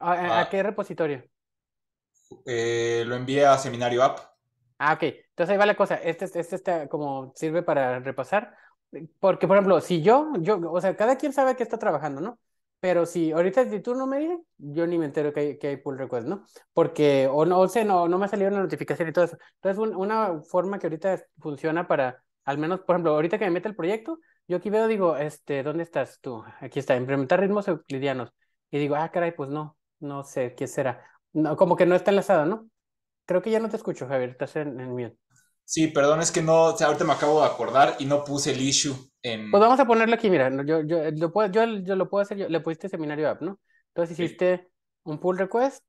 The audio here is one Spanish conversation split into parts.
Ah, eh, ¿A, a, ah. qué repositorio? Eh, lo envié a Seminario App. Ah, ok. Entonces ahí va la cosa. Este, este está como sirve para repasar. Porque, por ejemplo, si yo, yo, o sea, cada quien sabe que está trabajando, ¿no? Pero si ahorita si tú no me dices, yo ni me entero que hay, que pull request, ¿no? Porque, o no, o no, no me ha salido una notificación y todo eso. Entonces, una forma que ahorita funciona para, al menos, por ejemplo, ahorita que me mete el proyecto, yo aquí veo, digo, este, ¿dónde estás tú? Aquí está, implementar ritmos euclidianos. Y digo, ah, caray, pues no. No sé, ¿qué será? No, como que no está enlazado, ¿no? Creo que ya no te escucho, Javier, estás en, en Sí, perdón, es que no, o sea, ahorita me acabo de acordar y no puse el issue en... Pues vamos a ponerlo aquí, mira, yo, yo, lo, puedo, yo, lo puedo hacer, le pusiste seminario app, ¿no? Entonces hiciste un pull request,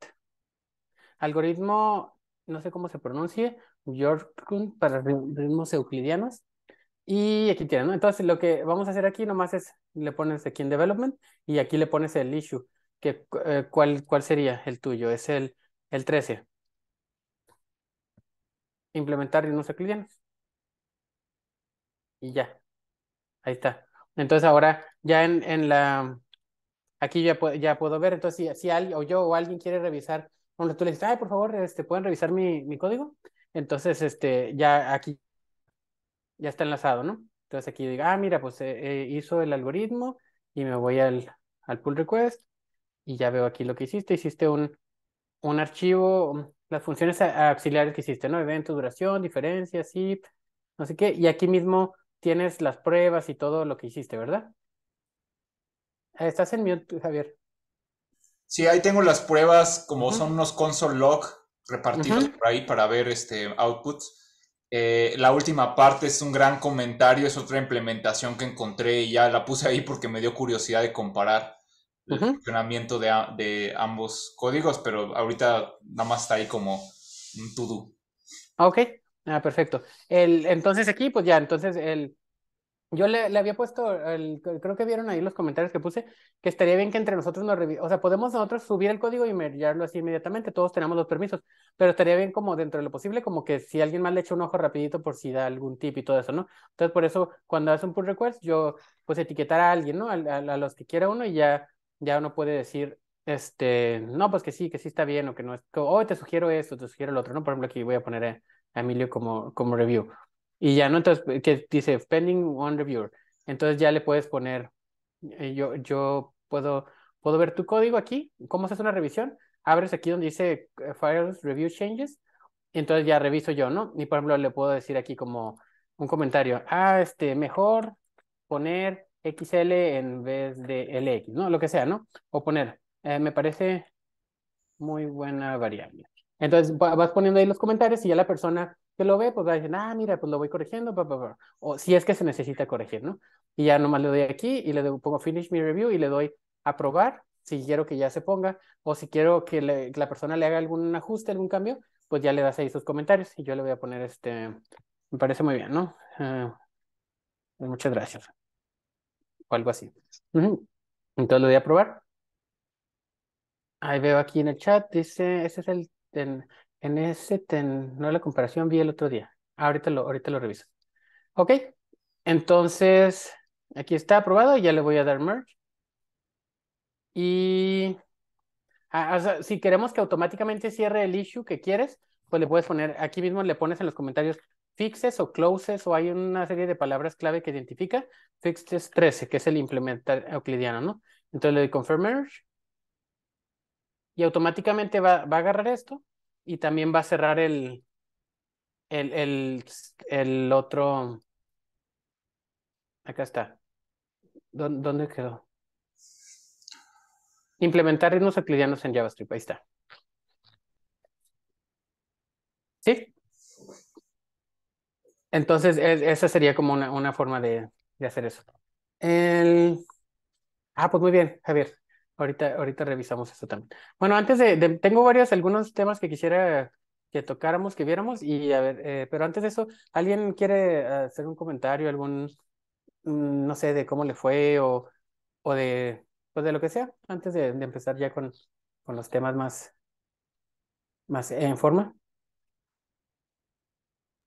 algoritmo, no sé cómo se pronuncie, Yorkun para ritmos euclidianos, y aquí tiene, ¿no? Entonces lo que vamos a hacer aquí nomás es, le pones aquí en development y aquí le pones el issue. Eh, ¿cuál, ¿cuál sería el tuyo? Es el, el 13. Implementar se clientes. Y ya. Ahí está. Entonces ahora ya en, en la... Aquí ya, puedo, ya puedo ver. Entonces si, alguien o yo o alguien quiere revisar, cuando tú le dices, ay, por favor, este, ¿pueden revisar mi, código? Entonces este, ya aquí ya está enlazado, ¿no? Entonces aquí digo, ah, mira, pues eh, eh, hizo el algoritmo y me voy al, al pull request y ya veo aquí lo que hiciste. Hiciste un, un archivo, mm, las funciones auxiliares que hiciste, ¿no? eventos duración, diferencias, zip, no sé qué. Y aquí mismo tienes las pruebas y todo lo que hiciste, ¿verdad? Estás en mute, Javier. Sí, ahí tengo las pruebas, como son unos console log repartidos por ahí para ver este outputs eh, la última parte es un gran comentario, es otra implementación que encontré y ya la puse ahí porque me dio curiosidad de comparar funcionamiento de, ambos códigos, pero ahorita nada más está ahí como un to-do. Ah, ok, ah, perfecto. El, entonces aquí, pues ya, entonces el, yo le, había puesto, el, creo que vieron ahí los comentarios que puse, que estaría bien que entre nosotros nos o sea, podemos nosotros subir el código y mirarlo así inmediatamente, todos tenemos los permisos, pero estaría bien como dentro de lo posible, como que si alguien más le echa un ojo rapidito por si da algún tip y todo eso, ¿no? Entonces, por eso, cuando hace un pull request, yo pues etiquetar a alguien, ¿no? a los que quiera uno y ya ya uno puede decir, este, no, pues que sí, que sí está bien o que no es, oh, te sugiero esto, te sugiero el otro, ¿no? Por ejemplo, aquí voy a poner a, Emilio como, como review. Y ya, ¿no? Entonces, eh, que dice, pending one reviewer. Entonces ya le puedes poner, eh, yo, yo puedo, puedo ver tu código aquí, cómo haces una revisión, abres aquí donde dice eh, files review changes, y entonces ya reviso yo, ¿no? Y por ejemplo, le puedo decir aquí como un comentario, ah, este, mejor poner XL en vez de LX, ¿no? Lo que sea, ¿no? O poner, eh, me parece muy buena variable. Entonces vas poniendo ahí los comentarios y ya la persona que lo ve, pues va a decir, ah, mira, pues lo voy corrigiendo, o si es que se necesita corregir, ¿no? Y ya nomás le doy aquí y le doy, pongo finish my review y le doy aprobar si quiero que ya se ponga o si quiero que, la persona le haga algún ajuste, algún cambio, pues ya le das ahí sus comentarios y yo le voy a poner este, me parece muy bien, ¿no? Ah, muchas gracias o algo así. Entonces lo voy a probar. Ahí veo aquí en el chat, dice, ese es el, ten, en ese, ten, no la comparación vi el otro día. Ahorita lo, ahorita lo reviso. Ok, entonces aquí está aprobado, ya le voy a dar merge. Y ah, si queremos que automáticamente cierre el issue que quieres, pues le puedes poner, aquí mismo le pones en los comentarios fixes o closes o hay una serie de palabras clave que identifica. fixes 13, que es el implementar euclidiano, ¿no? Entonces le doy confirm merge y automáticamente va, a agarrar esto y también va a cerrar el, el, el, el otro. Acá está. ¿Dónde quedó? Implementar ritmos euclidianos en JavaScript. Ahí está. ¿Sí? Entonces, esa sería como una, forma de, hacer eso. Ah, pues muy bien, Javier. Ahorita, ahorita revisamos eso también. Bueno, antes de, tengo varios, algunos temas que quisiera que tocáramos, que viéramos, y a ver, eh, pero antes de eso, ¿alguien quiere ah, hacer un comentario, algún, mm, no sé, de cómo le fue o, o de, pues de lo que sea, antes de, de empezar ya con, con los temas más, más en forma?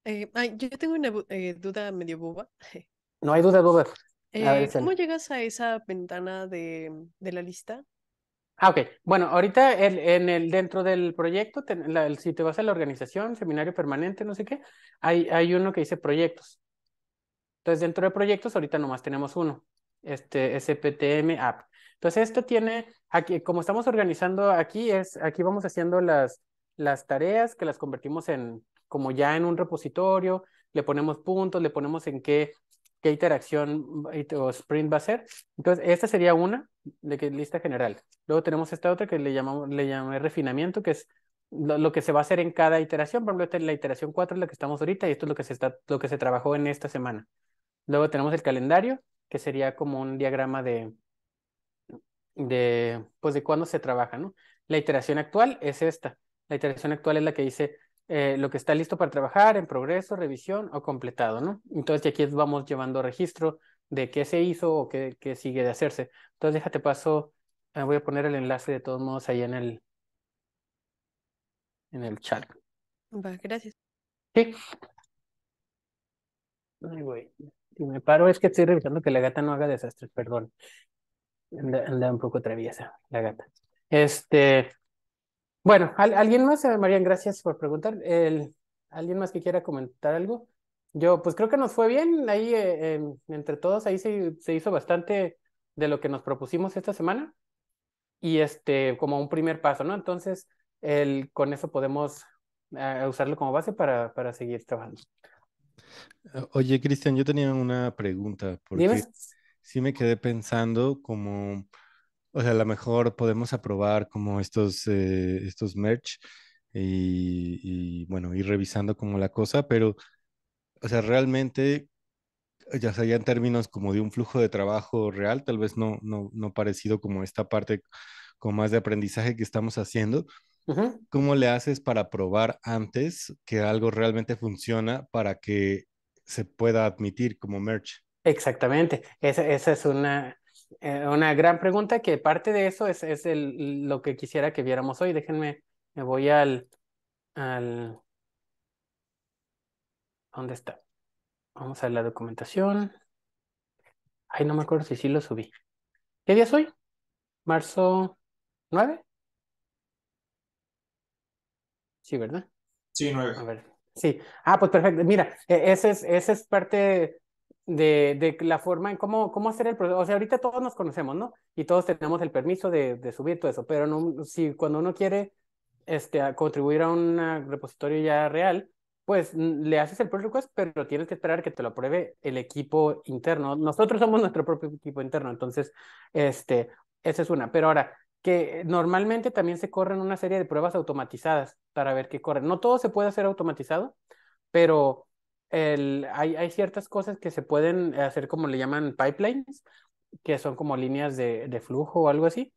Eh, ay, ah, yo tengo una eh, duda medio boba. No hay duda duda. Eh, ¿Cómo llegas a esa ventana de, la lista? Ah, ok. Bueno, ahorita en el, dentro del proyecto, si te vas a la organización, seminario permanente, no sé qué, hay, hay uno que dice proyectos. Entonces, dentro de proyectos, ahorita nomás tenemos uno, este SPTM App. Entonces, esto tiene, aquí, como estamos organizando aquí, es, aquí vamos haciendo las, las tareas que las convertimos en, como ya en un repositorio, le ponemos puntos, le ponemos en qué, qué interacción o sprint va a ser. Entonces, esta sería una de que, lista general. Luego tenemos esta otra que le, llamamos, le llamé refinamiento, que es lo, que se va a hacer en cada iteración. Por ejemplo, la iteración 4 es la que estamos ahorita y esto es lo que se, está, lo que se trabajó en esta semana. Luego tenemos el calendario, que sería como un diagrama de, de pues de cuándo se trabaja, ¿no? La iteración actual es esta. La iteración actual es la que dice eh, lo que está listo para trabajar, en progreso, revisión o completado, ¿no? Entonces, aquí vamos llevando registro de qué se hizo o qué, sigue de hacerse. Entonces, déjate paso, eh, voy a poner el enlace de todos modos ahí en el, en el chat. gracias. Sí. Ay, güey. Si me paro es que estoy revisando que la gata no haga desastres, perdón. Anda, anda un poco traviesa la gata. Este, bueno, ¿alguien más? gracias por preguntar. El, ¿Alguien más que quiera comentar algo? Yo, pues creo que nos fue bien. Ahí, eh, entre todos, ahí se, hizo bastante de lo que nos propusimos esta semana. Y este, como un primer paso, ¿no? Entonces, el, con eso podemos usarlo como base para, para seguir trabajando. Oye, Cristian, yo tenía una pregunta, porque ¿Dime? sí me quedé pensando como o sea, a lo mejor podemos aprobar como estos, eh, estos merch y, bueno, ir revisando como la cosa, pero, o sea, realmente, ya, sea, en términos como de un flujo de trabajo real, tal vez no, no, no parecido como esta parte con más de aprendizaje que estamos haciendo, ¿cómo le haces para probar antes que algo realmente funciona para que se pueda admitir como merch? Exactamente, esa, esa es una, eh, una gran pregunta que parte de eso es, es lo que quisiera que viéramos hoy. Déjenme, me voy al, al... ¿Dónde está? Vamos a la documentación. Ay, no me acuerdo si sí lo subí. ¿Qué día es hoy? ¿Marzo 9? Sí, ¿verdad? Sí, 9. A ver. Sí. Ah, pues perfecto. Mira, e, ese es, ese es parte de, la forma en cómo, cómo hacer el proceso. O sea, ahorita todos nos conocemos, ¿no? Y todos tenemos el permiso de, subir todo eso, pero no, si cuando uno quiere este, contribuir a un repositorio ya real, pues mm, le haces el pull request, pero tienes que esperar que te lo apruebe el equipo interno. Nosotros somos nuestro propio equipo interno, entonces, este, esa es una. Pero ahora, que normalmente también se corren una serie de pruebas automatizadas para ver qué corren. No todo se puede hacer automatizado, pero hay, hay, ciertas cosas que se pueden hacer como le llaman pipelines, que son como líneas de, flujo o algo así.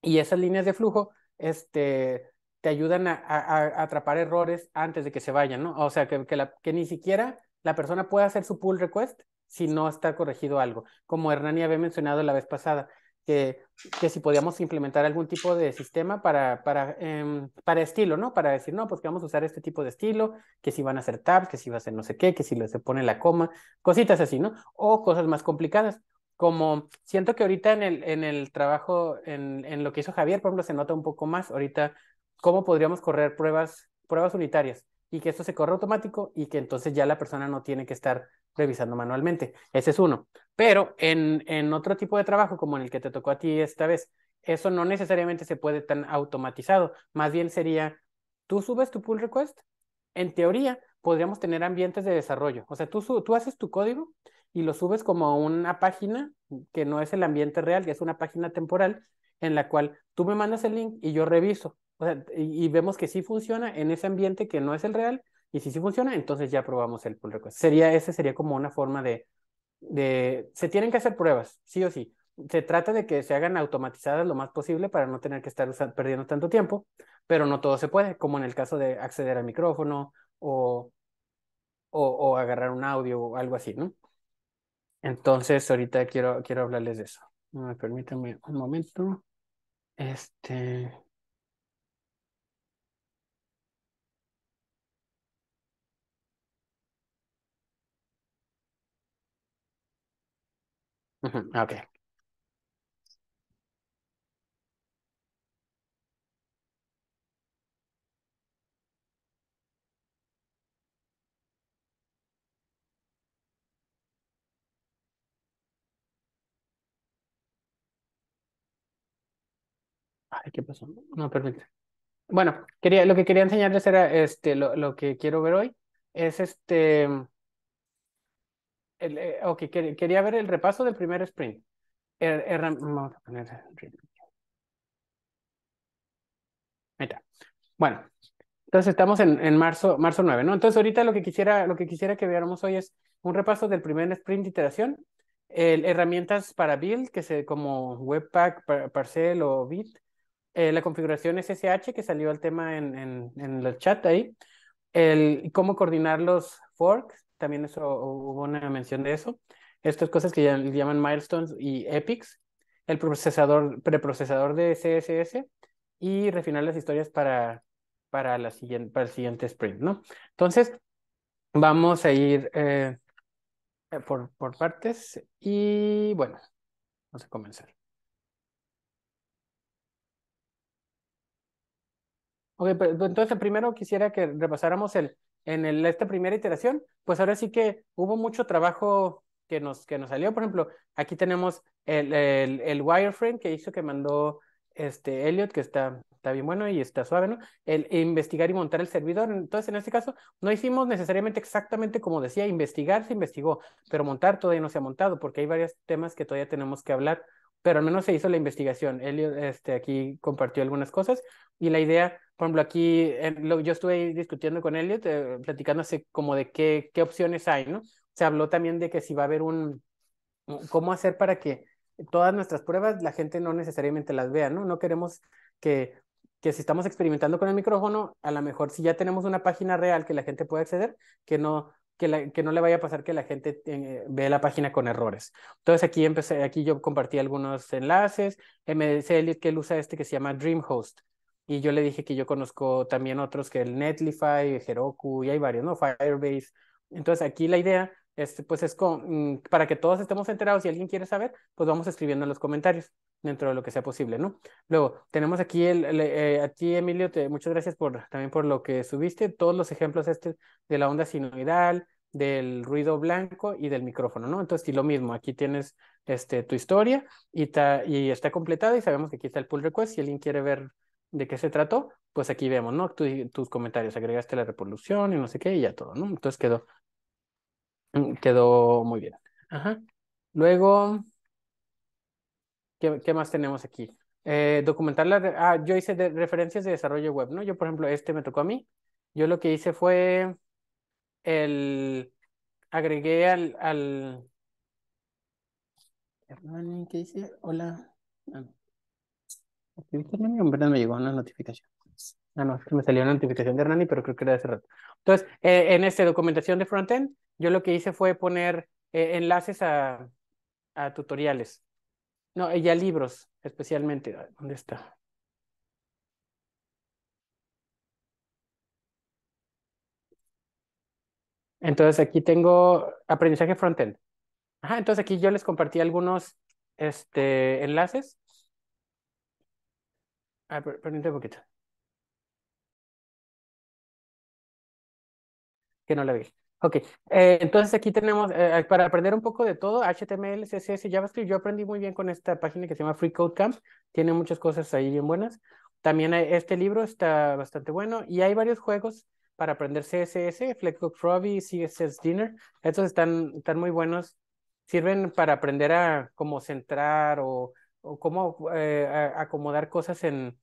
Y esas líneas de flujo este, te ayudan a, atrapar errores antes de que se vayan, ¿no? O sea, que, que ni siquiera la persona pueda hacer su pull request si no está corregido algo, como ya había mencionado la vez pasada que, si podíamos implementar algún tipo de sistema para, para, em, para estilo, ¿no? Para decir, no, pues que vamos a usar este tipo de estilo, que si van a hacer tabs, que si va a ser no sé qué, que si se pone la coma, cositas así, ¿no? O cosas más complicadas. Como siento que ahorita en el, en el trabajo, en, en lo que hizo Javier, por ejemplo, se nota un poco más ahorita cómo podríamos correr pruebas, pruebas unitarias y que esto se corre automático y que entonces ya la persona no tiene que estar revisando manualmente. Ese es uno. Pero en, en otro tipo de trabajo, como en el que te tocó a ti esta vez, eso no necesariamente se puede tan automatizado. Más bien sería, tú subes tu pull request, en teoría podríamos tener ambientes de desarrollo. O sea, tú, tú haces tu código y lo subes como una página que no es el ambiente real, que es una página temporal en la cual tú me mandas el link y yo reviso y, vemos que sí funciona en ese ambiente que no es el real, y si sí funciona, entonces ya probamos el pull request. Sería, ese sería como una forma de, de, se tienen que hacer pruebas, sí o sí. Se trata de que se hagan automatizadas lo más posible para no tener que estar perdiendo tanto tiempo, pero no todo se puede, como en el caso de acceder al micrófono o, o, o agarrar un audio o algo así, ¿no? Entonces, ahorita quiero, quiero hablarles de eso. Permítanme un momento. Este. Okay. Ay, ¿qué pasó? No, permite Bueno, quería, lo que quería enseñarles era este, lo, lo que quiero ver hoy. Es este. Eh, ok, quería ver el repaso del primer sprint. Er, er, bueno, entonces estamos en, marzo, marzo 9, ¿no? Entonces ahorita lo que quisiera, lo que quisiera que viéramos hoy es un repaso del primer sprint iteración, herramientas para build, que se como Webpack, Parcel o Bit, eh, la configuración SSH que salió al tema en, en, en el chat ahí, el cómo coordinar los forks, también eso, hubo una mención de eso. Estas cosas que llaman milestones y epics, el procesador, preprocesador de CSS y refinar las historias para, para, la siguiente, para el siguiente sprint, ¿no? Entonces, vamos a ir eh, eh, por, por partes y bueno, vamos a comenzar. Ok, pero entonces primero quisiera que repasáramos el, en esta primera iteración, pues ahora sí que hubo mucho trabajo que nos, que nos salió. Por ejemplo, aquí tenemos el, el, wireframe que hizo que mandó este Elliot, que está, está bien bueno y está suave, ¿no? El investigar y montar el servidor. Entonces, en este caso, no hicimos necesariamente exactamente como decía, investigar se investigó, pero montar todavía no se ha montado porque hay varios temas que todavía tenemos que hablar pero al menos se hizo la investigación. Elliot este, aquí compartió algunas cosas y la idea, por ejemplo, aquí yo estuve discutiendo con Elliot, eh, platicándose como de qué, qué opciones hay, ¿no? Se habló también de que si va a haber un, cómo hacer para que todas nuestras pruebas la gente no necesariamente las vea, ¿no? No queremos que, que si estamos experimentando con el micrófono, a lo mejor si ya tenemos una página real que la gente pueda acceder, que no que, no le vaya a pasar que la gente eh, vea la página con errores. Entonces aquí empecé, aquí yo compartí algunos enlaces, eh, me dice que él usa este que se llama DreamHost, y yo le dije que yo conozco también otros que el Netlify, Heroku, y hay varios, ¿no? Firebase. Entonces aquí la idea es, este, pues es mm, para que todos estemos enterados, y alguien quiere saber, pues vamos escribiendo en los comentarios dentro de lo que sea posible, ¿no? Luego, tenemos aquí el, eh, a ti, Emilio, te, muchas gracias por, también por lo que subiste, todos los ejemplos este de la onda sinoidal, del ruido blanco y del micrófono, ¿no? Entonces, y lo mismo, aquí tienes este, tu historia y, ta, y está completada y sabemos que aquí está el pull request. Si alguien quiere ver de qué se trató, pues aquí vemos, ¿no? tus comentarios, agregaste la reproducción y no sé qué y ya todo, ¿no? Entonces quedó, mm, quedó muy bien. Ajá. Luego, ¿Qué, más tenemos aquí? Eh, documentar la... Ah, yo hice referencias de desarrollo web, ¿no? Yo, por ejemplo, este me tocó a mí. Yo lo que hice fue el... Agregué al... al... ¿Qué dice? Hola. Ah. no. verdad me llegó una notificación. Ah, no, es que me salió una notificación de Hernani, pero creo que era de hace rato. Entonces, eh, en esta documentación de frontend, yo lo que hice fue poner eh, enlaces a, a tutoriales. No, ella libros, especialmente. ¿Dónde está? Entonces aquí tengo aprendizaje frontend. Ajá, entonces aquí yo les compartí algunos este, enlaces. Ah, un poquito. Que no la vi. Ok, eh, entonces aquí tenemos, eh, eh, para aprender un poco de todo, HTML, CSS JavaScript, yo aprendí muy bien con esta página que se llama Free Code Camp, tiene muchas cosas ahí bien buenas. También este libro está bastante bueno y hay varios juegos para aprender CSS, Flexbook Robbie, CSS Dinner, estos están, están muy buenos, sirven para aprender a cómo centrar o, o cómo acomodar cosas en,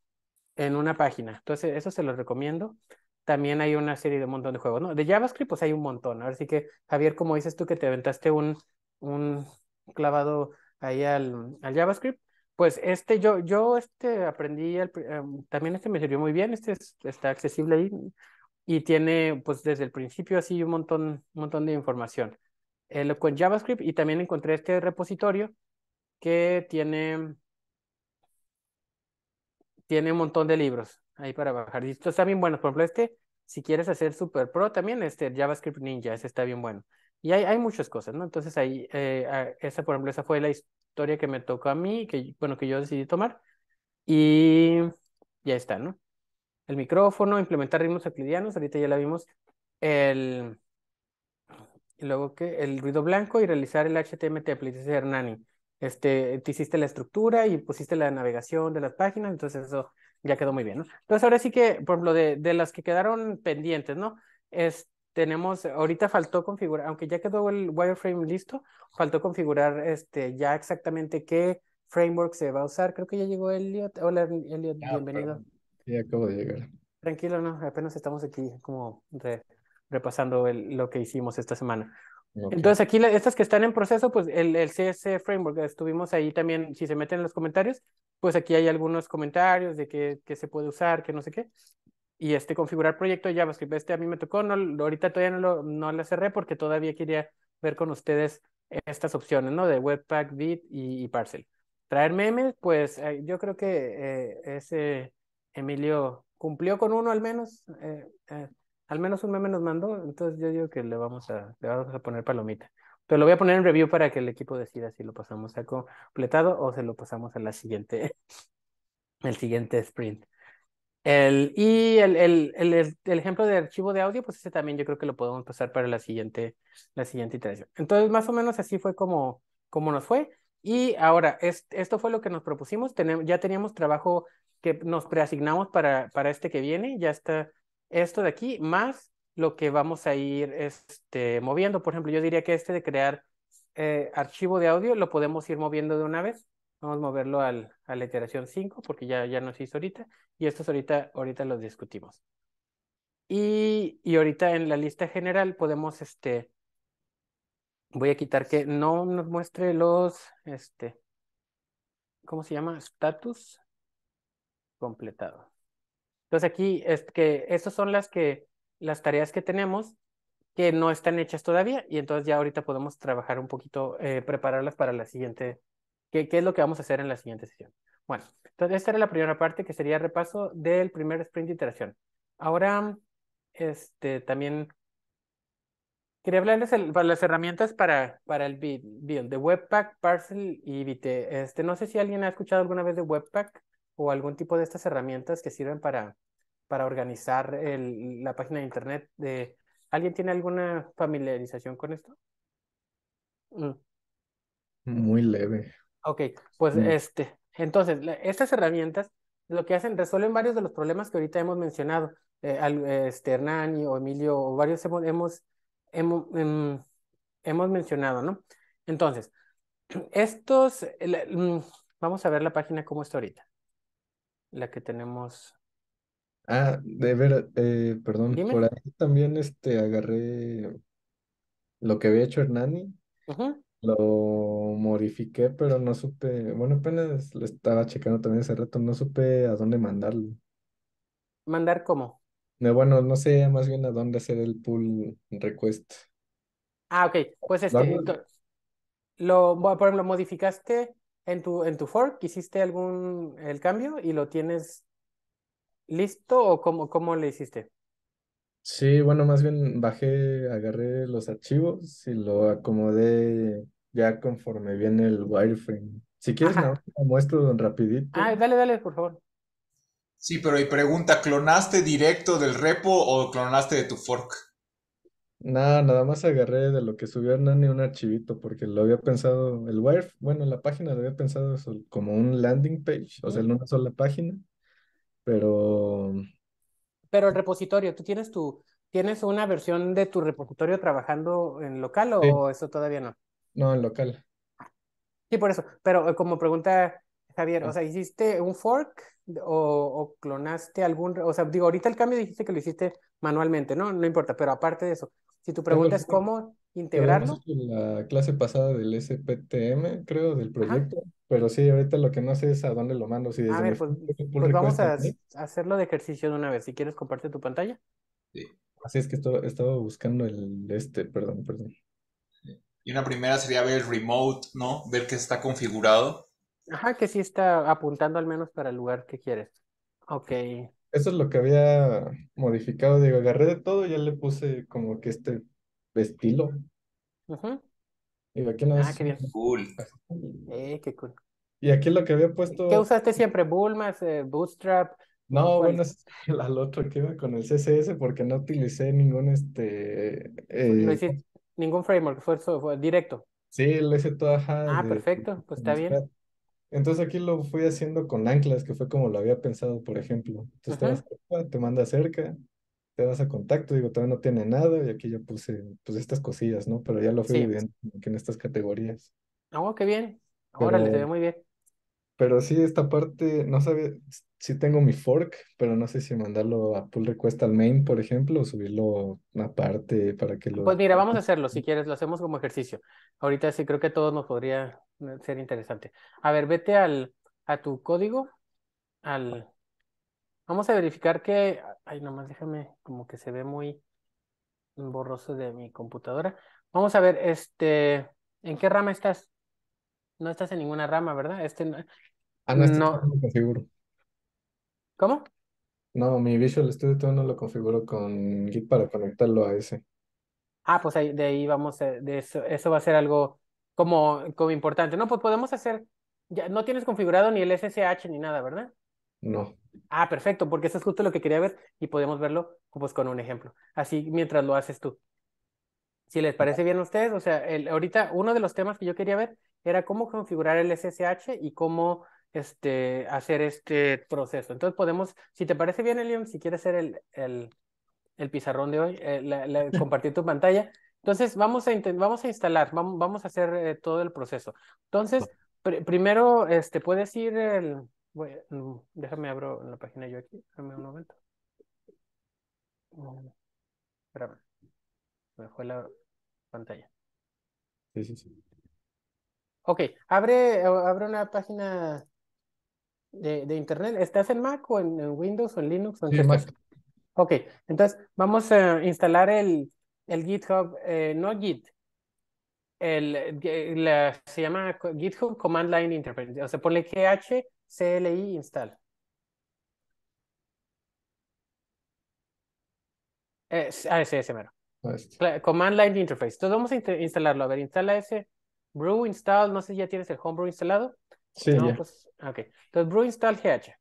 en una página. Entonces, eso se los recomiendo también hay una serie de un montón de juegos, ¿no? De JavaScript, pues hay un montón. Ahora sí que, Javier, como dices tú que te aventaste un, un clavado ahí al, al JavaScript, pues este, yo, yo este aprendí, em, también este me sirvió muy bien, este está accesible ahí y tiene, pues desde el principio así un montón, un montón de información. Eh, con JavaScript y también encontré este repositorio que tiene, tiene un montón de libros ahí para bajar. Y esto está bien bueno. Por ejemplo, este, si quieres hacer Super Pro también, este JavaScript Ninja, ese está bien bueno. Y hay, hay muchas cosas, ¿no? Entonces ahí, eh, ah, esa, por ejemplo, esa fue la historia que me tocó a mí, que, bueno, que yo decidí tomar. Y ya está, ¿no? El micrófono, implementar ritmos eclidianos, ahorita ya la vimos. El, luego que el ruido blanco y realizar el HTML de dice Hernani. Este, te hiciste la estructura y pusiste la navegación de las páginas, entonces eso ya quedó muy bien, Entonces, ahora sí que, por lo de, de las que quedaron pendientes, ¿no? Es, tenemos, ahorita faltó configurar, aunque ya quedó el wireframe listo, faltó configurar este, ya exactamente qué framework se va a usar. Creo que ya llegó Elliot. Hola, Elliot, bienvenido. Ya acabo de llegar. Tranquilo, no, apenas estamos aquí como repasando lo que hicimos esta semana. Entonces aquí estas que están en proceso, pues el, el CS Framework, estuvimos ahí también, si se meten en los comentarios, pues aquí hay algunos comentarios de que, que se puede usar, que no sé qué. Y este configurar proyecto de JavaScript, este a mí me tocó, no, ahorita todavía no lo, no lo cerré porque todavía quería ver con ustedes estas opciones, ¿no? De Webpack, Bit y, Parcel. Traer memes, pues eh, yo creo que eh, ese Emilio cumplió con uno al menos. Eh, eh al menos un meme nos mandó, entonces yo digo que le vamos a, le vamos a poner palomita. Pero lo voy a poner en review para que el equipo decida si lo pasamos a completado o se lo pasamos a la siguiente, el siguiente sprint. El, y el, el, el, ejemplo de archivo de audio, pues ese también yo creo que lo podemos pasar para la siguiente, la siguiente iteración. Entonces, más o menos así fue como, como nos fue. Y ahora, esto fue lo que nos propusimos. Tenemos, ya teníamos trabajo que nos preasignamos para, para este que viene. Ya está, esto de aquí más lo que vamos a ir este, moviendo. Por ejemplo, yo diría que este de crear eh, archivo de audio lo podemos ir moviendo de una vez. Vamos a moverlo a la iteración 5 porque ya, ya nos hizo ahorita. Y estos ahorita, ahorita los discutimos. Y, ahorita en la lista general podemos, este, voy a quitar que no nos muestre los, este, ¿cómo se llama? Status completado. Entonces aquí es que estas son las que las tareas que tenemos que no están hechas todavía y entonces ya ahorita podemos trabajar un poquito, eh, prepararlas para la siguiente, ¿Qué, es lo que vamos a hacer en la siguiente sesión? Bueno, entonces esta era la primera parte que sería repaso del primer sprint de iteración. Ahora, este, también quería hablarles de pues, las herramientas para, para el build de Webpack, Parcel y Vite. Este, no sé si alguien ha escuchado alguna vez de Webpack o algún tipo de estas herramientas que sirven para, para organizar la página de internet. De, ¿Alguien tiene alguna familiarización con esto? Mm. Muy leve. Ok, pues mm. este, entonces, estas herramientas lo que hacen, resuelven varios de los problemas que ahorita hemos mencionado. Eh, este, o Emilio, o varios hemos, hemos, em, mencionado, ¿no? Entonces, estos, mm, vamos a ver la página como está ahorita. La que tenemos Ah, de ver, eh, perdón, por ahí también este, agarré lo que había hecho Hernani, lo modifiqué, pero no supe, bueno, apenas lo estaba checando también hace rato, no supe a dónde mandarlo. ¿Mandar cómo? No, bueno, no sé más bien a dónde hacer el pull request. Ah, ok. Pues este, lo, por ejemplo, modificaste en tu, en tu fork, hiciste algún el cambio y lo tienes listo o cómo, cómo le hiciste? Sí, bueno, más bien bajé, agarré los archivos y lo acomodé ya conforme viene el wireframe. Si quieres, te me muestro rapidito. Ah, dale, dale, por favor. Sí, pero y pregunta, ¿clonaste directo del repo o clonaste de tu fork? Nada, nada más agarré de lo que subió ni un archivito, porque lo había pensado, el wire, bueno, la página lo había pensado como un landing page, o sea, en una sola página. Pero... Pero el repositorio, ¿tú tienes tu, tienes una versión de tu repositorio trabajando en local o, eso todavía no? No, en local. Sí, por eso. Pero eh, como pregunta Javier, o ah. sea, ¿hiciste un fork o, o, clonaste algún, o sea, digo, ahorita el cambio dijiste que lo hiciste manualmente, ¿no? No importa, pero aparte de eso, si tu pregunta es cómo, integrarlo. La clase pasada del SPTM, creo, del proyecto. Pero sí, ahorita lo que no sé es a dónde lo mando. Si a ver, pues, pues vamos a hacerlo de ejercicio de una vez. Si quieres, comparte tu pantalla. Sí. Así es que he estaba buscando el este, perdón, perdón. Y una primera sería ver el remote, ¿no? Ver que está configurado. Ajá, que sí está apuntando al menos para el lugar que quieres. Ok. Eso es lo que había modificado, digo, agarré de todo y ya le puse como que este estilo. Y aquí Ah, qué Eh, qué cool. Y aquí lo que había puesto. ¿Qué usaste siempre? ¿Bulmas? Eh, ¿Bootstrap? No, bueno, es al otro que iba con el CSS porque no utilicé ningún este. Eh, ningún framework, fue, fue, directo. Sí, lo hice todo ajá. Ah, perfecto, pues está bien. Entonces aquí lo fui haciendo con anclas, que fue como lo había pensado, por ejemplo. Tú te manda cerca, te vas a contacto, digo, todavía no tiene nada y aquí ya puse pues estas cosillas, ¿no? Pero ya lo fui bien en estas categorías. Oh, qué bien. ahora le te ve muy bien. Pero sí, esta parte, no sé sí tengo mi fork, pero no sé si mandarlo a pull request al main, por ejemplo, o subirlo parte para que lo... Pues mira, vamos a hacerlo, si quieres, lo hacemos como ejercicio. Ahorita sí creo que todo nos podría ser interesante. A ver, vete al, a tu código, al, Vamos a verificar que, ay, nomás déjame, como que se ve muy borroso de mi computadora. Vamos a ver, este, ¿en qué rama estás? No estás en ninguna rama, ¿verdad? Este no. Ah, no, este no. configuro. ¿Cómo? No, mi Visual Studio todo no lo configuro con Git para conectarlo a ese. Ah, pues ahí, de ahí vamos, eh, de eso, eso va a ser algo como, como importante. No, pues podemos hacer, ya no tienes configurado ni el SSH ni nada, ¿verdad? No. Ah, perfecto, porque eso es justo lo que quería ver y podemos verlo pues con un ejemplo. Así mientras lo haces tú. Si les parece bien a ustedes, o sea, el, ahorita uno de los temas que yo quería ver era cómo configurar el SSH y cómo este, hacer este proceso. Entonces podemos, si te parece bien, Elion, si quieres hacer el, el, pizarrón de hoy, eh, compartir tu pantalla. Entonces vamos a, vamos a instalar, vamos, a hacer eh, todo el proceso. Entonces, primero este, puedes ir el Mm, déjame abro la página yo aquí. Dame un momento. Mm, me fue la pantalla. Sí, sí, sí. Ok, abre, abre una página de, internet. ¿Estás en Mac o en, Windows o en Linux? Ok, entonces vamos a instalar el, el GitHub, eh, no Git, el, eh, la, se llama GitHub Command Line Interpreter. O sea, ponle GH CLI install. Eh, ah, ese, ese mero. Command Line Interface. Entonces vamos a instalarlo. A ver, instala ese. Brew install. No sé si ya tienes el homebrew instalado. Sí, pues, ok. Entonces, brew install GH.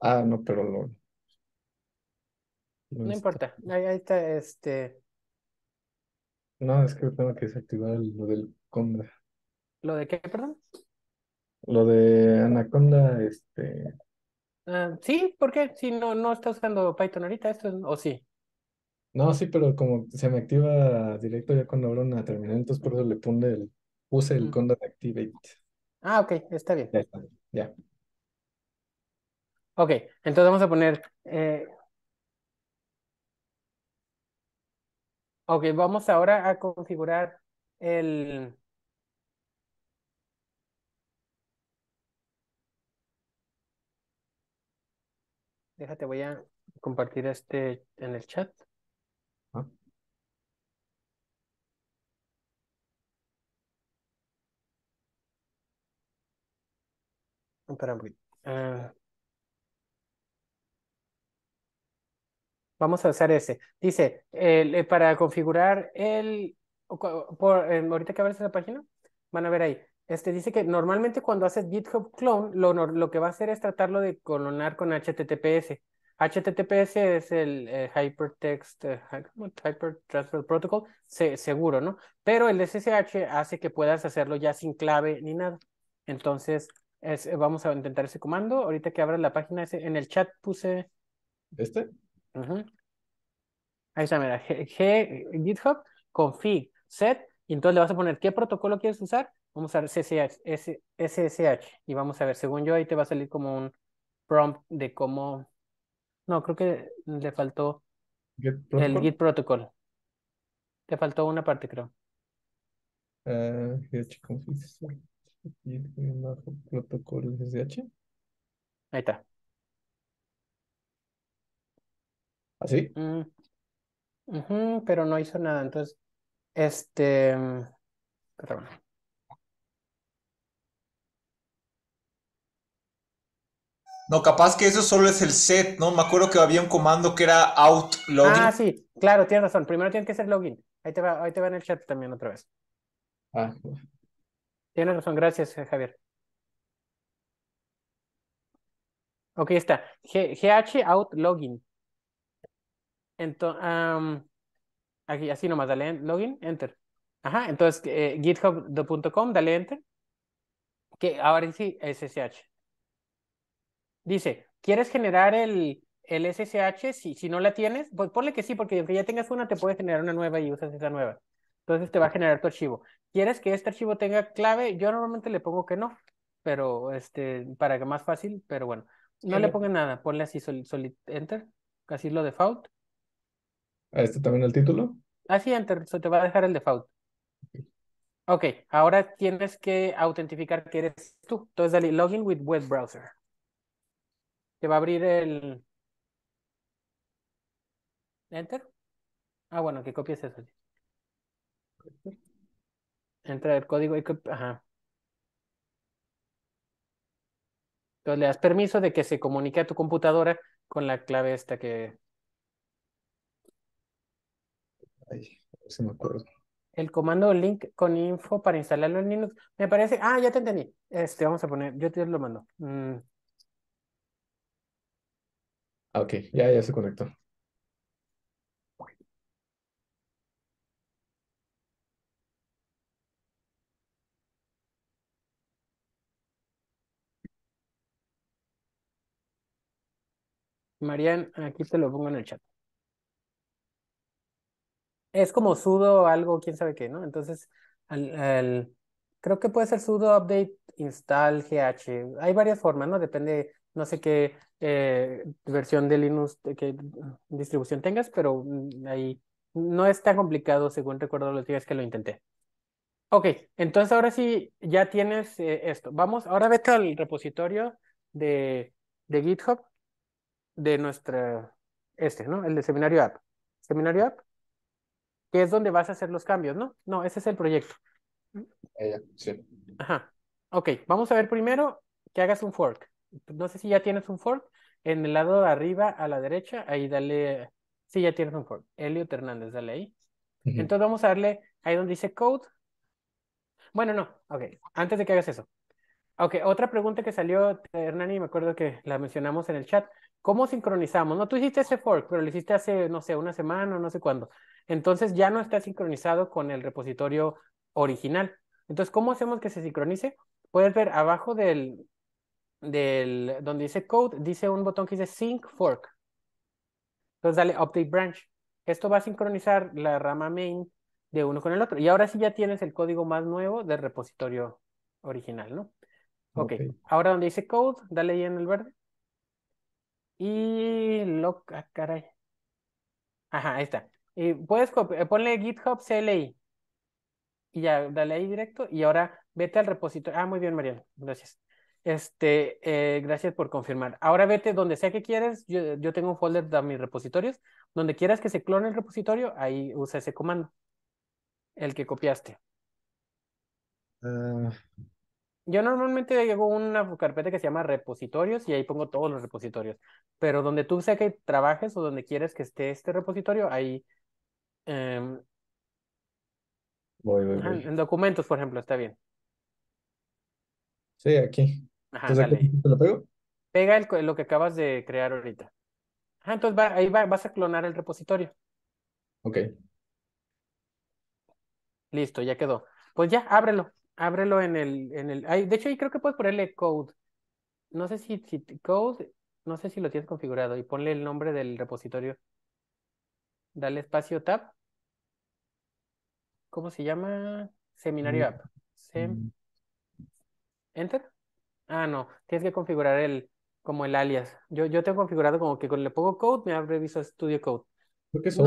Ah, no, pero No, no importa. ahí, está, este... No, es que tengo que desactivar lo del Conda. ¿Lo de qué, perdón? Lo de Anaconda, este. Ah, sí, ¿por qué? Si no, no está usando Python ahorita, esto es- o sí. No, sí, pero como se me activa directo ya cuando abro una terminal, entonces por eso le pone el, puse el mm. Conda Activate. Ah, ok, está bien. Ya está, Ok, entonces vamos a poner eh, Ok, vamos ahora a configurar el... Déjate, voy a compartir este en el chat. Ah. Vamos a usar ese. Dice, eh, para configurar el... Por, ahorita que abres la página, van a ver ahí. Este dice que normalmente cuando haces GitHub clone, lo, lo que va a hacer es tratarlo de clonar con HTTPS. HTTPS es el eh, Hypertext eh, Hyper Transfer Protocol, seguro, ¿no? Pero el SSH hace que puedas hacerlo ya sin clave ni nada. Entonces, es, vamos a intentar ese comando. Ahorita que abras la página, en el chat puse... ¿Este? Ahí está, mira, GitHub, config, set, y entonces le vas a poner qué protocolo quieres usar. Vamos a ver SSH, y vamos a ver, según yo ahí te va a salir como un prompt de cómo, no, creo que le faltó el Git protocol, te faltó una parte, creo. Eh, protocolo SSH. Ahí está. Mm, pero no hizo nada, entonces, este, mm, No, capaz que eso solo es el set, ¿no? Me acuerdo que había un comando que era out login. Ah, sí, claro, tienes razón. Primero tiene que ser login. Ahí te va, ahí te va en el chat también otra vez. Ah. Tienes razón, gracias, eh, Javier. Ok, está. GH out login. Entonces, aquí, así nomás, dale login, enter. Ajá, entonces eh, github.com, dale enter. Que ahora sí, SSH. Dice, ¿quieres generar el, el SSH? Si, si no la tienes, pues ponle que sí, porque aunque ya tengas una, te puedes generar una nueva y usas esa nueva. Entonces te va a generar tu archivo. ¿Quieres que este archivo tenga clave? Yo normalmente le pongo que no, pero este, para que más fácil, pero bueno. No le ponga nada, ponle así, solid enter, así lo default. ¿A este también el título? Así, ah, enter, se te va a dejar el default. Ok, ahora tienes que autentificar que eres tú. Entonces dale login with web browser. Te va a abrir el... Enter. Ah, bueno, que copies eso. Entra el código y Ajá. Entonces le das permiso de que se comunique a tu computadora con la clave esta que Ay, me acuerdo. El comando link con info para instalarlo en Linux. Me parece. Ah, ya te entendí. Este, vamos a poner. Yo te lo mando. Mm. Ah, ok. Ya, ya se conectó. Marian, aquí te lo pongo en el chat es como sudo algo, quién sabe qué, ¿no? Entonces, creo que puede ser sudo update install gh. Hay varias formas, ¿no? Depende, no sé qué eh, versión de Linux, qué distribución tengas, pero mm, ahí no es tan complicado, según recuerdo los días que lo intenté. Ok, entonces ahora sí ya tienes eh, esto. Vamos, ahora vete al repositorio de, de GitHub de nuestra, este, ¿no? El de seminario app. Seminario app es donde vas a hacer los cambios, ¿no? No, ese es el proyecto. Ah, Ajá. Ok, vamos a ver primero que hagas un fork. No sé si ya tienes un fork. En el lado de arriba, a la derecha, ahí dale. Sí, ya tienes un fork. Eliot Hernández, dale ahí. Entonces vamos a darle ahí donde dice code. Bueno, no. Ok, antes de que hagas eso. Ok, otra pregunta que salió, Hernani, me acuerdo que la mencionamos en el chat. ¿Cómo sincronizamos? No, tú hiciste ese fork, pero lo hiciste hace, no sé, una semana o no sé cuándo. Entonces ya no está sincronizado con el repositorio original. Entonces, ¿cómo hacemos que se sincronice? Puedes ver abajo del, del, donde dice code, dice un botón que dice sync fork. Entonces dale update branch. Esto va a sincronizar la rama main de uno con el otro. Y ahora sí ya tienes el código más nuevo del repositorio original, ¿no? Ok. Ahora donde dice code, dale ahí en el verde. Y loca, ah, caray. Ajá, ahí está. Y puedes eh, ponle GitHub CLI. Y ya, dale ahí directo. Y ahora vete al repositorio. Ah, muy bien, Mariano. Gracias. Este, eh, gracias por confirmar. Ahora vete donde sea que quieras Yo, tengo un folder de mis repositorios. Donde quieras que se clone el repositorio, ahí usa ese comando. El que copiaste. Ah, yo normalmente hago una carpeta que se llama repositorios y ahí pongo todos los repositorios. Pero donde tú sea que trabajes o donde quieres que esté este repositorio, ahí. Em, voy, voy, En documentos, por ejemplo, está bien. Sí, aquí. Ajá, Pega el, lo que acabas de crear ahorita. entonces ahí vas a clonar el repositorio. Ok. Listo, ya quedó. Pues ya, ábrelo ábrelo en el, en el, de hecho ahí creo que puedes ponerle code, no sé si, si code, no sé si lo tienes configurado y ponle el nombre del repositorio. Dale espacio tab. ¿Cómo se llama? Seminario mm, app. Sem... Mm. Enter. Ah, no, tienes que configurar el como el alias. Yo, yo tengo configurado como que con le pongo code, me abre Visual Studio Code. Porque es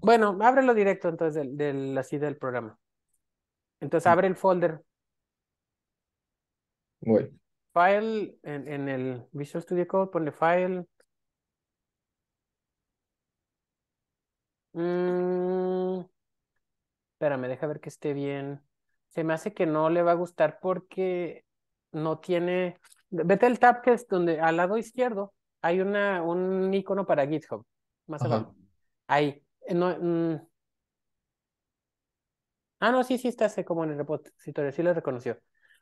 Bueno, ábrelo directo entonces del, la así del programa. Entonces mm. abre el folder. Voy. File, en, el Visual Studio Code, ponle file. espera mm. espérame, deja ver que esté bien. Se me hace que no le va a gustar porque no tiene... Vete al tab que es donde al lado izquierdo hay una, un icono para GitHub. Más abajo. Ahí. Eh, no, mm, Ah, no, sí, sí está como en el repositorio, sí lo reconoció.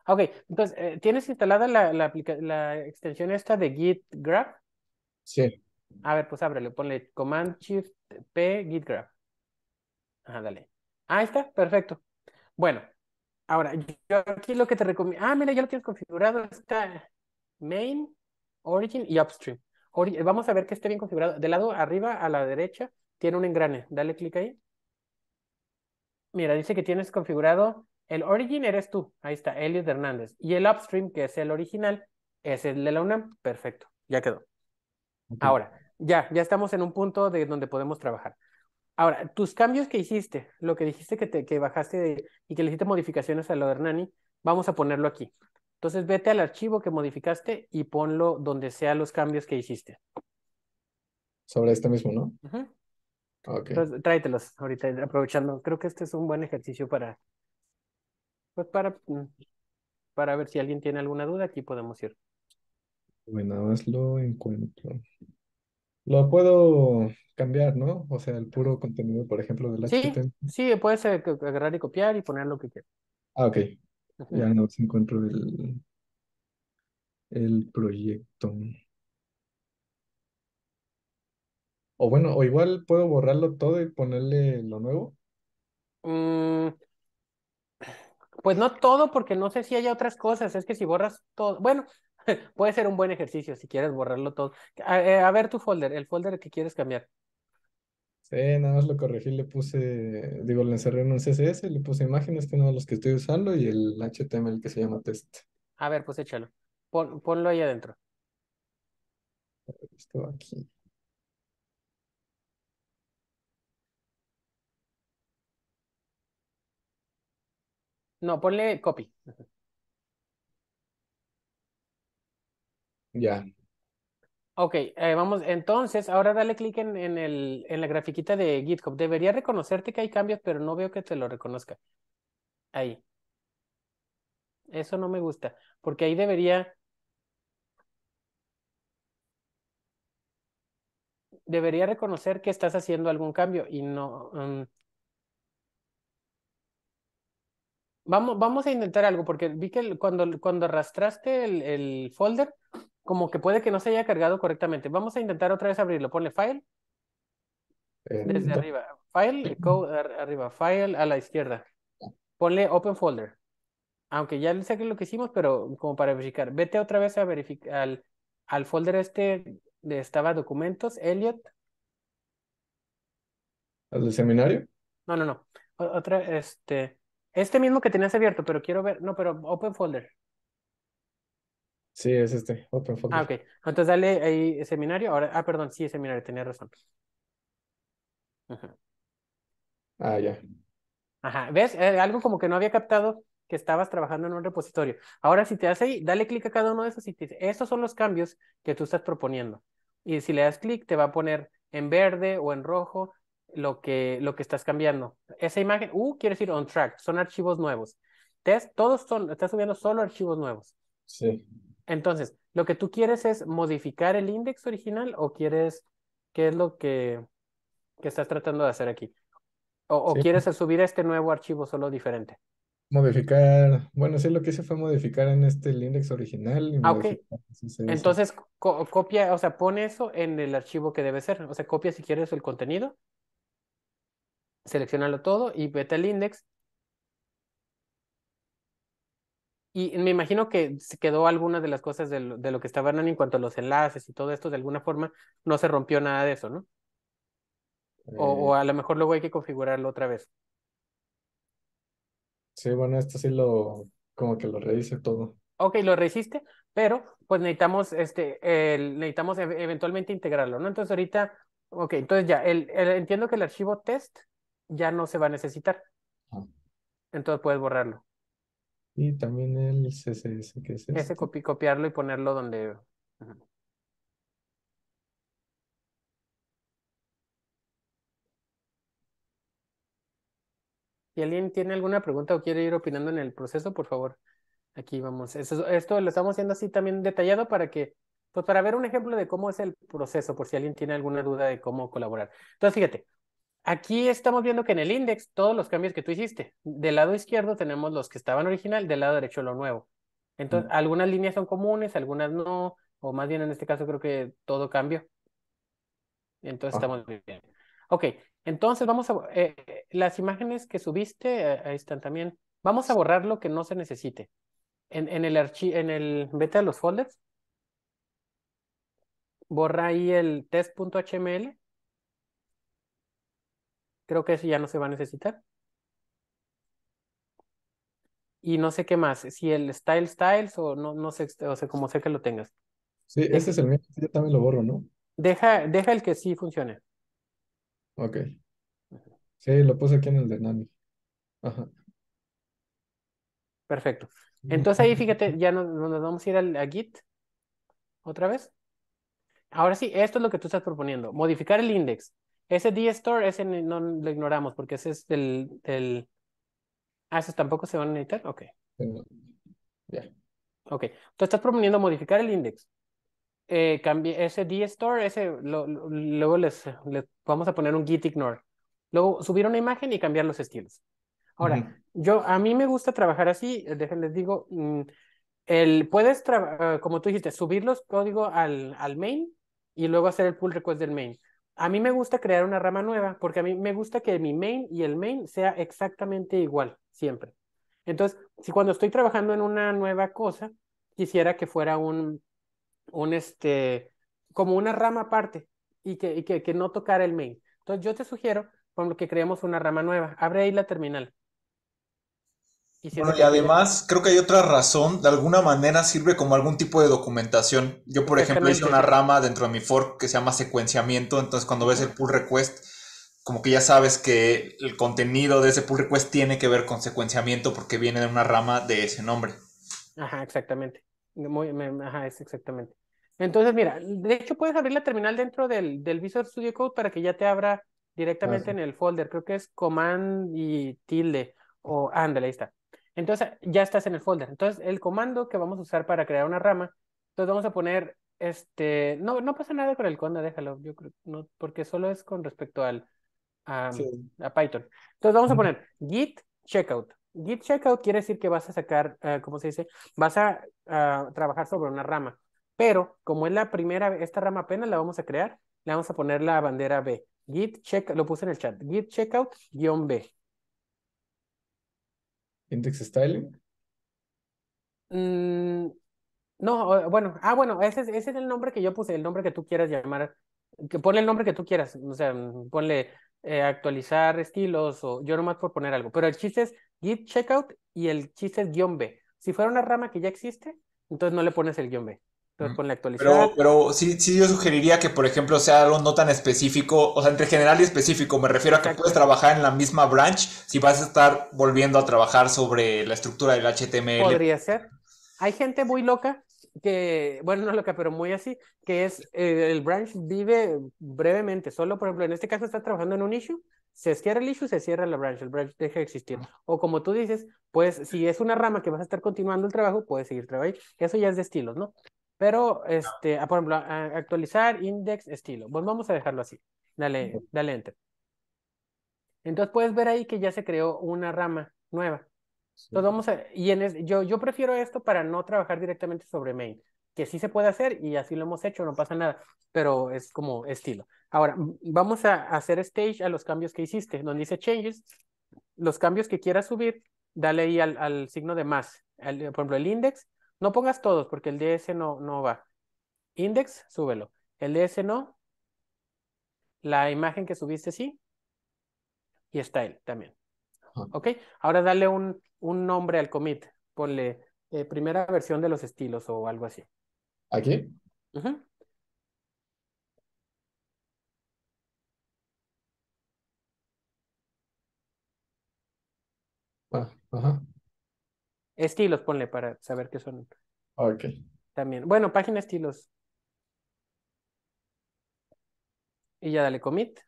Ok, entonces, eh, ¿tienes instalada la, extensión esta de git Graph. Sí. A ver, pues ábrele, ponle command shift p git Graph. Ajá, ah, dale. Ah, ahí está, perfecto. Bueno, ahora, yo aquí lo que te recomiendo, ah, mira, ya lo tienes configurado, está main, origin y upstream. vamos a ver que esté bien configurado. De lado arriba a la derecha tiene un engrane, dale clic ahí mira, dice que tienes configurado el origin eres tú, ahí está, Elliot Hernández. Y el upstream, que es el original, es el de la UNAM, perfecto, ya quedó. Ahora, ya, ya estamos en un punto de donde podemos trabajar. Ahora, tus cambios que hiciste, lo que dijiste que, te, que bajaste y que le hiciste modificaciones a lo de Hernani, vamos a ponerlo aquí. Entonces, vete al archivo que modificaste y ponlo donde sea los cambios que hiciste. Sobre este mismo, ¿no? Ajá. Entonces, tráetelos ahorita, aprovechando. Creo que este es un buen ejercicio para, pues para, mm, para ver si alguien tiene alguna duda, aquí podemos ir. Bueno, nada más lo encuentro. Lo puedo cambiar, ¿no? O sea, el puro contenido, por ejemplo, del sí, Sí, puedes eh, agarrar y copiar y poner lo que quieras. Ah, ok. Ya no encuentro el, el proyecto. O bueno, o igual puedo borrarlo todo y ponerle lo nuevo. Mm, pues no todo, porque no sé si hay otras cosas. Es que si borras todo, bueno, puede ser un buen ejercicio si quieres borrarlo todo. Eh, a, ver tu folder, el folder que quieres cambiar. Sí, nada más lo corregí, le puse, digo, le encerré en un CSS, le puse imágenes que no los que estoy usando y el HTML que se llama test. A ver, pues échalo. ponlo ahí adentro. Esto aquí. No, ponle copy. Ya. Ok, eh, vamos, entonces, ahora dale clic en, en la grafiquita de GitHub. Debería reconocerte que hay cambios, pero no veo que te lo reconozca. Ahí. Eso no me gusta, porque ahí debería... Debería reconocer que estás haciendo algún cambio y no... Mm, Vamos, a intentar algo, porque vi que cuando, cuando arrastraste el, folder, como que puede que no se haya cargado correctamente. Vamos a intentar otra vez abrirlo. Ponle file. Eh, Desde arriba. File, arriba. File a la izquierda. Ponle open folder. Aunque ya sé que lo que hicimos, pero como para verificar. Vete otra vez a verificar al, folder este de estaba documentos, Elliot. ¿Al del seminario? No, no, no. Otra, este. Este mismo que tenías abierto, pero quiero ver. No, pero Open Folder. Sí, es este, Open Folder. Ah, ok. Entonces dale ahí seminario. ah, perdón, sí, seminario, tenía razón. Ajá. Ah, ya. Ajá. ¿Ves? Eh, algo como que no había captado que estabas trabajando en un repositorio. Ahora, si te das ahí, dale clic a cada uno de esos y te dice, estos son los cambios que tú estás proponiendo. Y si le das clic, te va a poner en verde o en rojo lo que, lo que estás cambiando. Esa imagen, U uh, quiere decir on track, son archivos nuevos. Test, todos son, estás subiendo solo archivos nuevos. Sí. Entonces, lo que tú quieres es modificar el index original o quieres, ¿qué es lo que, que estás tratando de hacer aquí? O, quieres subir este nuevo archivo solo diferente? Modificar, bueno, sí, lo que hice fue modificar en este el index original. Ah, ok. Entonces, copia, o sea, pone eso en el archivo que debe ser. O sea, copia si quieres el contenido seleccionarlo todo y vete al index. Y me imagino que se quedó alguna de las cosas de lo, que estaba en cuanto a los enlaces y todo esto, de alguna forma no se rompió nada de eso, ¿no? O, eh. a lo mejor luego hay que configurarlo otra vez. Sí, bueno, esto sí lo, como que lo rehice todo. Ok, lo rehiciste, pero pues necesitamos, este, necesitamos e-, eventualmente integrarlo, ¿no? Entonces ahorita, ok, entonces ya, el, entiendo que el archivo test ya no se va a necesitar. Ah. Entonces puedes borrarlo. Y también el CSS, que es Ese este? copiarlo y ponerlo donde... Si alguien tiene alguna pregunta o quiere ir opinando en el proceso, por favor, aquí vamos. Esto, esto lo estamos haciendo así también detallado para que, pues para ver un ejemplo de cómo es el proceso, por si alguien tiene alguna duda de cómo colaborar. Entonces, fíjate, Aquí estamos viendo que en el index todos los cambios que tú hiciste. Del lado izquierdo tenemos los que estaban original, del lado derecho lo nuevo. Entonces, mm. algunas líneas son comunes, algunas no, o más bien en este caso creo que todo cambió. Entonces ah. estamos bien. Ok, entonces vamos a... Eh, las imágenes que subiste, eh, ahí están también. Vamos a borrar lo que no se necesite. En, en el archivo, en el... Vete a los folders. Borra ahí el test.html Creo que eso ya no se va a necesitar. Y no sé qué más, si el Style Styles o no, no sé, o sea, como sé que lo tengas. Sí, este es el mismo. yo también lo borro, ¿no? Deja, deja el que sí funcione. Ok. Sí, lo puse aquí en el Nami. Ajá. Perfecto. Entonces ahí fíjate, ya nos, vamos a ir al, a Git otra vez. Ahora sí, esto es lo que tú estás proponiendo. Modificar el index. Ese D-Store, ese no lo ignoramos porque ese es el, el... Ah, ¿esos tampoco se van a necesitar? Ok. Ok. Tú estás proponiendo modificar el index. Eh, ese store ese, luego les, vamos a poner un git ignore. Luego subir una imagen y cambiar los estilos. Ahora, yo, a mí me gusta trabajar así, eh, les digo, mm, el, puedes, eh, como tú dijiste, subir los códigos al, al main y luego hacer el pull request del main a mí me gusta crear una rama nueva porque a mí me gusta que mi main y el main sea exactamente igual siempre. Entonces, si cuando estoy trabajando en una nueva cosa, quisiera que fuera un, un este, como una rama aparte y que, no tocara el main. Entonces, yo te sugiero, por que creemos una rama nueva. Abre ahí la terminal. Y, bueno, y además creo que hay otra razón, de alguna manera sirve como algún tipo de documentación. Yo, por ejemplo, hice una rama dentro de mi fork que se llama secuenciamiento, entonces cuando ves el pull request, como que ya sabes que el contenido de ese pull request tiene que ver con secuenciamiento porque viene de una rama de ese nombre. Ajá, exactamente. ajá, es exactamente. Entonces, mira, de hecho puedes abrir la terminal dentro del, del Visual Studio Code para que ya te abra directamente en el folder. Creo que es command y tilde o ándale, ahí está. Entonces ya estás en el folder. Entonces el comando que vamos a usar para crear una rama, entonces vamos a poner, este, no, no pasa nada con el conda, déjalo, yo creo, no, porque solo es con respecto al, a, Python. Entonces vamos a poner git checkout. Git checkout quiere decir que vas a sacar, uh, ¿cómo se dice? Vas a trabajar sobre una rama, pero como es la primera, esta rama apenas la vamos a crear, le vamos a poner la bandera B. Git checkout, lo puse en el chat, git checkout guión B. Index Styling. Mm, no, eh, bueno, ah, bueno, ese es, ese el nombre que yo puse, el nombre que tú quieras llamar, que ponle el nombre que tú quieras, o sea, mm, ponle eh, actualizar estilos o yo nomás por poner algo, pero el chiste es git checkout y el chiste es guión B. Si fuera una rama que ya existe, entonces no le pones el guión B. Pero con la actualización. Pero, sí, sí, yo sugeriría que, por ejemplo, sea algo no tan específico, o sea, entre general y específico, me refiero a que puedes trabajar en la misma branch si vas a estar volviendo a trabajar sobre la estructura del HTML. Podría ser. Hay gente muy loca que, bueno, no loca, pero muy así, que es eh, el branch vive brevemente, solo, por ejemplo, en este caso está trabajando en un issue, se cierra el issue, se cierra la branch, el branch deja de existir. O como tú dices, pues si es una rama que vas a estar continuando el trabajo, puedes seguir trabajando. Eso ya es de estilos, ¿no? Pero, este, ah, por ejemplo, actualizar index estilo. Pues vamos a dejarlo así. Dale, dale enter. Entonces puedes ver ahí que ya se creó una rama nueva. Entonces vamos a, y en yo, yo prefiero esto para no trabajar directamente sobre main, que sí se puede hacer y así lo hemos hecho, no pasa nada, pero es como estilo. Ahora, vamos a hacer stage a los cambios que hiciste, donde dice changes, los cambios que quieras subir, dale ahí al, signo de más, por ejemplo, el index, no pongas todos porque el DS no, no va. Index, súbelo. El DS no. La imagen que subiste sí. Y style también. ¿Ok? Ahora dale un, un nombre al commit. Ponle eh, primera versión de los estilos o algo así. ¿Aquí? Ah, ajá. Estilos, ponle para saber qué son. Ok. También. Bueno, página estilos. Y ya dale commit.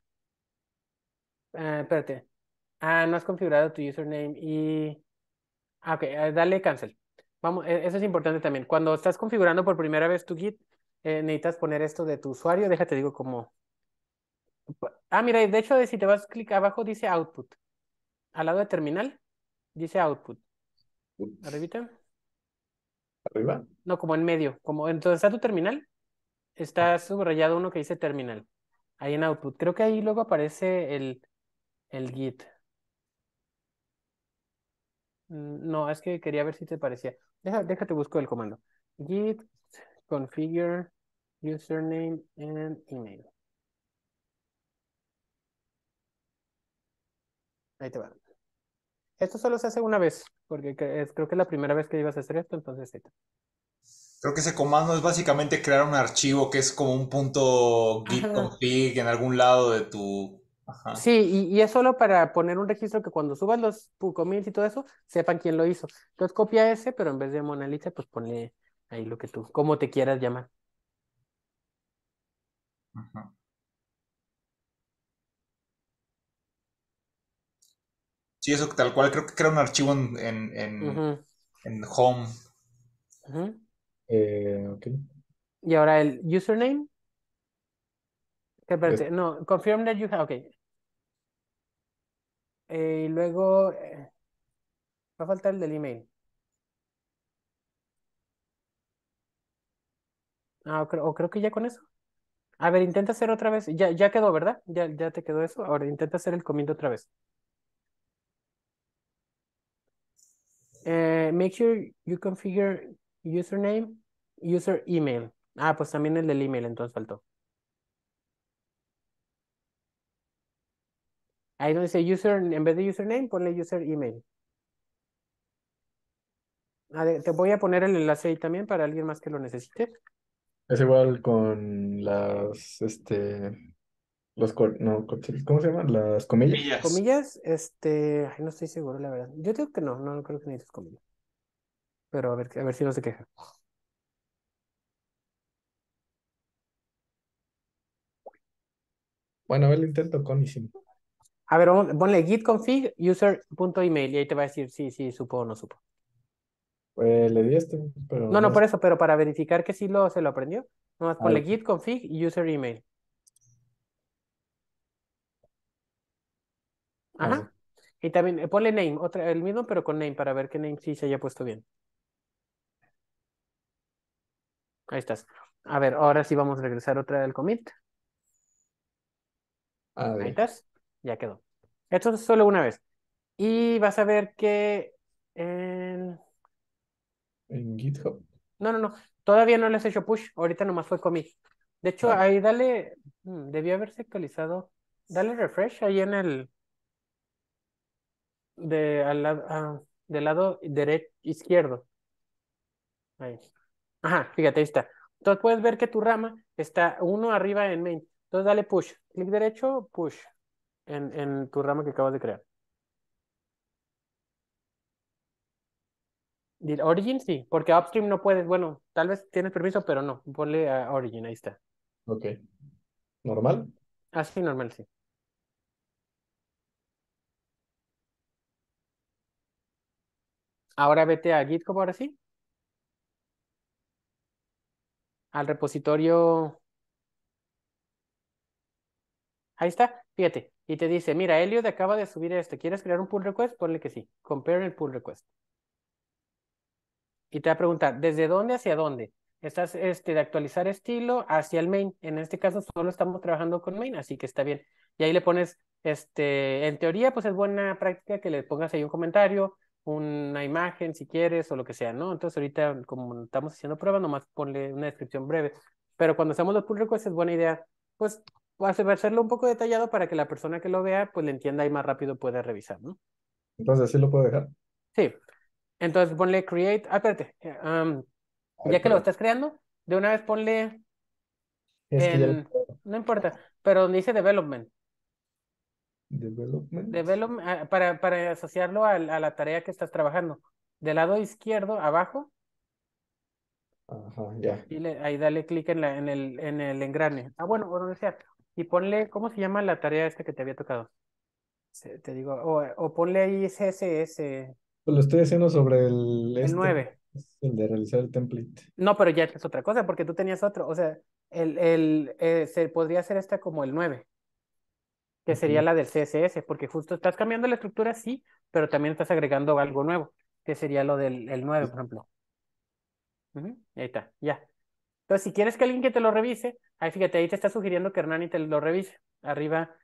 Ah, espérate. Ah, no has configurado tu username y... Ah, ok, eh, dale cancel. Vamos, e, eso es importante también. Cuando estás configurando por primera vez tu Git, eh, necesitas poner esto de tu usuario. Déjate, digo, como... Ah, mira, de hecho, si te vas a clic abajo, dice output. Al lado de terminal, dice output. Arribita. Arriba. No, como en medio. Como entonces está tu terminal, está ah. subrayado uno que dice terminal. Ahí en output. Creo que ahí luego aparece el, el git. Mm, no, es que quería ver si te parecía. déjate busco el comando. Git configure username and email. Ahí te va. Esto solo se hace una vez, porque creo que es la primera vez que ibas a hacer esto, entonces Creo que ese comando es básicamente crear un archivo que es como un punto git config en algún lado de tu... Sí, y, es solo para poner un registro que cuando subas los commits y todo eso, sepan quién lo hizo. Entonces copia ese, pero en vez de Mona Lisa, pues ponle ahí lo que tú, como te quieras llamar. Ajá. Sí, eso tal cual, creo que crea un archivo en, en, en, home. Eh, y ahora el username. ¿Qué parece? no, confirm that you have, ok. Eh, y luego eh, va a faltar el del email. Ah, creo, creo que ya con eso. A ver, intenta hacer otra vez. Ya, ya quedó, ¿verdad? Ya, ya te quedó eso. Ahora intenta hacer el comiendo otra vez. Eh, make sure you configure username, user email. Ah, pues también el del email, entonces faltó. Ahí donde dice user, en vez de username, ponle user email. Ah, te voy a poner el enlace ahí también para alguien más que lo necesite. Es igual con las, este, no, ¿cómo se llaman? Las comillas. Comillas, comillas este, Ay, no estoy seguro, la verdad. Yo digo que no, no, creo que necesites comillas. Pero a ver, a ver si no se queja. Bueno, a ver, lo intento con y A ver, ponle git config user.email y ahí te va a decir si, sí supo o no supo. Pues le di este, pero. No, no, por eso, pero para verificar que sí lo, se lo aprendió, nomás ah, ponle git config user email. Ajá. Y también, eh, ponle name, otra, el mismo, pero con name, para ver que name sí se haya puesto bien. Ahí estás. A ver, ahora sí vamos a regresar otra al commit. Ahí estás. Ya quedó. Esto es solo una vez. Y vas a ver que en... en... GitHub. No, no, no. Todavía no les he hecho push. Ahorita nomás fue commit. De hecho, ahí dale. Mm, debió haberse actualizado. Dale refresh ahí en el de, al lado, ah, del lado derecho, izquierdo. Ahí. Ajá, fíjate, ahí está. Entonces puedes ver que tu rama está uno arriba en main. Entonces dale push. Clic derecho, push. En, tu rama que acabas de crear. Origin sí, porque upstream no puedes. Bueno, tal vez tienes permiso, pero no. Ponle a Origin, ahí está. Ok. ¿Normal? Así ah, normal, sí. Ahora vete a GitHub, ahora sí. Al repositorio. Ahí está, fíjate. Y te dice, mira, te acaba de subir esto. ¿Quieres crear un pull request? Ponle que sí. Compare el pull request. Y te va a preguntar, ¿desde dónde hacia dónde? Estás este, de actualizar estilo hacia el main. En este caso solo estamos trabajando con main, así que está bien. Y ahí le pones, este, en teoría, pues es buena práctica que le pongas ahí un comentario, una imagen si quieres o lo que sea, ¿no? Entonces ahorita como estamos haciendo pruebas, nomás ponle una descripción breve. Pero cuando hacemos los pull requests es buena idea, pues hacerlo un poco detallado para que la persona que lo vea pues le entienda y más rápido pueda revisar, ¿no? Entonces sí lo puedo dejar. Sí. Entonces ponle create, ah, espérate, eh, ya que lo estás creando, de una vez ponle, no importa, pero donde dice development, Development. Ah, para, para asociarlo a, la tarea que estás trabajando. Del lado izquierdo, abajo. ya. Y ahí dale clic en, en, el, en el engrane. Ah, bueno, o donde sea. Y ponle, ¿cómo se llama la tarea esta que te había tocado? Te digo, o, o ponle ahí CSS. Pues lo estoy haciendo sobre el... El este, 9. El de realizar el template. No, pero ya es otra cosa, porque tú tenías otro. O sea, el, el, eh, se podría hacer esta como el 9 que sería la del CSS, porque justo estás cambiando la estructura, sí, pero también estás agregando algo nuevo, que sería lo del el 9, por ejemplo. Ahí está, ya. Entonces, si quieres que alguien que te lo revise, ahí fíjate, ahí te está sugiriendo que Hernani te lo revise. Arriba,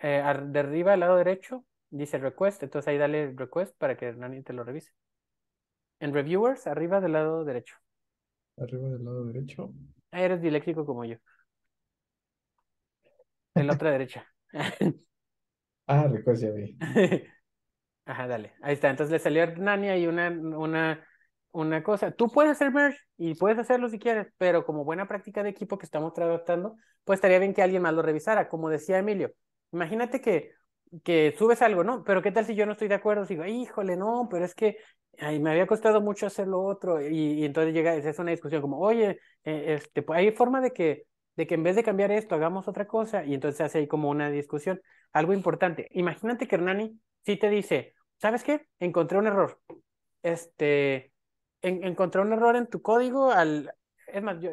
eh, de arriba al lado derecho, dice request, entonces ahí dale request para que Hernani te lo revise. En reviewers, arriba del lado derecho. Arriba del lado derecho. Ahí eres dialéctico como yo. En la otra derecha ah, recuerda ya vi. Ajá, dale. Ahí está. Entonces le salió Nania y una, una, una cosa. Tú puedes hacer merge y puedes hacerlo si quieres, pero como buena práctica de equipo que estamos tratando, pues estaría bien que alguien más lo revisara. Como decía Emilio, imagínate que, que subes algo, ¿no? Pero ¿qué tal si yo no estoy de acuerdo? Digo, híjole, no, pero es que me había costado mucho hacer lo otro. Y, entonces llega, es una discusión como, oye, eh, este, pues, hay forma de que de que en vez de cambiar esto, hagamos otra cosa, y entonces hace ahí como una discusión. Algo importante, imagínate que Hernani sí te dice, ¿sabes qué? Encontré un error. Este, encontré un error en tu código al... Es más, yo...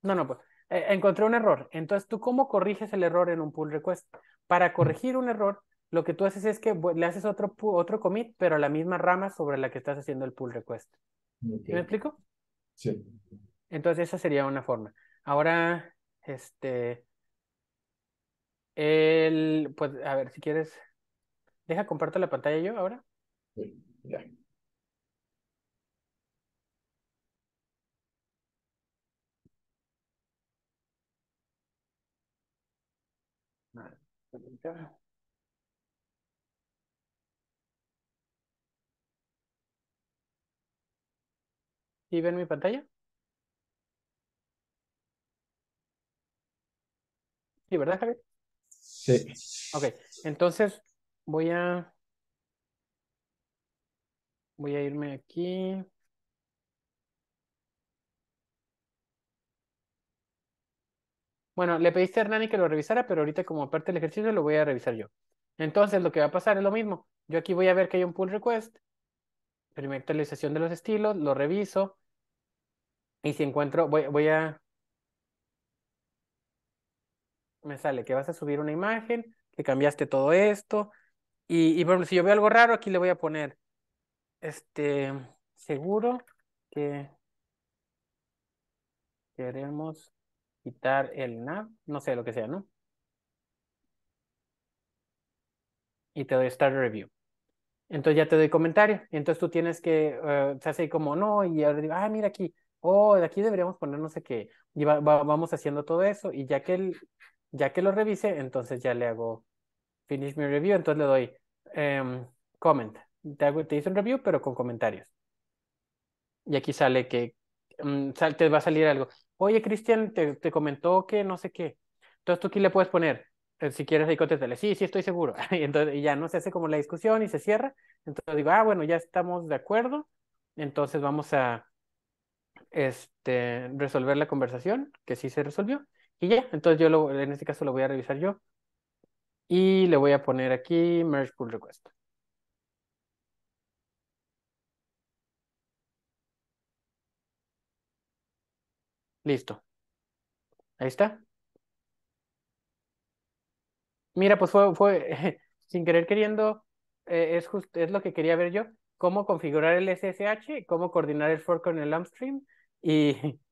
no, no, pues. Eh, encontré un error. Entonces, ¿tú cómo corriges el error en un pull request? Para corregir un error, lo que tú haces es que le haces otro, otro commit, pero a la misma rama sobre la que estás haciendo el pull request. ¿Me explico? Sí. Entonces, esa sería una forma. Ahora, este, el, pues, a ver, si quieres, deja, comparto la pantalla yo ahora. Sí, ya. ¿Y ah, ven mi pantalla? ¿verdad, Javier? Sí. Ok, entonces voy a... Voy a irme aquí. Bueno, le pediste a Hernani que lo revisara, pero ahorita como parte del ejercicio lo voy a revisar yo. Entonces lo que va a pasar es lo mismo. Yo aquí voy a ver que hay un pull request. Primera actualización de los estilos, lo reviso. Y si encuentro, voy, voy a me sale que vas a subir una imagen, que cambiaste todo esto. Y, y si yo veo algo raro, aquí le voy a poner, este, seguro que queremos quitar el nav, no sé lo que sea, ¿no? Y te doy start review. Entonces ya te doy comentario. entonces tú tienes que, eh, se hace como, no, y ahora digo, ah, mira aquí, oh, de aquí deberíamos poner no sé qué. Y vamos haciendo todo eso. Y ya que el, ya que lo revise, entonces ya le hago finish my review, entonces le doy em, comment. Te, hago, hice un review, pero con comentarios. Y aquí sale que mm, te va a salir algo. Oye, Cristian, te, comentó que no sé qué. Entonces tú aquí le puedes poner, eh, si quieres ahí contéstale, sí, sí, estoy seguro. y entonces ya no se hace como la discusión y se cierra. Entonces digo, ah, bueno, ya estamos de acuerdo. Entonces vamos a este, resolver la conversación, que sí se resolvió. Y ya, entonces yo lo, en este caso lo voy a revisar yo. Y le voy a poner aquí merge pull request. Listo. Ahí está. Mira, pues fue, sin querer queriendo, eh, es, es lo que quería ver yo, cómo configurar el SSH, cómo coordinar el fork con el upstream y,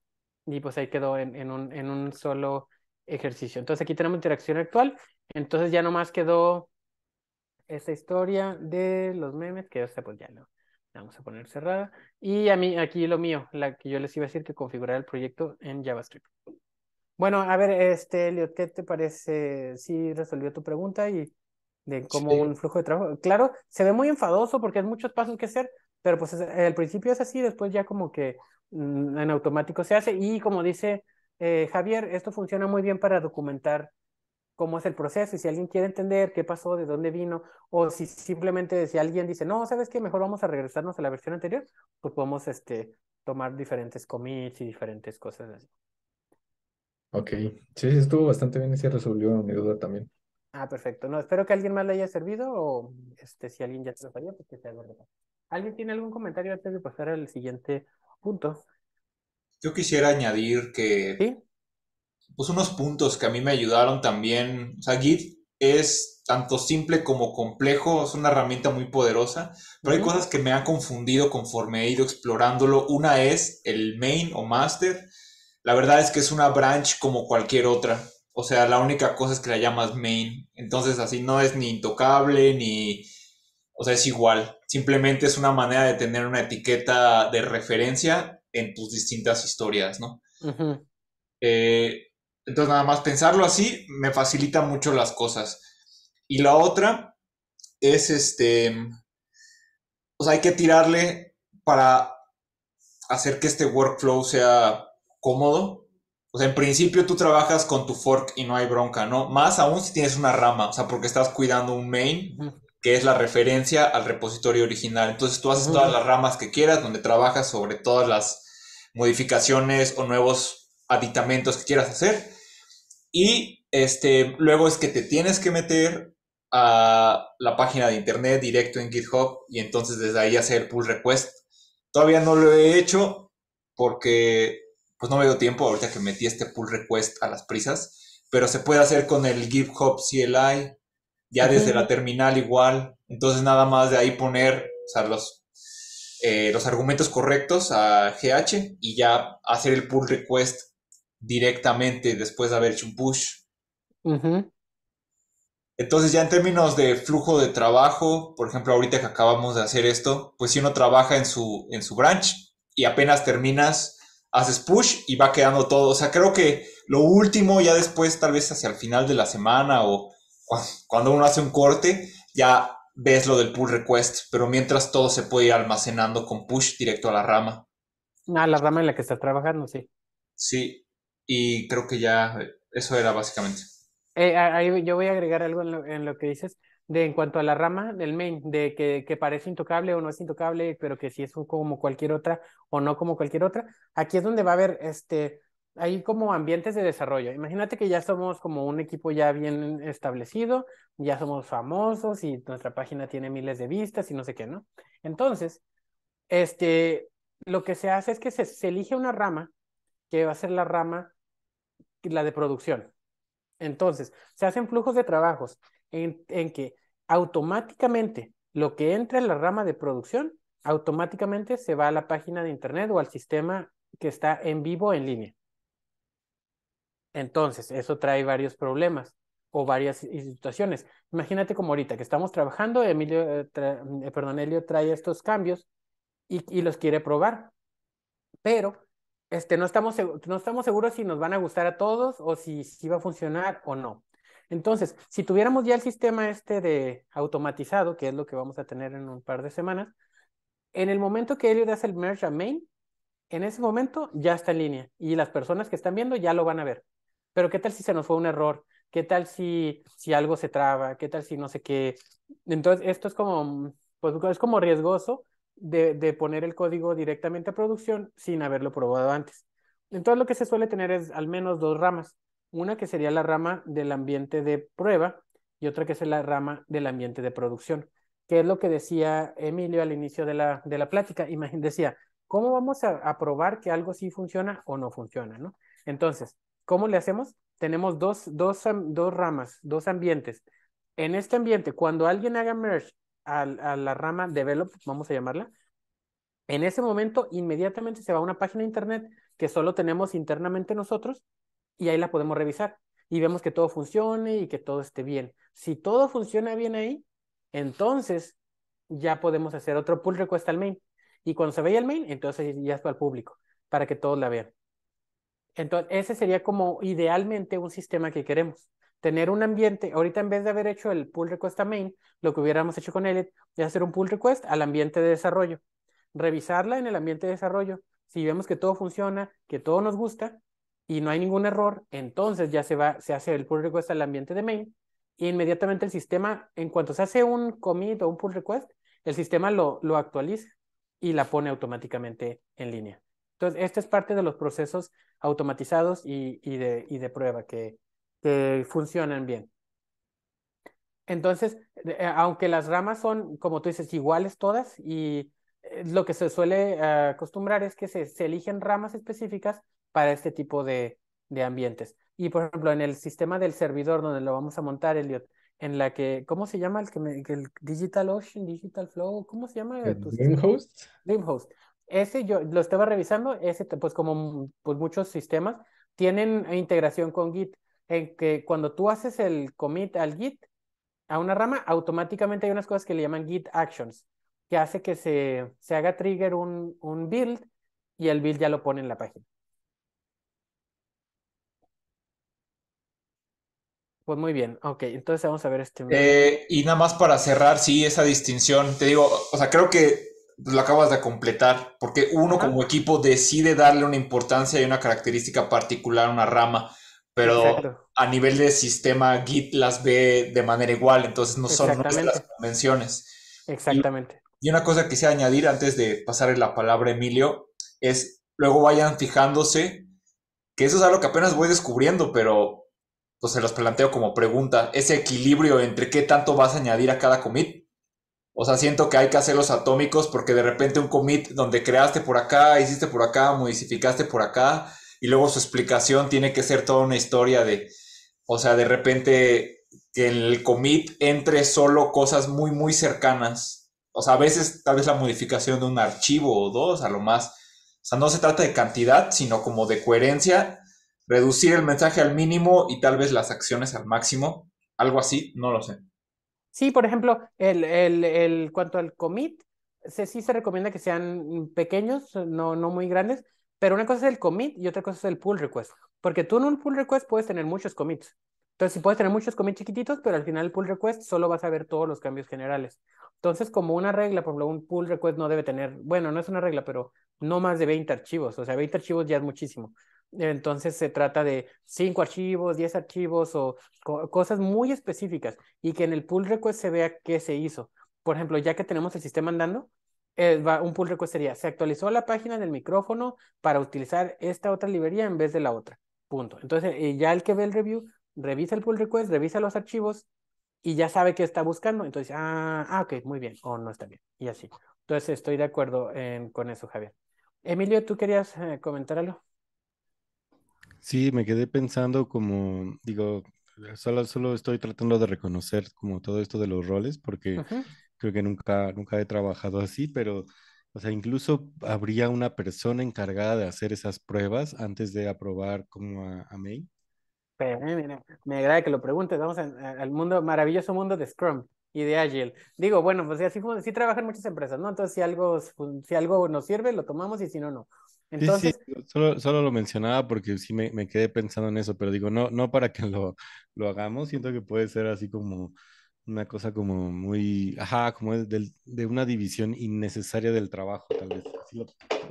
y pues ahí quedó en, un, solo ejercicio. Entonces aquí tenemos interacción actual, entonces ya nomás quedó esa historia de los memes, que esta pues ya no vamos a poner cerrada. Y a mí, aquí lo mío, la que yo les iba a decir que configurar el proyecto en JavaScript. Bueno, a ver, este, ¿qué te parece si resolvió tu pregunta y de cómo un flujo de trabajo? Claro, se ve muy enfadoso porque hay muchos pasos que hacer, pero pues al principio es así, después ya como que Mm, en automático se hace y como dice eh, Javier, esto funciona muy bien para documentar cómo es el proceso y si alguien quiere entender qué pasó, de dónde vino, o si simplemente si alguien dice, no, ¿sabes qué? Mejor vamos a regresarnos a la versión anterior, pues podemos este, tomar diferentes commits y diferentes cosas así. Ok, sí, estuvo bastante bien y se resolvió mi duda también. Ah, perfecto. No, espero que alguien más le haya servido o este, si alguien ya se lo falló, pues que sea ¿Alguien tiene algún comentario antes de pasar al siguiente Punto. Yo quisiera añadir que, pues unos puntos que a mí me ayudaron también. O sea, Git es tanto simple como complejo, es una herramienta muy poderosa, pero hay cosas que me han confundido conforme he ido explorándolo. Una es el main o master. La verdad es que es una branch como cualquier otra. O sea, la única cosa es que la llamas main. Entonces así no es ni intocable, ni... O sea, es igual simplemente es una manera de tener una etiqueta de referencia en tus distintas historias, ¿no? Eh, entonces, nada más pensarlo así me facilita mucho las cosas. Y la otra es este. O sea, hay que tirarle para hacer que este workflow sea cómodo. O sea, en principio tú trabajas con tu fork y no hay bronca, ¿no? Más aún si tienes una rama, o sea, porque estás cuidando un main que es la referencia al repositorio original. Entonces tú haces todas las ramas que quieras, donde trabajas sobre todas las modificaciones o nuevos aditamentos que quieras hacer. Y este, luego es que te tienes que meter a la página de internet directo en GitHub y entonces desde ahí hacer pull request. Todavía no lo he hecho porque pues no me dio tiempo ahorita que metí este pull request a las prisas, pero se puede hacer con el GitHub CLI ya desde la terminal igual. Entonces nada más de ahí poner los, eh, los argumentos correctos a GH y ya hacer el pull request directamente después de haber hecho un push. Entonces ya en términos de flujo de trabajo, por ejemplo ahorita que acabamos de hacer esto, pues si uno trabaja en su, en su branch y apenas terminas, haces push y va quedando todo. O sea, creo que lo último ya después, tal vez hacia el final de la semana o cuando uno hace un corte, ya ves lo del pull request, pero mientras todo se puede ir almacenando con push directo a la rama. A ah, la rama en la que estás trabajando, sí. Sí, y creo que ya eso era básicamente. Eh, ahí yo voy a agregar algo en lo, que dices, de en cuanto a la rama del main, de que, parece intocable o no es intocable, pero que si es como cualquier otra o no como cualquier otra. Aquí es donde va a haber este, hay como ambientes de desarrollo. Imagínate que ya somos como un equipo ya bien establecido, ya somos famosos y nuestra página tiene miles de vistas y no sé qué, ¿no? Entonces, este, lo que se hace es que se, elige una rama que va a ser la rama, la de producción. Entonces, se hacen flujos de trabajos en, en que automáticamente lo que entra en la rama de producción, automáticamente se va a la página de internet o al sistema que está en vivo en línea. Entonces, eso trae varios problemas o varias situaciones. Imagínate como ahorita que estamos trabajando, Emilio, eh, mm, eh, perdón, Elio trae estos cambios y, los quiere probar, pero este, no, estamos, no estamos seguros si nos van a gustar a todos o si, si va a funcionar o no. Entonces, si tuviéramos ya el sistema este de automatizado, que es lo que vamos a tener en un par de semanas, en el momento que le hace el merge a main, en ese momento ya está en línea y las personas que están viendo ya lo van a ver pero ¿qué tal si se nos fue un error? ¿Qué tal si, si algo se traba? ¿Qué tal si no sé qué? Entonces, esto es como, pues, es como riesgoso de, poner el código directamente a producción sin haberlo probado antes. Entonces, lo que se suele tener es al menos dos ramas. Una que sería la rama del ambiente de prueba y otra que es la rama del ambiente de producción, que es lo que decía Emilio al inicio de la, de la plática. Imagín, decía, ¿cómo vamos a, probar que algo sí funciona o no funciona? ¿no? Entonces, ¿Cómo le hacemos? Tenemos dos, dos ramas, dos ambientes. En este ambiente, cuando alguien haga merge a, la rama develop, vamos a llamarla, en ese momento inmediatamente se va a una página de internet que solo tenemos internamente nosotros y ahí la podemos revisar y vemos que todo funcione y que todo esté bien. Si todo funciona bien ahí, entonces ya podemos hacer otro pull request al main. Y cuando se vea el main, entonces ya está al público para que todos la vean. Entonces, ese sería como idealmente un sistema que queremos. Tener un ambiente, ahorita en vez de haber hecho el pull request a main, lo que hubiéramos hecho con el, es hacer un pull request al ambiente de desarrollo. Revisarla en el ambiente de desarrollo. Si vemos que todo funciona, que todo nos gusta y no hay ningún error, entonces ya se, va, se hace el pull request al ambiente de main y e inmediatamente el sistema, en cuanto se hace un commit o un pull request, el sistema lo actualiza y la pone automáticamente en línea. Entonces, esta es parte de los procesos automatizados y, de, prueba que, funcionan bien. Entonces, eh, aunque las ramas son, como tú dices, iguales todas y eh, lo que se suele eh, acostumbrar es que se, eligen ramas específicas para este tipo de, ambientes. Y, por ejemplo, en el sistema del servidor donde lo vamos a montar, Elliot, en la que, ¿cómo se llama el el Digital Ocean, Digital Flow? ¿Cómo se llama? DreamHost. Host. Ese yo lo estaba revisando, ese pues como pues muchos sistemas tienen integración con Git, en que cuando tú haces el commit al Git, a una rama, automáticamente hay unas cosas que le llaman Git Actions, que hace que se, se haga trigger un, un build y el build ya lo pone en la página. Pues muy bien, ok, entonces vamos a ver este. Eh, y nada más para cerrar, sí, esa distinción, te digo, o sea, creo que lo acabas de completar, porque uno como equipo decide darle una importancia y una característica particular a una rama, pero a nivel de sistema Git las ve de manera igual, entonces no son las convenciones. Exactamente. Y, una cosa que quisiera añadir antes de pasarle la palabra a Emilio es, luego vayan fijándose, que eso es algo que apenas voy descubriendo, pero pues se los planteo como pregunta, ese equilibrio entre qué tanto vas a añadir a cada commit o sea, siento que hay que hacerlos atómicos porque de repente un commit donde creaste por acá, hiciste por acá, modificaste por acá, y luego su explicación tiene que ser toda una historia de, o sea, de repente que en el commit entre solo cosas muy, muy cercanas. O sea, a veces tal vez la modificación de un archivo o dos, a lo más. O sea, no se trata de cantidad, sino como de coherencia, reducir el mensaje al mínimo y tal vez las acciones al máximo. Algo así, no lo sé. Sí, por ejemplo, el, el, cuanto al commit, se, sí se recomienda que sean pequeños, no, no muy grandes, pero una cosa es el commit y otra cosa es el pull request. Porque tú en un pull request puedes tener muchos commits. Entonces, si puedes tener muchos commits chiquititos, pero al final el pull request solo vas a ver todos los cambios generales. Entonces, como una regla, por ejemplo, un pull request no debe tener, bueno, no es una regla, pero no más de 20 archivos. O sea, 20 archivos ya es muchísimo. Entonces se trata de cinco archivos, diez archivos o cosas muy específicas y que en el pull request se vea qué se hizo. Por ejemplo, ya que tenemos el sistema andando, eh, va, un pull request sería, se actualizó la página del micrófono para utilizar esta otra librería en vez de la otra. Punto. Entonces, eh, ya el que ve el review, revisa el pull request, revisa los archivos y ya sabe qué está buscando. Entonces, ah, ah ok, muy bien, o no está bien, y así. Entonces, estoy de acuerdo con eso, Javier. Emilio, ¿tú querías eh, comentar algo? Sí, me quedé pensando como, digo, eh, solo, estoy tratando de reconocer como todo esto de los roles, porque creo que nunca, nunca he trabajado así, pero, o sea, incluso habría una persona encargada de hacer esas pruebas antes de aprobar como a, May. Pero, pues, eh, me agrada que lo preguntes, vamos al mundo, maravilloso mundo de Scrum y de Agile. Digo, bueno, pues así, sí trabajan muchas empresas, ¿no? Entonces, si algo, si algo nos sirve, lo tomamos y si no, no. Entonces... Sí, sí. Solo, solo, lo mencionaba porque sí me, me, quedé pensando en eso, pero digo, no, no para que lo, lo hagamos, siento que puede ser así como una cosa como muy, ajá, como de, de una división innecesaria del trabajo, tal vez.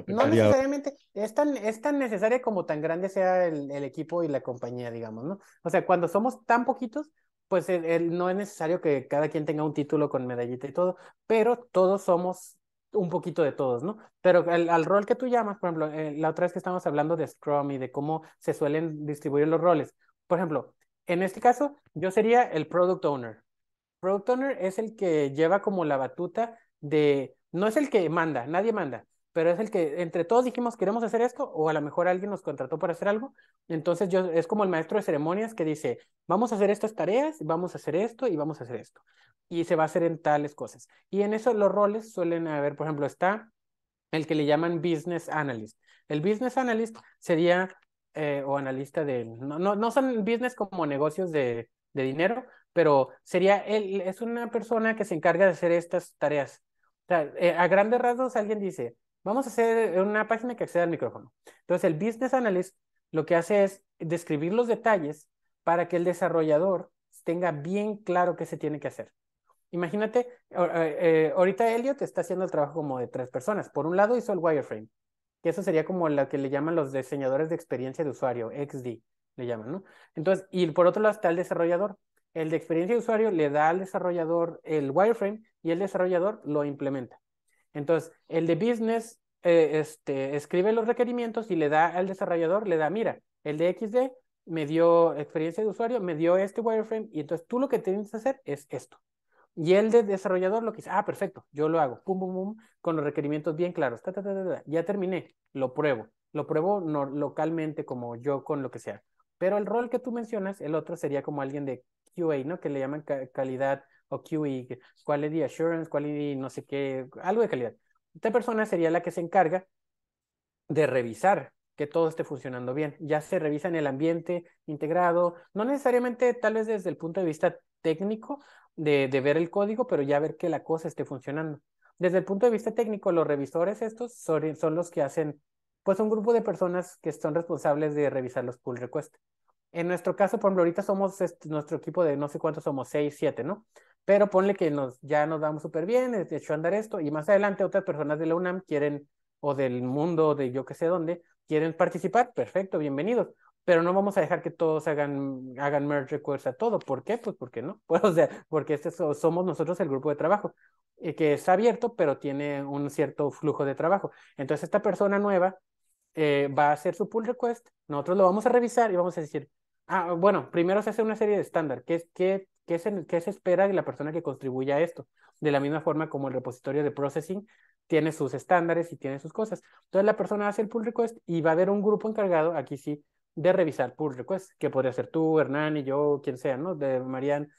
no necesariamente, es tan, es tan necesaria como tan grande sea el, el equipo y la compañía, digamos, ¿no? O sea, cuando somos tan poquitos, pues no es necesario que cada quien tenga un título con medallita y todo, pero todos somos un poquito de todos, ¿no? Pero al rol que tú llamas, por ejemplo, eh, la otra vez que estábamos hablando de Scrum y de cómo se suelen distribuir los roles, por ejemplo, en este caso yo sería el Product Owner. Product Owner es el que lleva como la batuta de, no es el que manda, nadie manda, pero es el que entre todos dijimos queremos hacer esto o a lo mejor alguien nos contrató para hacer algo. Entonces yo es como el maestro de ceremonias que dice, vamos a hacer estas tareas, vamos a hacer esto y vamos a hacer esto. Y se va a hacer en tales cosas. Y en eso los roles suelen haber, por ejemplo, está el que le llaman business analyst. El business analyst sería eh, o analista de, no, no, son business como negocios de, de dinero, pero sería él, es una persona que se encarga de hacer estas tareas. O sea, eh, a grandes rasgos alguien dice, Vamos a hacer una página que acceda al micrófono. Entonces, el business analyst lo que hace es describir los detalles para que el desarrollador tenga bien claro qué se tiene que hacer. Imagínate, eh, eh, ahorita Elliot está haciendo el trabajo como de tres personas. Por un lado hizo el wireframe, que eso sería como lo que le llaman los diseñadores de experiencia de usuario, XD, le llaman, ¿no? Entonces, y por otro lado está el desarrollador. El de experiencia de usuario le da al desarrollador el wireframe y el desarrollador lo implementa. Entonces, el de business eh, este, escribe los requerimientos y le da al desarrollador, le da, mira, el de XD me dio experiencia de usuario, me dio este wireframe y entonces tú lo que tienes que hacer es esto. Y el de desarrollador lo que dice, ah, perfecto, yo lo hago, pum, pum, pum, con los requerimientos bien claros, ta, ta, ta, ya terminé, lo pruebo, lo pruebo no, localmente como yo con lo que sea. Pero el rol que tú mencionas, el otro sería como alguien de QA, ¿no? Que le llaman calidad o QE, Quality Assurance, Quality no sé qué, algo de calidad. Esta persona sería la que se encarga de revisar que todo esté funcionando bien. Ya se revisa en el ambiente integrado, no necesariamente tal vez desde el punto de vista técnico de, de ver el código, pero ya ver que la cosa esté funcionando. Desde el punto de vista técnico, los revisores estos son, son los que hacen, pues un grupo de personas que son responsables de revisar los pull requests. En nuestro caso, por ejemplo, ahorita somos este, nuestro equipo de no sé cuántos somos, seis, siete, ¿no? pero ponle que nos, ya nos damos súper bien, de hecho andar esto, y más adelante otras personas de la UNAM quieren, o del mundo, de yo que sé dónde, quieren participar, perfecto, bienvenidos, pero no vamos a dejar que todos hagan, hagan merge request a todo, ¿por qué? Pues porque no, o sea, porque este somos nosotros el grupo de trabajo, eh, que es abierto, pero tiene un cierto flujo de trabajo, entonces esta persona nueva eh, va a hacer su pull request, nosotros lo vamos a revisar y vamos a decir, Ah, bueno, primero se hace una serie de estándar. ¿Qué, ¿Qué ¿Qué se, se espera de la persona que contribuye a esto? De la misma forma como el repositorio de processing tiene sus estándares y tiene sus cosas. Entonces la persona hace el pull request y va a haber un grupo encargado, aquí sí, de revisar pull request, que podría ser tú, Hernán y yo, quien sea, ¿no? De Marian.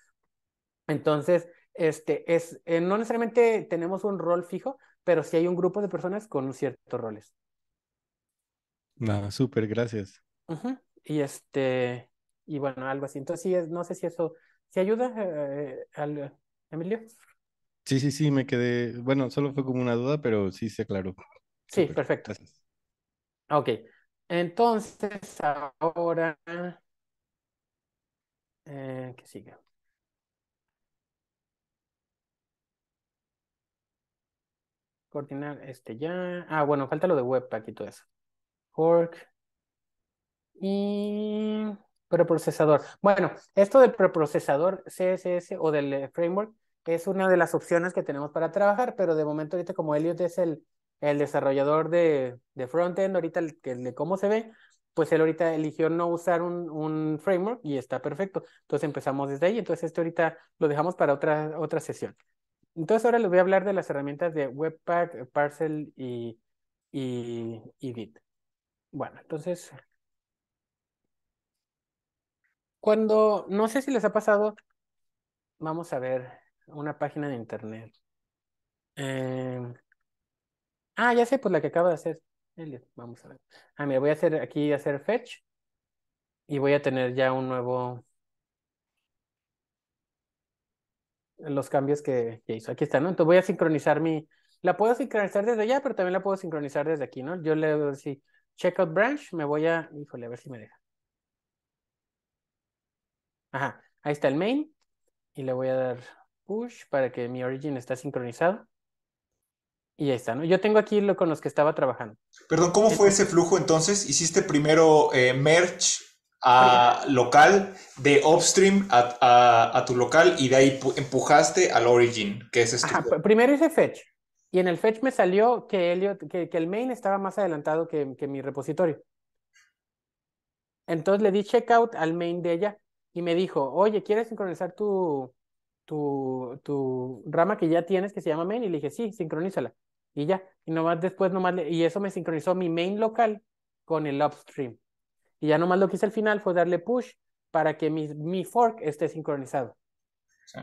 Entonces, este es, eh, no necesariamente tenemos un rol fijo, pero sí hay un grupo de personas con ciertos roles. nada súper, gracias. Y este, y bueno, algo así. Entonces, sí, es, no sé si eso ¿Se ayuda, eh, al, Emilio? Sí, sí, sí, me quedé. Bueno, solo fue como una duda, pero sí se aclaró. Sí, perfecto. Ok. Entonces, ahora. Eh, que siga. Coordinar este ya. Ah, bueno, falta lo de webpack y todo eso. work Y Preprocesador. Bueno, esto del preprocesador CSS o del eh, framework es una de las opciones que tenemos para trabajar, pero de momento ahorita como Elliot es el, el desarrollador de, de frontend, ahorita el, que de cómo se ve, pues él ahorita eligió no usar un, framework y está perfecto. Entonces empezamos desde ahí, entonces esto ahorita lo dejamos para otra, otra sesión. Entonces ahora les voy a hablar de las herramientas de Webpack, Parcel y, y, y Bueno, entonces cuando, no sé si les ha pasado, vamos a ver una página de internet. Em, ah, ya sé, pues la que acaba de hacer. Vamos a ver. Ah, mira, voy a hacer aquí hacer fetch y voy a tener ya un nuevo los cambios que, hizo. Aquí está, ¿no? Entonces voy a sincronizar mi. La puedo sincronizar desde allá, pero también la puedo sincronizar desde aquí, ¿no? Yo le doy así, checkout branch, me voy a. Híjole, a ver si me deja. Ajá, ahí está el main y le voy a dar push para que mi origin está sincronizado. Y ahí está, ¿no? Yo tengo aquí lo con los que estaba trabajando. Perdón, ¿cómo fue ese flujo entonces? Hiciste primero eh, merge a local, de upstream a, tu local y de ahí empujaste al origin, que es este Primero hice fetch y en el fetch me salió que, que, el main estaba más adelantado que, mi repositorio. Entonces le di checkout al main de ella y me dijo, oye, ¿quieres sincronizar tu, tu, tu rama que ya tienes que se llama main? Y le dije, sí, sincronízala. Y ya, y nomás después, nomás, y eso me sincronizó mi main local con el upstream. Y ya nomás lo que hice al final fue darle push para que mi, mi fork esté sincronizado. Sí.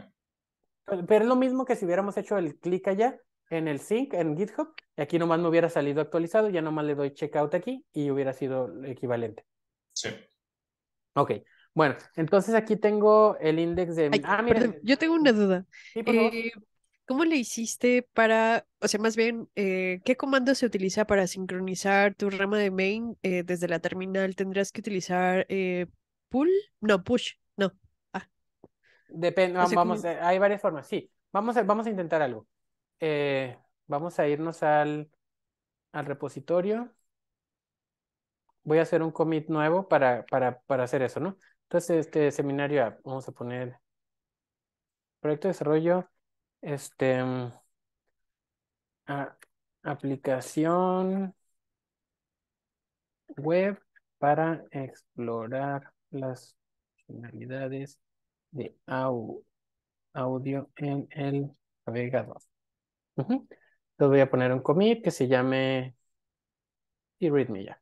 Pero es lo mismo que si hubiéramos hecho el clic allá en el sync, en GitHub, y aquí nomás me hubiera salido actualizado, ya nomás le doy checkout aquí y hubiera sido equivalente. Sí. Ok, bueno, entonces aquí tengo el índice de... ah, mira. yo tengo una duda. Eh, ¿Cómo le hiciste para, o sea, más bien, eh, qué comando se utiliza para sincronizar tu rama de main eh, desde la terminal? ¿Tendrás que utilizar pull? No, push, no. Ah. Depende, vamos, hay varias formas, sí. Vamos a, vamos a intentar algo. vamos a irnos al, al repositorio voy a hacer un commit nuevo para, para, para hacer eso, ¿no? Entonces, este seminario, ah, vamos a poner proyecto de desarrollo, este, mm, ah, aplicación web para explorar las finalidades de audio en el navegador. Entonces voy a poner un commit que se llame y readme ya.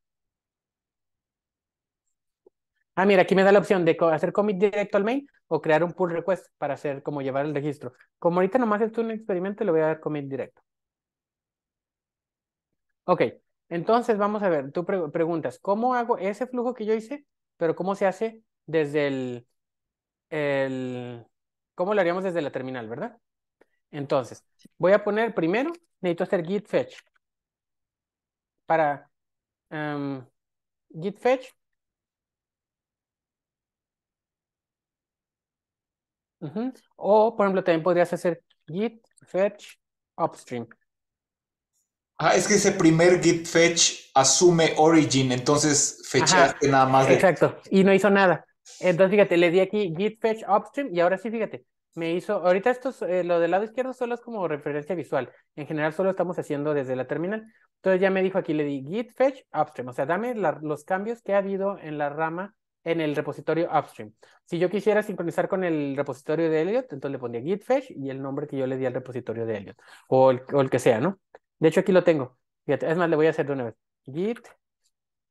Ah, mira, aquí me da la opción de hacer commit directo al main o crear un pull request para hacer como llevar el registro. Como ahorita nomás es un experimento, le voy a dar commit directo. Ok, entonces vamos a ver, tú preguntas, ¿cómo hago ese flujo que yo hice? Pero ¿cómo se hace desde el, el... ¿Cómo lo haríamos desde la terminal, verdad? Entonces, voy a poner primero, necesito hacer git fetch. Para em, git fetch O, por ejemplo, también podrías hacer git fetch upstream. Ah, es que ese primer git fetch asume origin, entonces fechaste nada más. De... Exacto, y no hizo nada. Entonces, fíjate, le di aquí git fetch upstream y ahora sí, fíjate, me hizo, ahorita esto, eh, lo del lado izquierdo solo es como referencia visual. En general solo estamos haciendo desde la terminal. Entonces ya me dijo aquí, le di git fetch upstream, o sea, dame los cambios que ha habido en la rama en el repositorio upstream. Si yo quisiera sincronizar con el repositorio de Elliot, entonces le pondría fetch, y el nombre que yo le di al repositorio de Elliot, o el, que sea, ¿no? De hecho, aquí lo tengo. Fíjate, es más, le voy a hacer de una vez. Git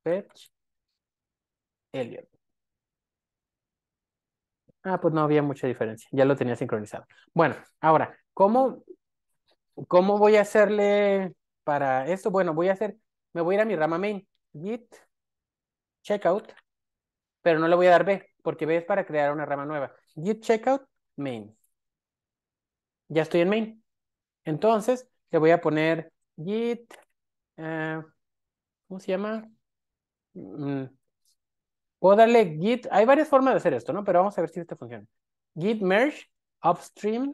fetch Elliot. Ah, pues no había mucha diferencia. Ya lo tenía sincronizado. Bueno, ahora, ¿cómo, cómo voy a hacerle para esto? Bueno, voy a hacer, me voy a ir a mi rama main. Git checkout pero no le voy a dar B, porque B es para crear una rama nueva. Git checkout main. Ya estoy en main. Entonces, le voy a poner git, eh, ¿cómo se llama? Mm. o darle git, hay varias formas de hacer esto, ¿no? Pero vamos a ver si esto funciona. Git merge upstream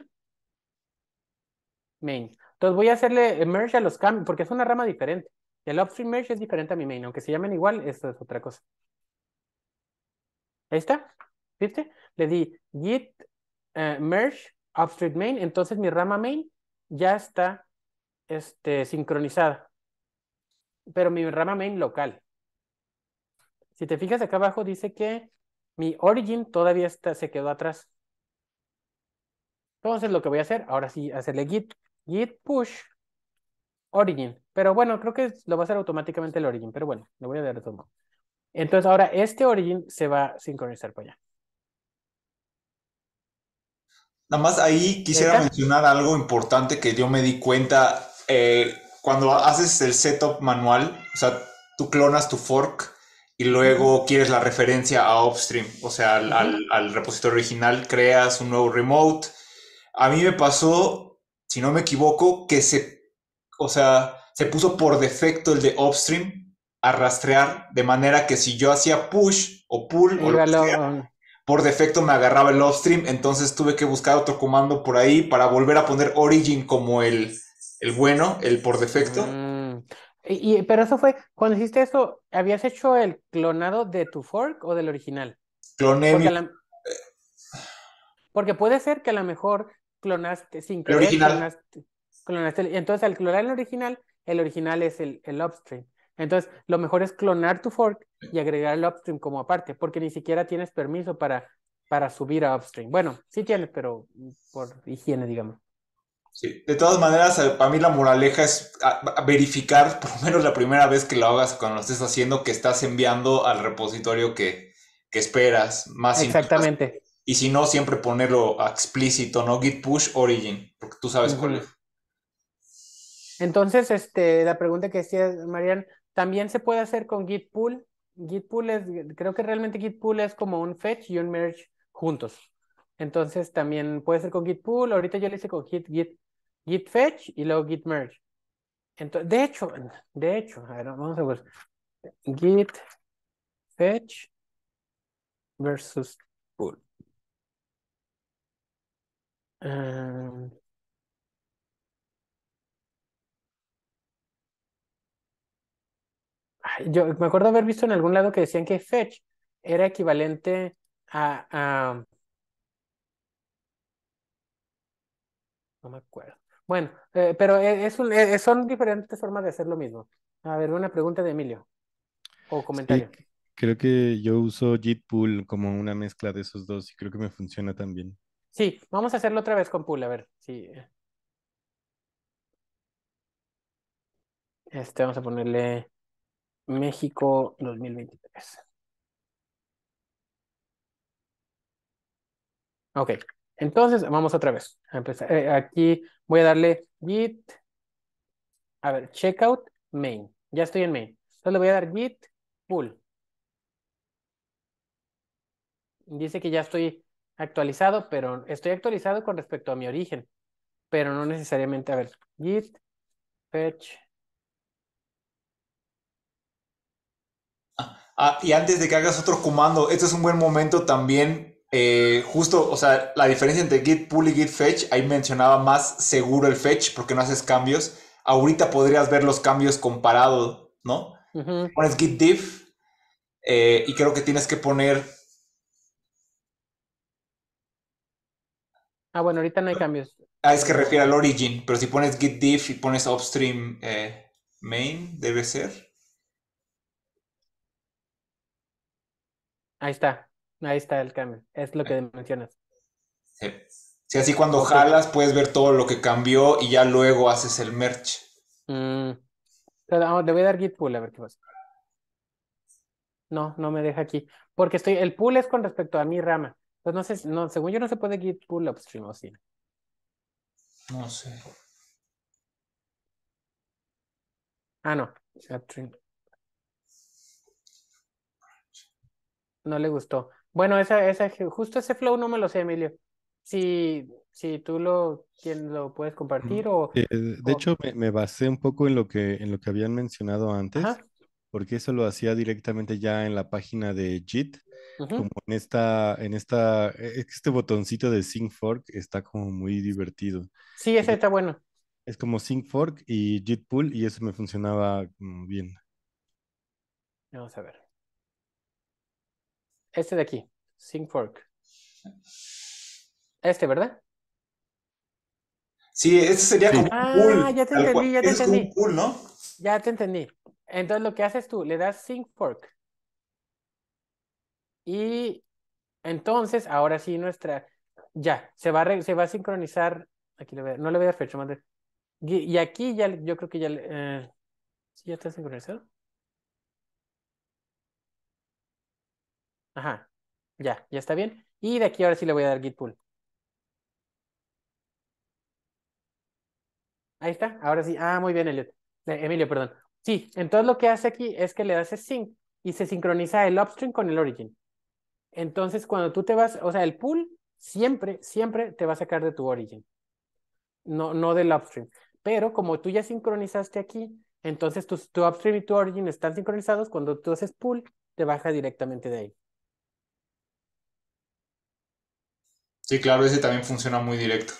main. Entonces voy a hacerle eh, merge a los cambios, porque es una rama diferente. El upstream merge es diferente a mi main, aunque se llamen igual, esto es otra cosa. Ahí está, ¿viste? Le di git eh, merge upstream main, entonces mi rama main ya está este, sincronizada, pero mi rama main local. Si te fijas acá abajo dice que mi origin todavía se quedó atrás. Entonces lo que voy a hacer, ahora sí, hacerle git, git push origin. Pero bueno, creo que lo va a hacer automáticamente el origin, pero bueno, le voy a dar de todo. Entonces ahora este origin se va a sincronizar para allá. Nada más ahí quisiera mencionar algo importante que yo me di cuenta eh, cuando haces el setup manual, o sea, tú clonas tu fork y luego quieres la referencia a upstream, o sea, al, al, repositorio original, creas un nuevo remote. A mí me pasó, si no me equivoco, que se, o sea, se puso por defecto el de upstream a rastrear, de manera que si yo hacía push o pull por defecto me agarraba el upstream, entonces tuve que buscar otro comando por ahí para volver a poner origin como el, el bueno, el por defecto. Mm. Y, pero eso fue, cuando hiciste eso, ¿habías hecho el clonado de tu fork o del original? Cloné porque, puede ser que a lo mejor clonaste sin querer, Clonaste, y entonces al clonar el original, el original es el, el upstream. Entonces, lo mejor es clonar tu fork y agregar el upstream como aparte, porque ni siquiera tienes permiso para, para subir a upstream. Bueno, sí tienes, pero por higiene, digamos. Sí. De todas maneras, eh, para mí la moraleja es ah, verificar, por lo menos la primera vez que lo hagas, cuando lo estés haciendo, que estás enviando al repositorio que, esperas. Más Exactamente. y si no, siempre ponerlo explícito, ¿no? Git push origin, porque tú sabes cuál es. Entonces, este, la pregunta que decía Marian, también se puede hacer con Git pull. Git pull es, creo que realmente Git pull es como un fetch y un merge juntos. Entonces también puede ser con Git pull. Ahorita yo le hice con Git, Git, Git fetch y luego Git merge. Entonces, de hecho, de hecho, vamos a ver. Git fetch versus pull. Ah, yo me acuerdo haber visto en algún lado que decían que fetch era equivalente a, no me acuerdo. Bueno, eh, pero eh, es eh, son diferentes formas de hacer lo mismo. A ver, una pregunta de Emilio o comentario. creo que yo uso JitPool como una mezcla de esos dos y creo que me funciona también. Sí, vamos a hacerlo otra vez con Pool, a ver. Sí. Este, vamos a ponerle México 2023. Ok, entonces vamos otra vez a empezar. Eh, aquí voy a darle git, a ver, checkout main. Ya estoy en main. Entonces le voy a dar git pull. Dice que ya estoy actualizado, pero estoy actualizado con respecto a mi origen, pero no necesariamente, a ver, git fetch Ah, y antes de que hagas otro comando, este es un buen momento también. Eh, justo, o sea, la diferencia entre git pull y git fetch, ahí mencionaba más seguro el fetch porque no haces cambios. Ahorita podrías ver los cambios comparados, ¿no? Pones git diff eh, y creo que tienes que poner. Ah, bueno, ahorita no hay cambios. Ah, es que refiere al origin, pero si pones git diff y pones upstream eh, main, debe ser. Ahí está, ahí está el cambio, es lo que mencionas. Sí. así cuando jalas puedes ver todo lo que cambió y ya luego haces el merch. Mm. Le voy a dar git pull a ver qué pasa. No, no me deja aquí. Porque estoy, el pool es con respecto a mi rama. entonces pues no sé, no, según yo no se puede git pull upstream o sí. No sé. Ah, no. Upstream. No le gustó. Bueno, esa, esa, justo ese flow no me lo sé, Emilio. Si, si tú lo, lo puedes compartir o... Eh, de hecho, me, basé un poco en lo que, en lo que habían mencionado antes, porque eso lo hacía directamente ya en la página de JIT, como en esta, en esta, e-, este botoncito de Sync Fork está como muy divertido. Sí, ese está bueno. Es como Sync Fork y JIT Pool y eso me funcionaba mm, bien. Vamos a ver. Este de aquí, Sync Fork. Este, ¿verdad? Sí, este sería como ah, ya te entendí, ya te entendí. Un ¿no? Ya te entendí. Entonces lo que haces tú, le das Sync Fork. Y entonces, ahora sí, nuestra... Ya, se va a, se va a sincronizar... Aquí le voy a... no le voy a dar fecha, Y aquí ya, yo creo que ya... Eh... ¿Sí ya está sincronizado? Ajá, ya, ya está bien. Y de aquí ahora sí le voy a dar git pull. Ahí está, ahora sí. Ah, muy bien, eh, Emilio, perdón. Sí, entonces lo que hace aquí es que le das sync y se sincroniza el upstream con el origin. Entonces, cuando tú te vas, o sea, el pull siempre, siempre te va a sacar de tu origin, no, no del upstream. Pero como tú ya sincronizaste aquí, entonces tu, tu upstream y tu origin están sincronizados. Cuando tú haces pull, te baja directamente de ahí. Sí, claro, ese también funciona muy directo.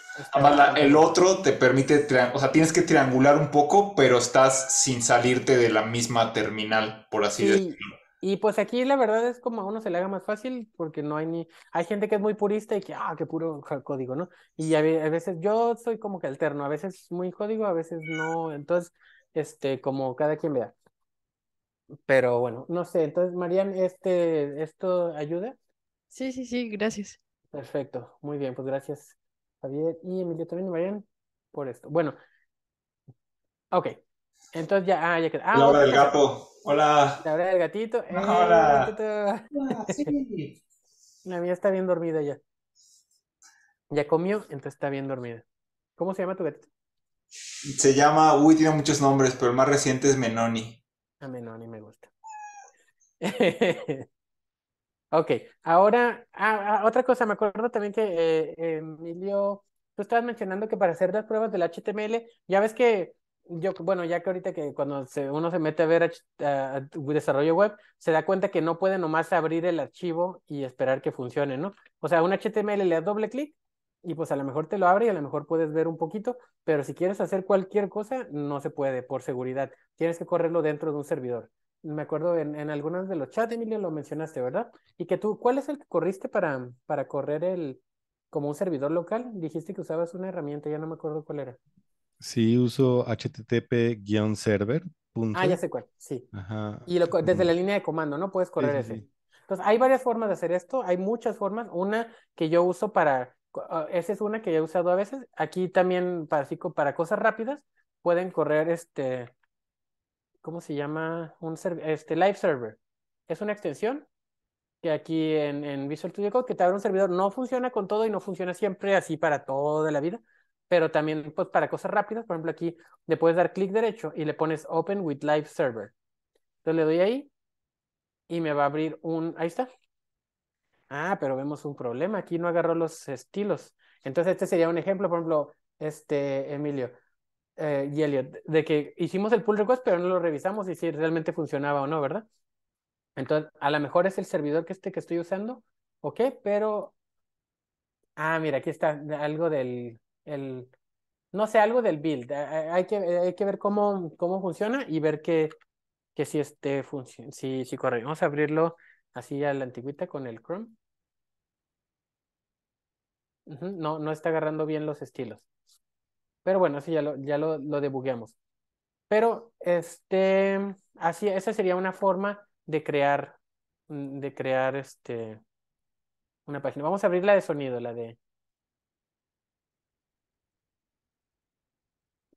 el otro te permite, o sea, tienes que triangular un poco, pero estás sin salirte de la misma terminal, por así decirlo. Y pues aquí la verdad es como a uno se le haga más fácil porque no hay ni... Hay gente que es muy purista y que, ah, qué puro código, ¿no? Y a, veces yo soy como que alterno, a veces muy código, a veces no. Entonces, este, como cada quien vea. Pero bueno, no sé. Entonces, Marian, este, ¿esto ayuda? Sí, sí, sí, gracias. Perfecto, muy bien, pues gracias Javier y Emilio también, Marian, por esto. Bueno, ok, entonces ya, ah, ya quedó, Ah, la hora del gato, hola. La hora del gatito. hola. Eh, ah, sí. La mía está bien dormida ya. Ya comió, entonces está bien dormida. ¿Cómo se llama tu gatito? Se llama, uy, tiene muchos nombres, pero el más reciente es Menoni. A ah, Menoni me gusta. Ok, ahora, ah, ah, otra cosa, me acuerdo también que eh, Emilio, tú estabas mencionando que para hacer las pruebas del HTML, ya ves que yo, bueno, ya que ahorita que cuando uno se mete a ver desarrollo web, se da cuenta que no puede nomás abrir el archivo y esperar que funcione, ¿no? O sea, un HTML le da doble clic y pues a lo mejor te lo abre y a lo mejor puedes ver un poquito, pero si quieres hacer cualquier cosa, no se puede por seguridad. Tienes que correrlo dentro de un servidor me acuerdo en, en de los chats, Emilio, lo mencionaste, ¿verdad? Y que tú, ¿cuál es el que corriste para, para correr el, como un servidor local? Dijiste que usabas una herramienta, ya no me acuerdo cuál era. Sí, uso http-server. Ah, ya sé cuál, sí. Ajá. Y desde la línea de comando, ¿no? Puedes correr ese. Entonces, hay varias formas de hacer esto, hay muchas formas. Una que yo uso para, ah, esa es una que he usado a veces. Aquí también, para, para cosas rápidas, pueden correr este ¿cómo se llama? Un este, Live Server. Es una extensión que aquí en, en Visual Studio Code que te abre un servidor. No funciona con todo y no funciona siempre así para toda la vida, pero también pues, para cosas rápidas. Por ejemplo, aquí le puedes dar clic derecho y le pones Open with Live Server. Entonces le doy ahí y me va a abrir un... Ahí está. Ah, pero vemos un problema. Aquí no agarró los estilos. Entonces este sería un ejemplo, por ejemplo, este, Emilio. Eh, de que hicimos el pull request, pero no lo revisamos y si realmente funcionaba o no, ¿verdad? Entonces, a lo mejor es el servidor que este que estoy usando, ok, pero... Ah, mira, aquí está algo del... El... No sé, algo del build. Eh, eh, hay que, hay que ver cómo, cómo funciona y ver que, que si este funciona, si, si corre. Vamos a abrirlo así a la antigüita con el Chrome. no, no está agarrando bien los estilos. Pero bueno, así ya lo, ya lo, lo debugueamos. Pero este, así, esa sería una forma de crear, mm, de crear este, una página. Vamos a abrir la de sonido, la de...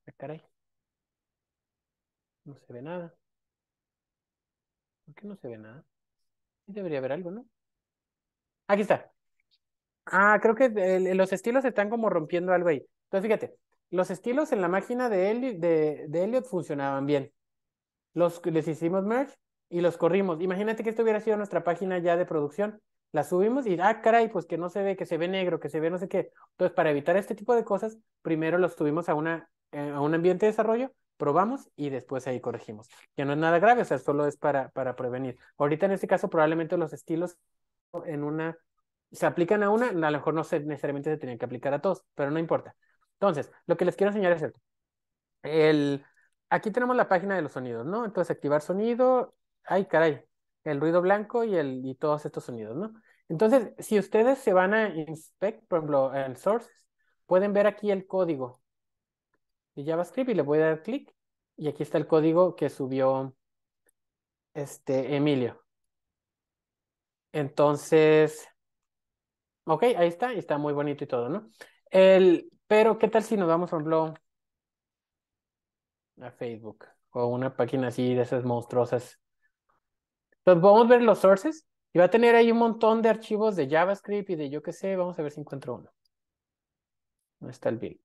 Ah, caray. No se ve nada. ¿Por qué no se ve nada? Debería haber algo, ¿no? Aquí está. Ah, creo que los estilos están como rompiendo algo ahí. Entonces, fíjate, los estilos en la máquina de, de, Elliot funcionaban bien. Los, les hicimos merge y los corrimos. Imagínate que esto hubiera sido nuestra página ya de producción. La subimos y, ah, caray, pues que no se ve, que se ve negro, que se ve no sé qué. Entonces, para evitar este tipo de cosas, primero los subimos a, una, eh, a un ambiente de desarrollo, probamos y después ahí corregimos. Ya no es nada grave, o sea, solo es para, para prevenir. Ahorita en este caso, probablemente los estilos en una se aplican a una, a lo mejor no se, necesariamente se tenían que aplicar a todos, pero no importa. Entonces, lo que les quiero enseñar es esto. El, aquí tenemos la página de los sonidos, ¿no? Entonces, activar sonido, ay, caray, el ruido blanco y, el, y todos estos sonidos, ¿no? Entonces, si ustedes se van a inspect, por ejemplo, en sources, pueden ver aquí el código de JavaScript y le voy a dar clic y aquí está el código que subió este Emilio. Entonces, ok, ahí está, y está muy bonito y todo, ¿no? El, pero, ¿qué tal si nos vamos, a un blog? a Facebook o una página así de esas monstruosas? Entonces, pues, vamos a ver los sources y va a tener ahí un montón de archivos de JavaScript y de yo qué sé. Vamos a ver si encuentro uno. No está el Big.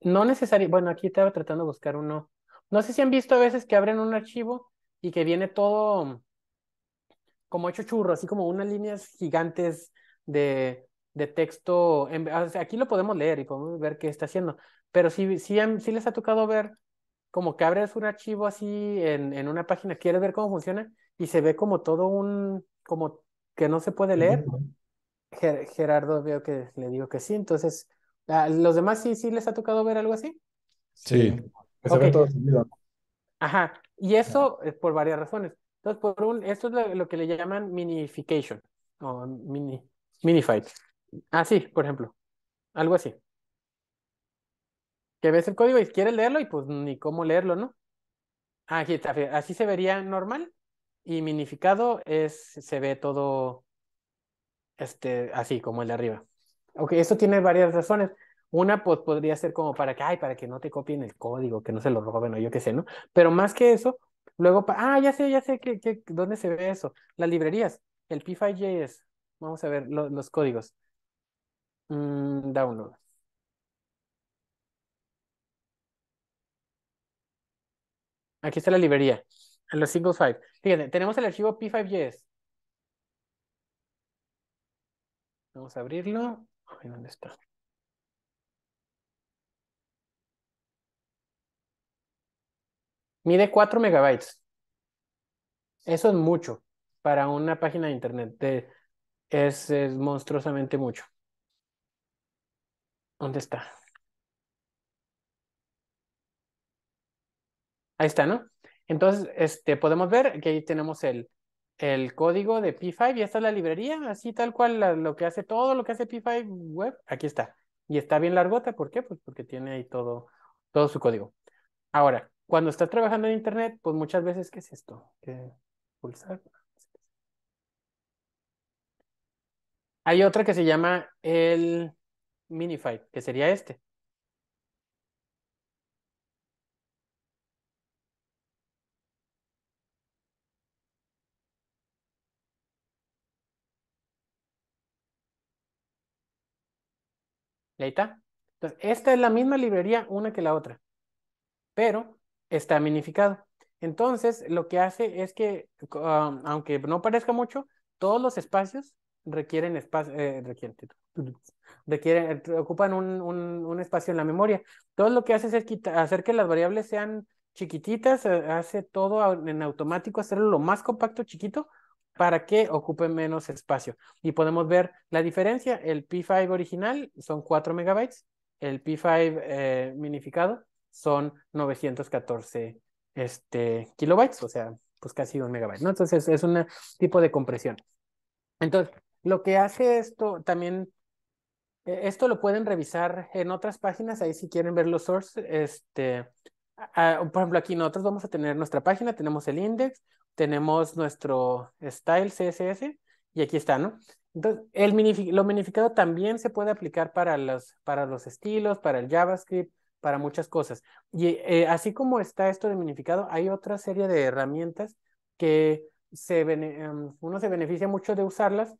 No necesario. Bueno, aquí estaba tratando de buscar uno. No sé si han visto a veces que abren un archivo y que viene todo como hecho churro, así como unas líneas gigantes de de texto, ah, aquí lo podemos leer y podemos ver qué está haciendo, pero si, si, si les ha tocado ver como que abres un archivo así en, en una página, quieres ver cómo funciona y se ve como todo un, como que no se puede leer. Gerardo veo que le digo que sí, entonces, ¿los demás sí, sí les ha tocado ver algo así? Sí, Ajá, y eso es eh, por varias razones. Entonces, por un, esto es lo, que le llaman minification, o mini, minified. Así, ah, por ejemplo. Algo así. Que ves el código y quieres leerlo y pues ni cómo leerlo, ¿no? Ah, aquí así se vería normal y minificado es, se ve todo este, así como el de arriba. Ok, eso tiene varias razones. Una pues, podría ser como para que, ay, para que no te copien el código, que no se lo roben o yo qué sé, ¿no? Pero más que eso, luego, ah, ya sé, ya sé, que, que, ¿dónde se ve eso? Las librerías, el P5JS, vamos a ver los códigos. Mm, Aquí está la librería. En los single five. Fíjate, tenemos el archivo P5JS. Vamos a abrirlo. ¿dónde está? Mide 4 megabytes. Eso es mucho para una página de internet. es monstruosamente mucho. ¿Dónde está? Ahí está, ¿no? Entonces, este, podemos ver que ahí tenemos el, el código de P5 y esta es la librería, así tal cual lo que hace todo lo que hace P5 web, aquí está. Y está bien largota, ¿por qué? Pues porque tiene ahí todo, todo su código. Ahora, cuando estás trabajando en internet, pues muchas veces, ¿qué es esto? Pulsar. Hay otra que se llama el minify, que sería este. ahí Entonces, esta es la misma librería una que la otra, pero está minificado. Entonces, lo que hace es que, ah, aunque no parezca mucho, todos los espacios requieren, espacio, eh, requieren, requieren, eh, ocupan un, un, espacio en la memoria. Todo lo que hace es hacer que las variables sean chiquititas, eh, hace todo en automático, hacerlo lo más compacto, chiquito, para que ocupe menos espacio. Y podemos ver la diferencia, el P5 original son 4 megabytes, el P5 eh, minificado son 914 este, kilobytes, o sea, pues casi un megabyte, ¿no? Entonces es un tipo de compresión. Entonces, lo que hace esto también eh, esto lo pueden revisar en otras páginas, ahí si quieren ver los sources. Este, por ejemplo, aquí nosotros vamos a tener nuestra página, tenemos el index, tenemos nuestro style CSS y aquí está, ¿no? Entonces, el lo minificado también se puede aplicar para los, para los estilos, para el JavaScript, para muchas cosas. Y eh, así como está esto de minificado, hay otra serie de herramientas que se, em, uno se beneficia mucho de usarlas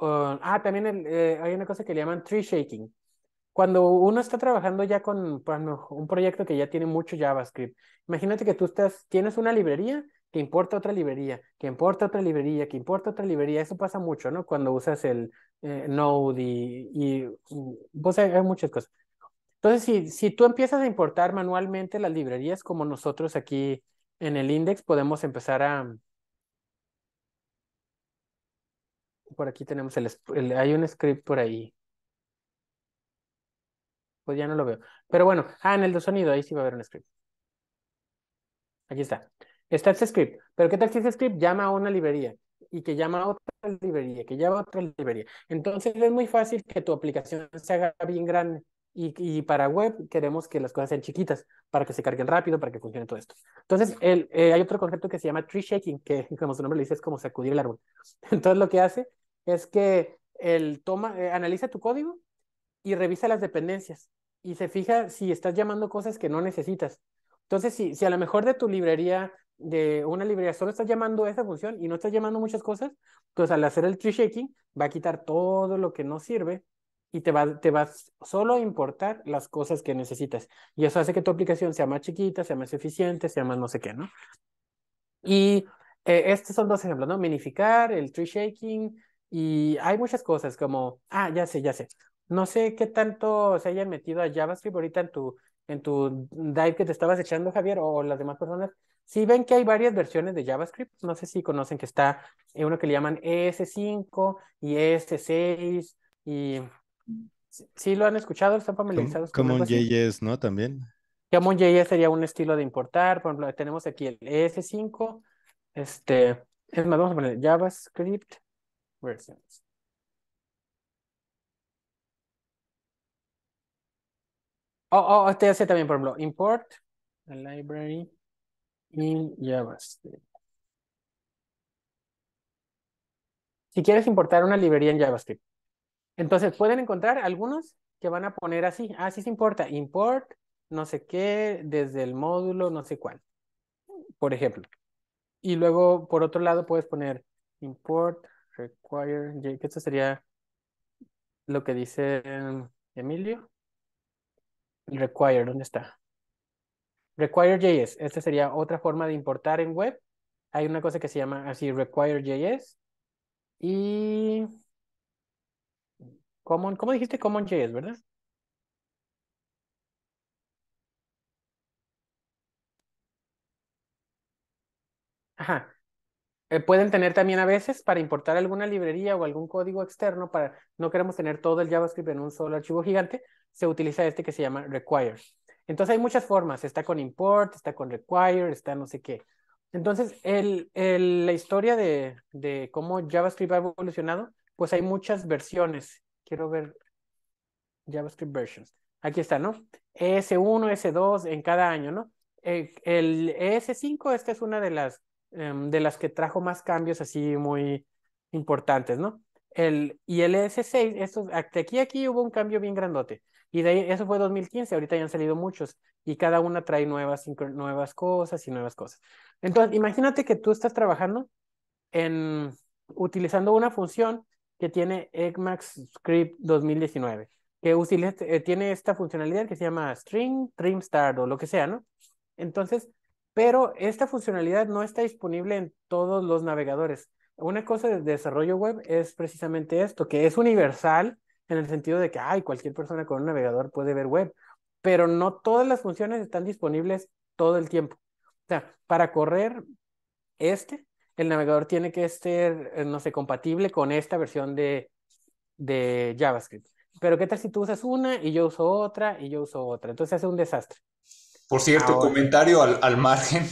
ah, también eh, hay una cosa que le llaman tree shaking. Cuando uno está trabajando ya con un proyecto que ya tiene mucho JavaScript, imagínate que tú estás, tienes una librería que importa otra librería, que importa otra librería, que importa otra librería. Eso pasa mucho, ¿no? Cuando usas el eh, Node y, y, pues, hay, muchas cosas. Entonces, si, si tú empiezas a importar manualmente las librerías, como nosotros aquí en el index, podemos empezar a, por aquí tenemos el, hay un script por ahí. Pues ya no lo veo. Pero bueno, ah, en el de sonido, ahí sí va a haber un script. Aquí está. Está ese script. Pero ¿qué tal si ese script llama a una librería? Y que llama a otra librería, que llama a otra librería. Entonces es muy fácil que tu aplicación se haga bien grande. Y, para web queremos que las cosas sean chiquitas, para que se carguen rápido, para que funcione todo esto. Entonces, el, eh, hay otro concepto que se llama tree shaking, que como su nombre le dice es como sacudir el árbol. Entonces, lo que hace es que el toma, eh, analiza tu código y revisa las dependencias y se fija si estás llamando cosas que no necesitas. Entonces, si, si a lo mejor de tu librería, de una librería, solo estás llamando esa función y no estás llamando muchas cosas, pues al hacer el tree shaking va a quitar todo lo que no sirve y te va, te vas solo a importar las cosas que necesitas. Y eso hace que tu aplicación sea más chiquita, sea más eficiente, sea más no sé qué, ¿no? Y eh, estos son dos ejemplos, ¿no? Minificar, el tree shaking, y hay muchas cosas como, ah, ya sé, ya sé. No sé qué tanto se hayan metido a JavaScript ahorita en tu, en tu dive que te estabas echando, Javier, o las demás personas. Si ven que hay varias versiones de JavaScript, no sé si conocen que está eh, uno que le llaman ES5 y ES6 y... si lo han escuchado? ¿Están familiarizados como, con Como JS, ¿no? También. Common JS sería un estilo de importar. Por ejemplo, tenemos aquí el ES5. Este, es más, vamos a poner JavaScript Versiones. O, oh, hace oh, este también, por ejemplo, import a library in JavaScript. Si quieres importar una librería en JavaScript. Entonces, pueden encontrar algunos que van a poner así. Ah, sí se importa. Import, no sé qué, desde el módulo, no sé cuál. Por ejemplo. Y luego, por otro lado, puedes poner import require, que esto sería lo que dice Emilio. Require, ¿dónde está? JS. esta sería otra forma de importar en web. Hay una cosa que se llama así JS y Common, ¿cómo dijiste Common.js, verdad? Ajá, eh, pueden tener también a veces para importar alguna librería o algún código externo para no queremos tener todo el JavaScript en un solo archivo gigante, se utiliza este que se llama require. Entonces hay muchas formas, está con import, está con require, está no sé qué. Entonces el, la historia de, de cómo JavaScript ha evolucionado, pues hay muchas versiones. Quiero ver JavaScript versions. Aquí está, ¿no? ES1, ES2 en cada año, ¿no? E, el ES5, esta es una de las Em, de las que trajo más cambios así muy importantes, ¿no? El, y el S6, estos, aquí, aquí hubo un cambio bien grandote. Y de ahí, eso fue 2015, ahorita ya han salido muchos y cada una trae nuevas, nuevas cosas y nuevas cosas. Entonces, imagínate que tú estás trabajando en utilizando una función que tiene ECMAX Script 2019, que utiliza, eh, tiene esta funcionalidad que se llama string, trim start o lo que sea, ¿no? Entonces, pero esta funcionalidad no está disponible en todos los navegadores. Una cosa de desarrollo web es precisamente esto, que es universal en el sentido de que, ay, cualquier persona con un navegador puede ver web, pero no todas las funciones están disponibles todo el tiempo. O sea, para correr este, el navegador tiene que ser, eh, no sé, compatible con esta versión de, de JavaScript. Pero ¿qué tal si tú usas una y yo uso otra y yo uso otra? Entonces hace un desastre. Por cierto, ah, comentario al, al margen.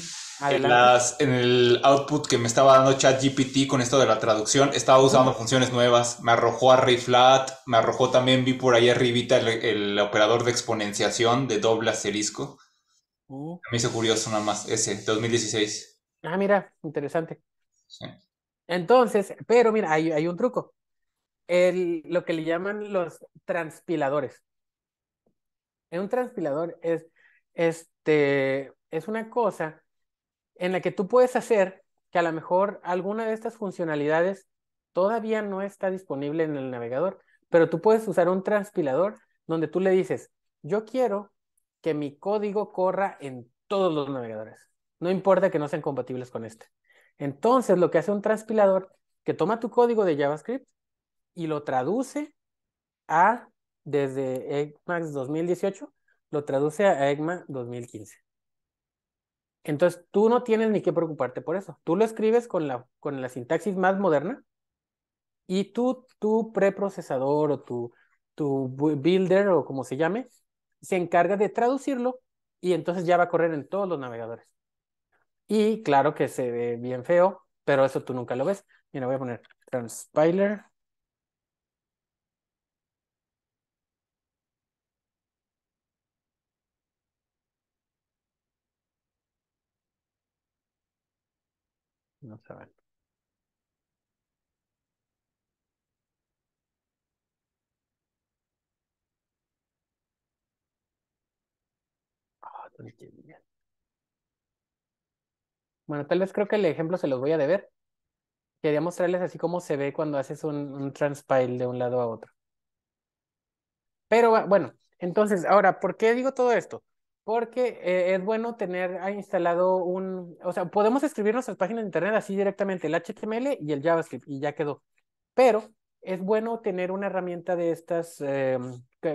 En, en, el output que me estaba dando ChatGPT con esto de la traducción, estaba usando funciones nuevas. Me arrojó a flat me arrojó también, vi por ahí arribita el, operador de exponenciación de doble asterisco. Uh. Me hizo curioso nada más, ese, 2016. Ah, mira, interesante. Sí. Entonces, pero mira, hay, hay un truco. El, lo que le llaman los transpiladores. En un transpilador es es una cosa en la que tú puedes hacer que a lo mejor alguna de estas funcionalidades todavía no está disponible en el navegador, pero tú puedes usar un transpilador donde tú le dices, yo quiero que mi código corra en todos los navegadores, no importa que no sean compatibles con este. Entonces, lo que hace un transpilador, que toma tu código de JavaScript y lo traduce a, desde XMAX 2018, lo traduce a ECMA 2015. Entonces, tú no tienes ni que preocuparte por eso. Tú lo escribes con la, con la sintaxis más moderna y tú, tu preprocesador o tu, tu builder o como se llame, se encarga de traducirlo y entonces ya va a correr en todos los navegadores. Y claro que se ve bien feo, pero eso tú nunca lo ves. Mira, voy a poner transpiler No saben ah, Bueno, tal vez creo que el ejemplo se los voy a deber. Quería mostrarles así como se ve cuando haces un, un transpile de un lado a otro. Pero bueno, entonces, ahora, ¿por qué digo todo esto? porque eh, es bueno tener instalado un, o sea, podemos escribir nuestras páginas de internet así directamente, el HTML y el JavaScript, y ya quedó. Pero es bueno tener una herramienta de estas, eh,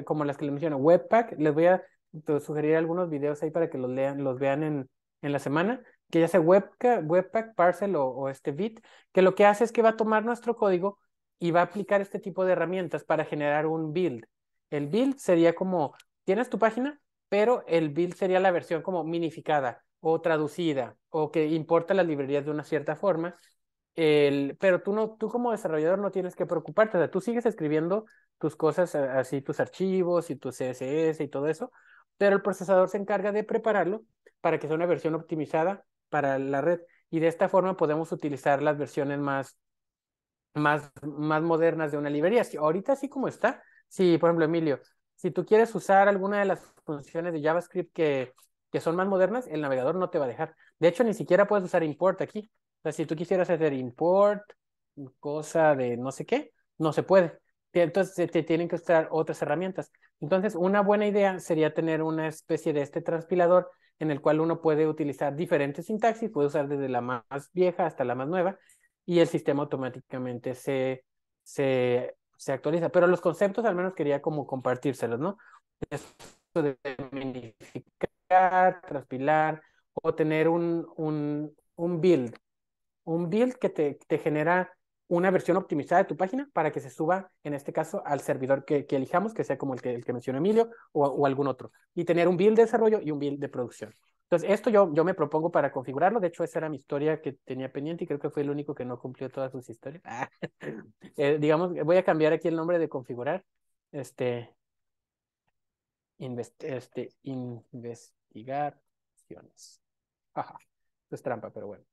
como las que les menciono, Webpack. Les voy a pues, sugerir algunos videos ahí para que los, lean, los vean en, en la semana, que ya sea Webpack, Webpack Parcel o, o este Bit, que lo que hace es que va a tomar nuestro código y va a aplicar este tipo de herramientas para generar un build. El build sería como, tienes tu página, pero el build sería la versión como minificada o traducida o que importa las librerías de una cierta forma. pero tú, no, tú como desarrollador no tienes que preocuparte, tú sigues escribiendo tus cosas eh, así, tus archivos y tus CSS y todo eso, pero el procesador se encarga de prepararlo para que sea una versión optimizada para la red y de esta forma podemos utilizar las versiones más, más, más modernas de una librería. Si, ahorita así como está, si por ejemplo Emilio, si tú quieres usar alguna de las funciones de JavaScript que, que son más modernas, el navegador no te va a dejar. De hecho, ni siquiera puedes usar import aquí. O sea, si tú quisieras hacer import, cosa de no sé qué, no se puede. Entonces, te tienen que usar otras herramientas. Entonces, una buena idea sería tener una especie de este transpilador en el cual uno puede utilizar diferentes sintaxis, puede usar desde la más vieja hasta la más nueva, y el sistema automáticamente se, se se actualiza, pero los conceptos al menos quería como compartírselos, ¿no? Eso de minificar, transpilar o tener un, build, un build que te, genera una versión optimizada de tu página para que se suba, en este caso, al servidor que, elijamos, que sea como el que, el que mencionó Emilio o algún otro. Y tener un build de desarrollo y un build de producción. Entonces, esto yo, yo me propongo para configurarlo. De hecho, esa era mi historia que tenía pendiente y creo que fue el único que no cumplió todas sus historias. Ah. Eh, digamos, voy a cambiar aquí el nombre de configurar. Este, este investigaciones. Ajá, es trampa, pero bueno.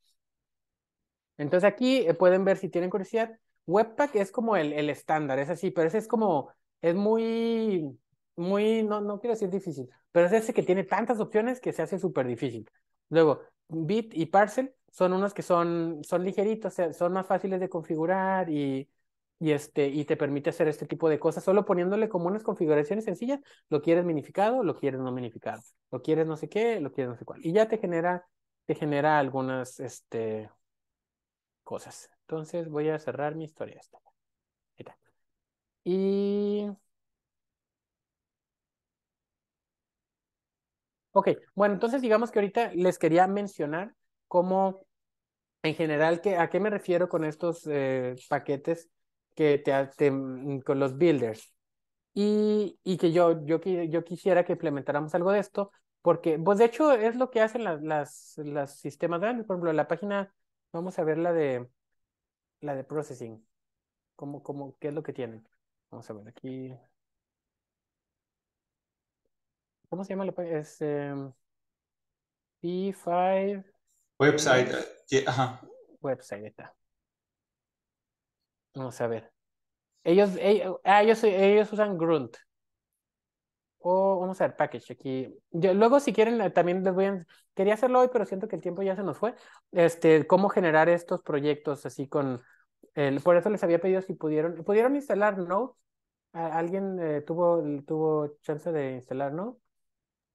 Entonces aquí eh, pueden ver si tienen curiosidad. Webpack es como el, el estándar, es así, pero ese es como, es muy muy, no, no quiero decir difícil, pero es ese que tiene tantas opciones que se hace súper difícil. Luego, Bit y Parcel son unos que son, son ligeritos, son más fáciles de configurar y, y, este, y te permite hacer este tipo de cosas solo poniéndole como unas configuraciones sencillas, lo quieres minificado, lo quieres no minificado, lo quieres no sé qué, lo quieres no sé cuál. Y ya te genera, te genera algunas este, cosas. Entonces voy a cerrar mi historia esta. Y Ok, bueno, entonces digamos que ahorita les quería mencionar cómo, en general, que, a qué me refiero con estos eh, paquetes que te, hacen, mm, con los builders. Y, y que yo, yo, yo quisiera que implementáramos algo de esto, porque, pues de hecho es lo que hacen las, las, sistemas grandes, por ejemplo, la página, vamos a ver la de, la de processing, cómo, cómo, qué es lo que tienen. Vamos a ver aquí, ¿Cómo se llama la Es este, P5. Website. ajá. Website, Vamos a ver. Ellos, ah, ellos, usan Grunt. O vamos a ver, package aquí. luego, si quieren, eh, también les voy a. Quería hacerlo hoy, pero siento que el tiempo ya se nos fue. Este, cómo generar estos proyectos así con. El, por eso les había pedido si pudieron. ¿Pudieron instalar Node? ¿Alguien eh, tuvo, tuvo chance de instalar Node?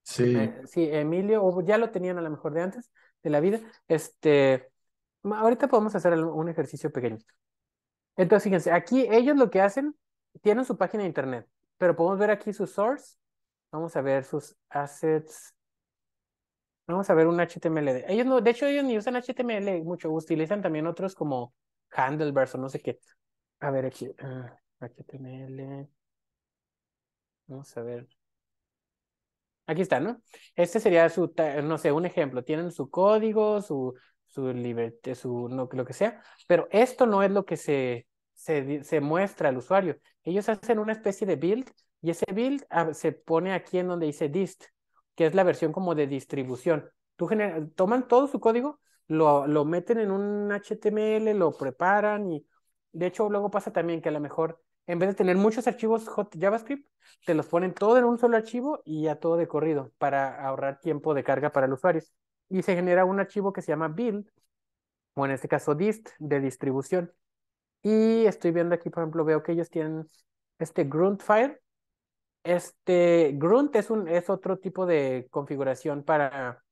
Sí. Eh, sí, Emilio, o ya lo tenían a lo mejor de antes, de la vida. Este, ahorita podemos hacer un ejercicio pequeño. Entonces, fíjense, aquí ellos lo que hacen, tienen su página de internet, pero podemos ver aquí su source. Vamos a ver sus assets. Vamos a ver un HTML. Ellos no, de hecho, ellos ni usan HTML mucho, utilizan también otros como Handlebars o no sé qué. A ver aquí, HTML. Ah, vamos a ver. Aquí está, ¿no? Este sería su, no sé, un ejemplo. Tienen su código, su, su libertad, su no, lo que sea, pero esto no es lo que se, se, se, muestra al usuario. Ellos hacen una especie de build y ese build ah, se pone aquí en donde dice dist, que es la versión como de distribución. Tú toman todo su código, lo, lo meten en un HTML, lo preparan y de hecho luego pasa también que a lo mejor en vez de tener muchos archivos JavaScript, te los ponen todo en un solo archivo y ya todo de corrido para ahorrar tiempo de carga para los usuarios, Y se genera un archivo que se llama build, o en este caso dist, de distribución. Y estoy viendo aquí, por ejemplo, veo que ellos tienen este grunt file. Este grunt es, un, es otro tipo de configuración para,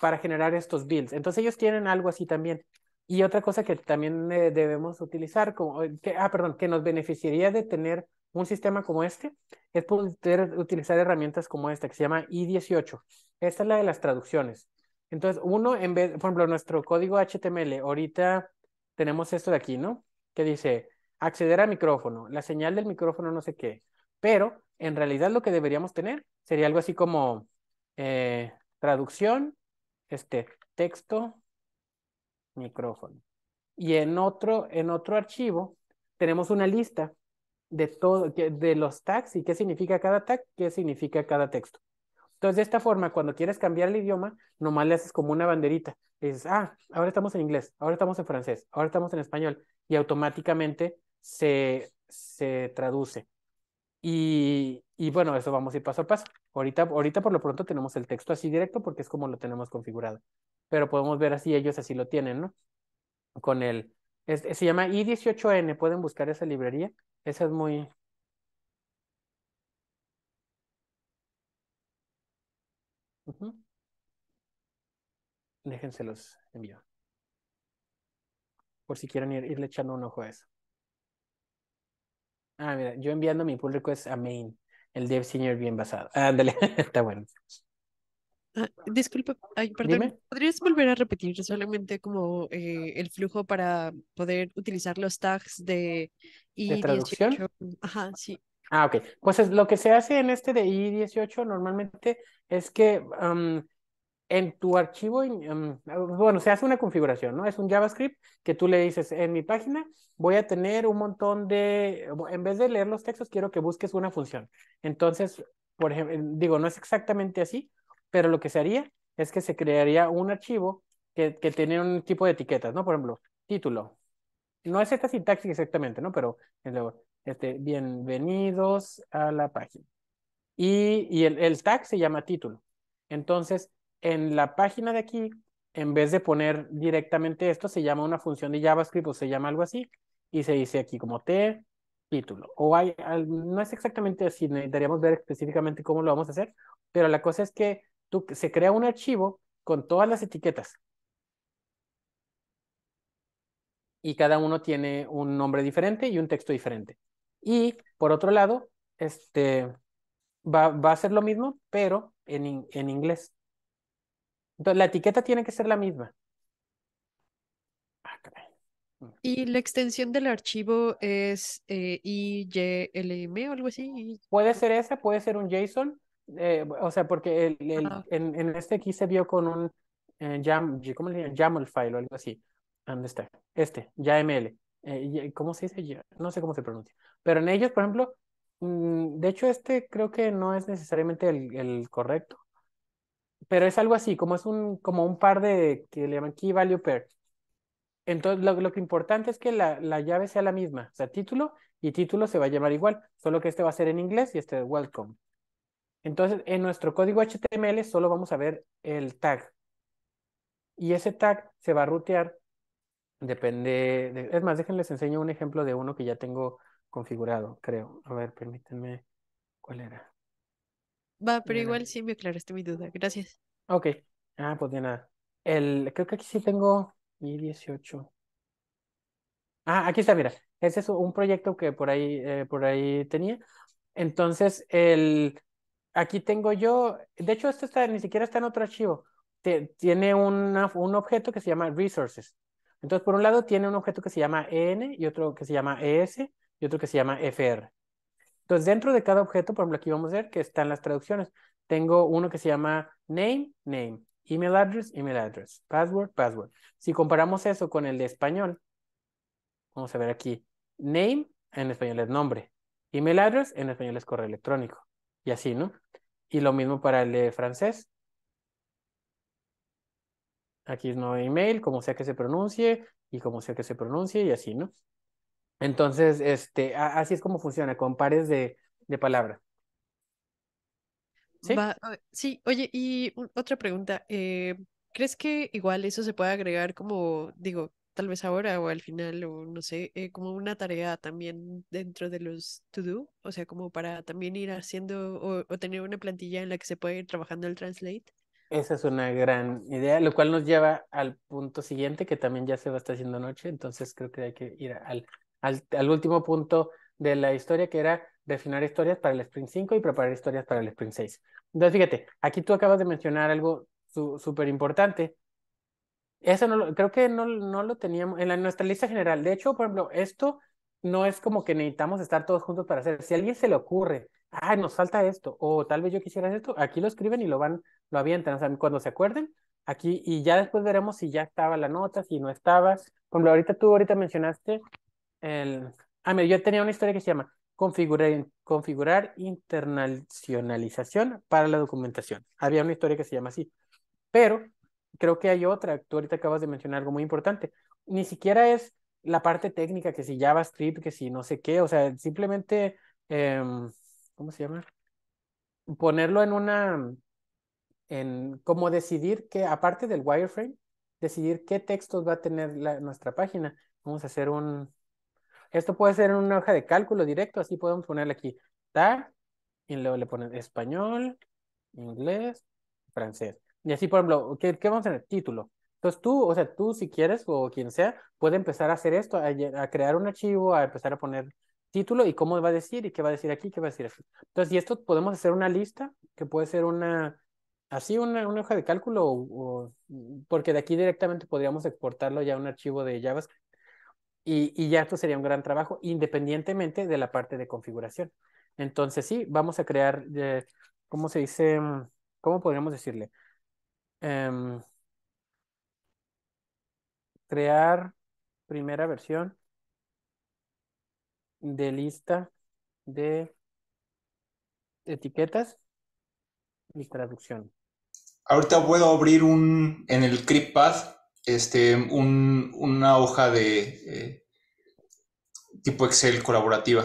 para generar estos builds. Entonces ellos tienen algo así también. Y otra cosa que también eh, debemos utilizar, eh, que, ah, perdón, que nos beneficiaría de tener un sistema como este, es poder utilizar herramientas como esta, que se llama I18. Esta es la de las traducciones. Entonces, uno, en vez, por ejemplo, nuestro código HTML, ahorita tenemos esto de aquí, ¿no? Que dice, acceder a micrófono, la señal del micrófono, no sé qué. Pero, en realidad, lo que deberíamos tener sería algo así como eh, traducción, este, texto, micrófono. Y en otro, en otro archivo tenemos una lista de, todo, de los tags y qué significa cada tag, qué significa cada texto. Entonces, de esta forma, cuando quieres cambiar el idioma, nomás le haces como una banderita. dices, ah, ahora estamos en inglés, ahora estamos en francés, ahora estamos en español. Y automáticamente se, se traduce. Y, y bueno, eso vamos a ir paso a paso. Ahorita, por lo pronto tenemos el texto así directo porque es como lo tenemos configurado. Pero podemos ver así, ellos así lo tienen, ¿no? Con el, es, se llama i18n, pueden buscar esa librería. Esa es muy... Déjenselos Déjense los envío. Por si quieren irle echando un ojo a eso. Ah, mira, yo enviando mi público es a main. El Dev Senior bien basado. Ándale, está bueno. Ah, disculpa, perdón. ¿Podrías volver a repetir solamente como eh, el flujo para poder utilizar los tags de i traducción? Ajá, sí. Ah, ok. Pues es, lo que se hace en este de I18 normalmente es que en tu archivo, em, bueno, se hace una configuración, ¿no? Es un JavaScript que tú le dices, en mi página voy a tener un montón de, eh, en vez de leer los textos, quiero que busques una función. Entonces, por ejemplo, digo, no es exactamente así, pero lo que se haría es que se crearía un archivo que, que tiene un tipo de etiquetas, ¿no? Por ejemplo, título. No es esta sintaxis exactamente, ¿no? Pero, este, bienvenidos a la página. Y, y el, el tag se llama título. Entonces, en la página de aquí, en vez de poner directamente esto, se llama una función de JavaScript o se llama algo así, y se dice aquí como T título. O hay, no es exactamente así, necesitaríamos ver específicamente cómo lo vamos a hacer, pero la cosa es que tú, se crea un archivo con todas las etiquetas. Y cada uno tiene un nombre diferente y un texto diferente. Y por otro lado, este, va, a ser lo mismo, pero en inglés. Entonces, la etiqueta tiene que ser la misma. Ah, mm. Y la extensión del archivo es eh, m o algo así. Puede ser esa, puede ser un JSON. Eh, o sea, porque el, en, este aquí se vio con un jam, eh, ¿cómo le YAML file o algo así. ¿Dónde está? Este, YAML. Eh, ¿Cómo se dice? No sé cómo se pronuncia. Pero en ellos, por ejemplo, mm, de hecho este creo que no es necesariamente el correcto pero es algo así, como es un, como un par de, que le llaman key value pair. Entonces, lo, que importante es que la, llave sea la misma, o sea, título y título se va a llamar igual, solo que este va a ser en inglés y este es welcome. Entonces, en nuestro código HTML solo vamos a ver el tag. Y ese tag se va a rutear, depende, de, es más, les enseño un ejemplo de uno que ya tengo configurado, creo. A ver, permítanme, ¿cuál era? Va, pero igual sí me aclaraste mi duda. Gracias. Ok. Ah, pues de nada. El, creo que aquí sí tengo mi 18. Ah, aquí está, mira. Ese es un proyecto que por ahí, eh, por ahí tenía. Entonces, el, aquí tengo yo, de hecho, esto está, ni siquiera está en otro archivo. tiene una, un objeto que se llama resources. Entonces, por un lado, tiene un objeto que se llama EN y otro que se llama ES y otro que se llama FR. Entonces, dentro de cada objeto, por ejemplo, aquí vamos a ver que están las traducciones. Tengo uno que se llama name, name, email address, email address, password, password. Si comparamos eso con el de español, vamos a ver aquí, name en español es nombre, email address en español es correo electrónico, y así, ¿no? Y lo mismo para el de francés. Aquí es nuevo email, como sea que se pronuncie, y como sea que se pronuncie, y así, ¿no? Entonces, este, así es como funciona, con pares de, de palabras. ¿Sí? sí, oye, y otra pregunta. Eh, ¿Crees que igual eso se puede agregar como, digo, tal vez ahora o al final, o no sé, eh, como una tarea también dentro de los to do? O sea, como para también ir haciendo o, tener una plantilla en la que se puede ir trabajando el translate. Esa es una gran idea, lo cual nos lleva al punto siguiente, que también ya se va a estar haciendo noche, entonces creo que hay que ir al al, último punto de la historia que era definir historias para el sprint 5 y preparar historias para el sprint 6. Entonces, fíjate, aquí tú acabas de mencionar algo súper importante. Eso no creo que no, no lo teníamos en, la, nuestra lista general. De hecho, por ejemplo, esto no es como que necesitamos estar todos juntos para hacer. Si alguien se le ocurre, ah, nos falta esto, o tal vez yo quisiera hacer esto, aquí lo escriben y lo van, lo avientan. cuando se acuerden, aquí, y ya después veremos si ya estaba la nota, si no estabas, Por ejemplo, ahorita tú ahorita mencionaste el... Ah, yo tenía una historia que se llama configurar, configurar internacionalización para la documentación. Había una historia que se llama así. Pero creo que hay otra. Tú ahorita acabas de mencionar algo muy importante. Ni siquiera es la parte técnica, que si JavaScript, que si no sé qué. O sea, simplemente, em, ¿cómo se llama? Ponerlo en una, en como decidir que, aparte del wireframe, decidir qué textos va a tener la, nuestra página. Vamos a hacer un, esto puede ser en una hoja de cálculo directo, así podemos ponerle aquí tar, y luego le ponen español, inglés, francés. Y así, por ejemplo, ¿qué, qué vamos a tener? Título. Entonces tú, o sea, tú si quieres o quien sea, puede empezar a hacer esto, a, crear un archivo, a empezar a poner título y cómo va a decir y qué va a decir aquí, qué va a decir aquí. Entonces, y esto podemos hacer una lista que puede ser una, así una, hoja de cálculo, porque de aquí directamente podríamos exportarlo ya a un archivo de JavaScript y, ya esto sería un gran trabajo, independientemente de la parte de configuración. Entonces, sí, vamos a crear, eh, ¿cómo se dice? Mm, ¿Cómo podríamos decirle? Em, crear primera versión de lista de etiquetas y traducción. Ahorita puedo abrir un en el path este, una hoja de eh, tipo Excel colaborativa,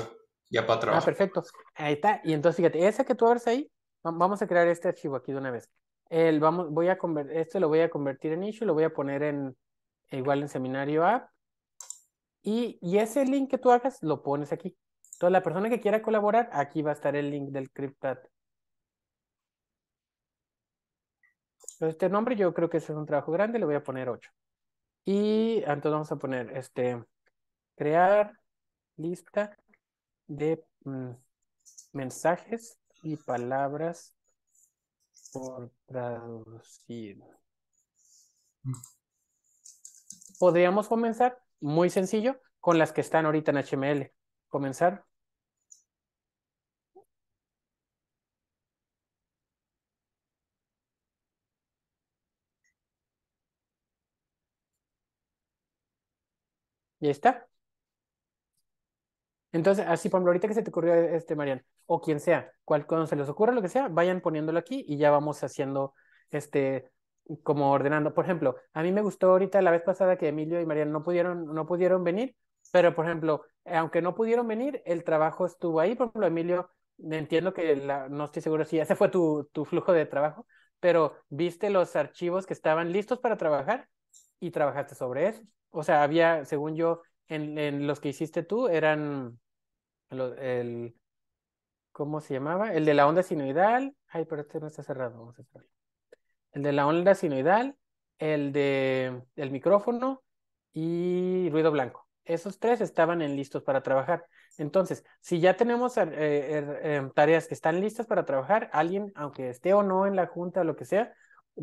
ya para ah, trabajar. Ah, perfecto. Ahí está. Y entonces, fíjate, esa que tú abres ahí, vamos a crear este archivo aquí de una vez. El, vamos, voy a este lo voy a convertir en issue, lo voy a poner en, igual en seminario app. Y, ese link que tú hagas, lo pones aquí. toda la persona que quiera colaborar, aquí va a estar el link del CryptAd este nombre yo creo que es un trabajo grande, le voy a poner 8. Y entonces vamos a poner este crear lista de mm, mensajes y palabras por traducir. Podríamos comenzar muy sencillo con las que están ahorita en HTML. Comenzar Y está. Entonces, así, por ejemplo, ahorita que se te ocurrió este, Marian, o quien sea, cual, cuando se les ocurra lo que sea, vayan poniéndolo aquí y ya vamos haciendo, este, como ordenando. Por ejemplo, a mí me gustó ahorita la vez pasada que Emilio y Marian no pudieron, no pudieron venir, pero por ejemplo, eh, aunque no pudieron venir, el trabajo estuvo ahí. Por ejemplo, Emilio, entiendo que la, no estoy seguro si ese fue tu, tu flujo de trabajo, pero viste los archivos que estaban listos para trabajar y trabajaste sobre eso o sea, había, según yo, en, los que hiciste tú eran el, ¿cómo se llamaba? El de la onda sinoidal. Ay, pero este no está cerrado, vamos a cerrarlo. El de la onda sinoidal, el de el micrófono y ruido blanco. Esos tres estaban en listos para trabajar. Entonces, si ya tenemos eh, er, em, tareas que están listas para trabajar, alguien, aunque esté o no en la junta o lo que sea,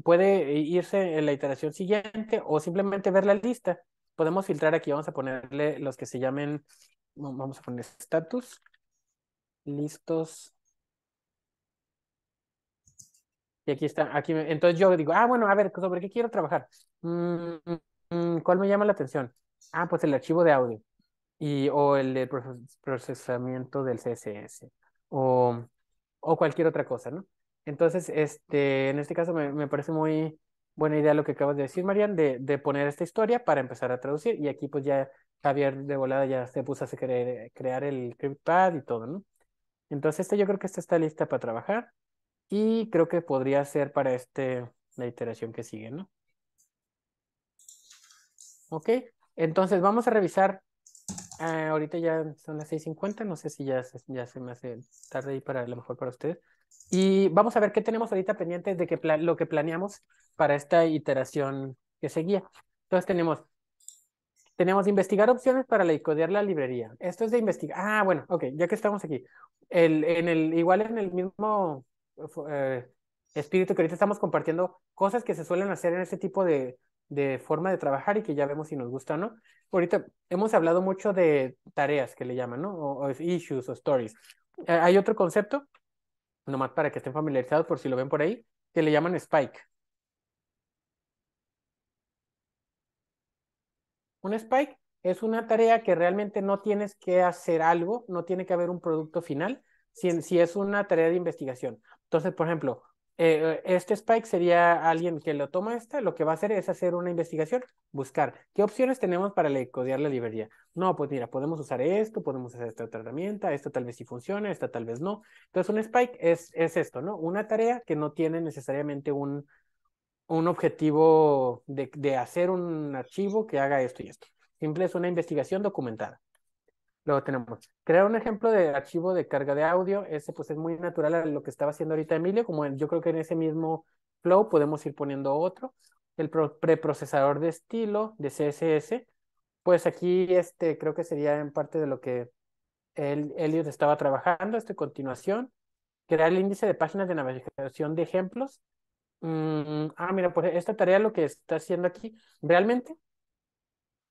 puede eh, irse en la iteración siguiente o simplemente ver la lista podemos filtrar aquí, vamos a ponerle los que se llamen, vamos a poner status, listos. Y aquí está, aquí, entonces yo digo, ah, bueno, a ver, ¿sobre qué quiero trabajar? Mm, mm, ¿Cuál me llama la atención? Ah, pues el archivo de audio y, o el procesamiento del CSS o, o cualquier otra cosa, ¿no? Entonces, este, en este caso me, me parece muy, buena idea lo que acabas de decir, Marian, de, de, poner esta historia para empezar a traducir. Y aquí pues ya Javier de volada ya se puso a crear el CryptPad y todo, ¿no? Entonces este yo creo que esta está lista para trabajar y creo que podría ser para este la iteración que sigue, ¿no? Ok, entonces vamos a revisar. Ah, ahorita ya son las 6.50, no sé si ya, ya se me hace tarde ahí para lo mejor para ustedes. Y vamos a ver qué tenemos ahorita pendientes de que lo que planeamos para esta iteración que seguía. Entonces tenemos, tenemos investigar opciones para laicodear la librería. Esto es de investigar. Ah, bueno, ok, ya que estamos aquí. El, en el, igual en el mismo eh, espíritu que ahorita estamos compartiendo, cosas que se suelen hacer en este tipo de, de forma de trabajar y que ya vemos si nos gusta o no. Ahorita hemos hablado mucho de tareas que le llaman, ¿no? O, issues o stories. Eh, hay otro concepto nomás para que estén familiarizados por si lo ven por ahí, que le llaman spike. Un spike es una tarea que realmente no tienes que hacer algo, no tiene que haber un producto final, si, si es una tarea de investigación. Entonces, por ejemplo, eh, este Spike sería alguien que lo toma esta, lo que va a hacer es hacer una investigación, buscar qué opciones tenemos para le codear la librería. No, pues mira, podemos usar esto, podemos hacer esta otra herramienta, esta tal vez sí funciona, esta tal vez no. Entonces, un Spike es, es esto, ¿no? Una tarea que no tiene necesariamente un, un objetivo de, de hacer un archivo que haga esto y esto. Simple es una investigación documentada. Luego tenemos crear un ejemplo de archivo de carga de audio. Ese pues es muy natural a lo que estaba haciendo ahorita Emilio. Como yo creo que en ese mismo flow podemos ir poniendo otro. El preprocesador de estilo de CSS. Pues aquí este creo que sería en parte de lo que el, Elliot estaba trabajando. Esto continuación. Crear el índice de páginas de navegación de ejemplos. Mm, ah, mira, pues esta tarea lo que está haciendo aquí realmente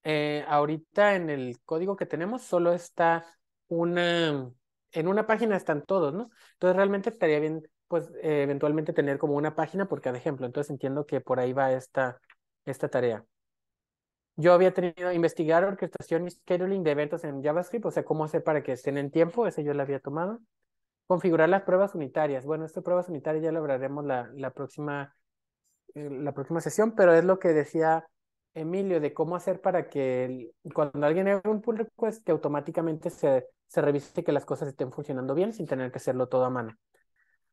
eh, ahorita en el código que tenemos solo está una, en una página están todos, ¿no? Entonces realmente estaría bien, pues, eh, eventualmente tener como una página por cada ejemplo. Entonces entiendo que por ahí va esta, esta tarea. Yo había tenido investigar orquestación y scheduling de eventos en JavaScript, o sea, cómo hacer para que estén en tiempo, ese yo lo había tomado. Configurar las pruebas unitarias. Bueno, estas pruebas unitarias ya lo hablaremos la, la, próxima, eh, la próxima sesión, pero es lo que decía Emilio, de cómo hacer para que cuando alguien haga un pull request, que automáticamente se, se revise que las cosas estén funcionando bien sin tener que hacerlo todo a mano.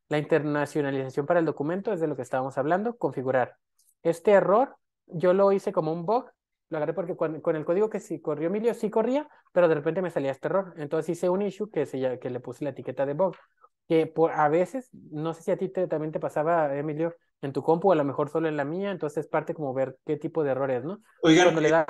La internacionalización para el documento es de lo que estábamos hablando, configurar. Este error yo lo hice como un bug, lo agarré porque con, el código que sí corrió Emilio sí corría, pero de repente me salía este error. Entonces hice un issue que, se, que le puse la etiqueta de bug, que a veces, no sé si a ti te, también te pasaba, Emilio, en tu compu, a lo mejor solo en la mía, entonces es parte como ver qué tipo de errores, ¿no? Oigan, eh,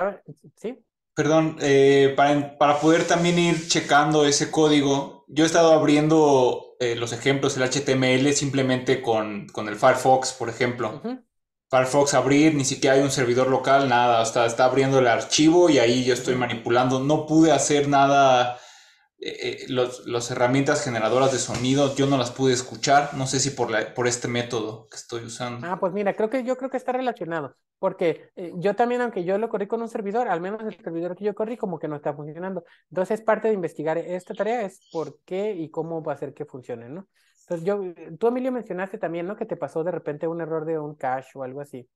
¿sí? Perdón, eh, para, para, poder también ir checando ese código, yo he estado abriendo eh, los ejemplos, el HTML, simplemente con, con el Firefox, por ejemplo. Firefox abrir, ni siquiera hay un servidor local, nada, hasta está abriendo el archivo y ahí yo estoy manipulando. No pude hacer nada eh, eh, las los herramientas generadoras de sonido, yo no las pude escuchar, no sé si por, por este método que estoy usando. Ah, pues mira, creo que yo creo que está relacionado, porque eh, yo también, aunque yo lo corrí con un servidor, al menos el servidor que yo corrí como que no está funcionando. Entonces, parte de investigar esta tarea es por qué y cómo va a hacer que funcione, ¿no? Entonces, yo, tú, Emilio, mencionaste también, ¿no? Que te pasó de repente un error de un cache o algo así.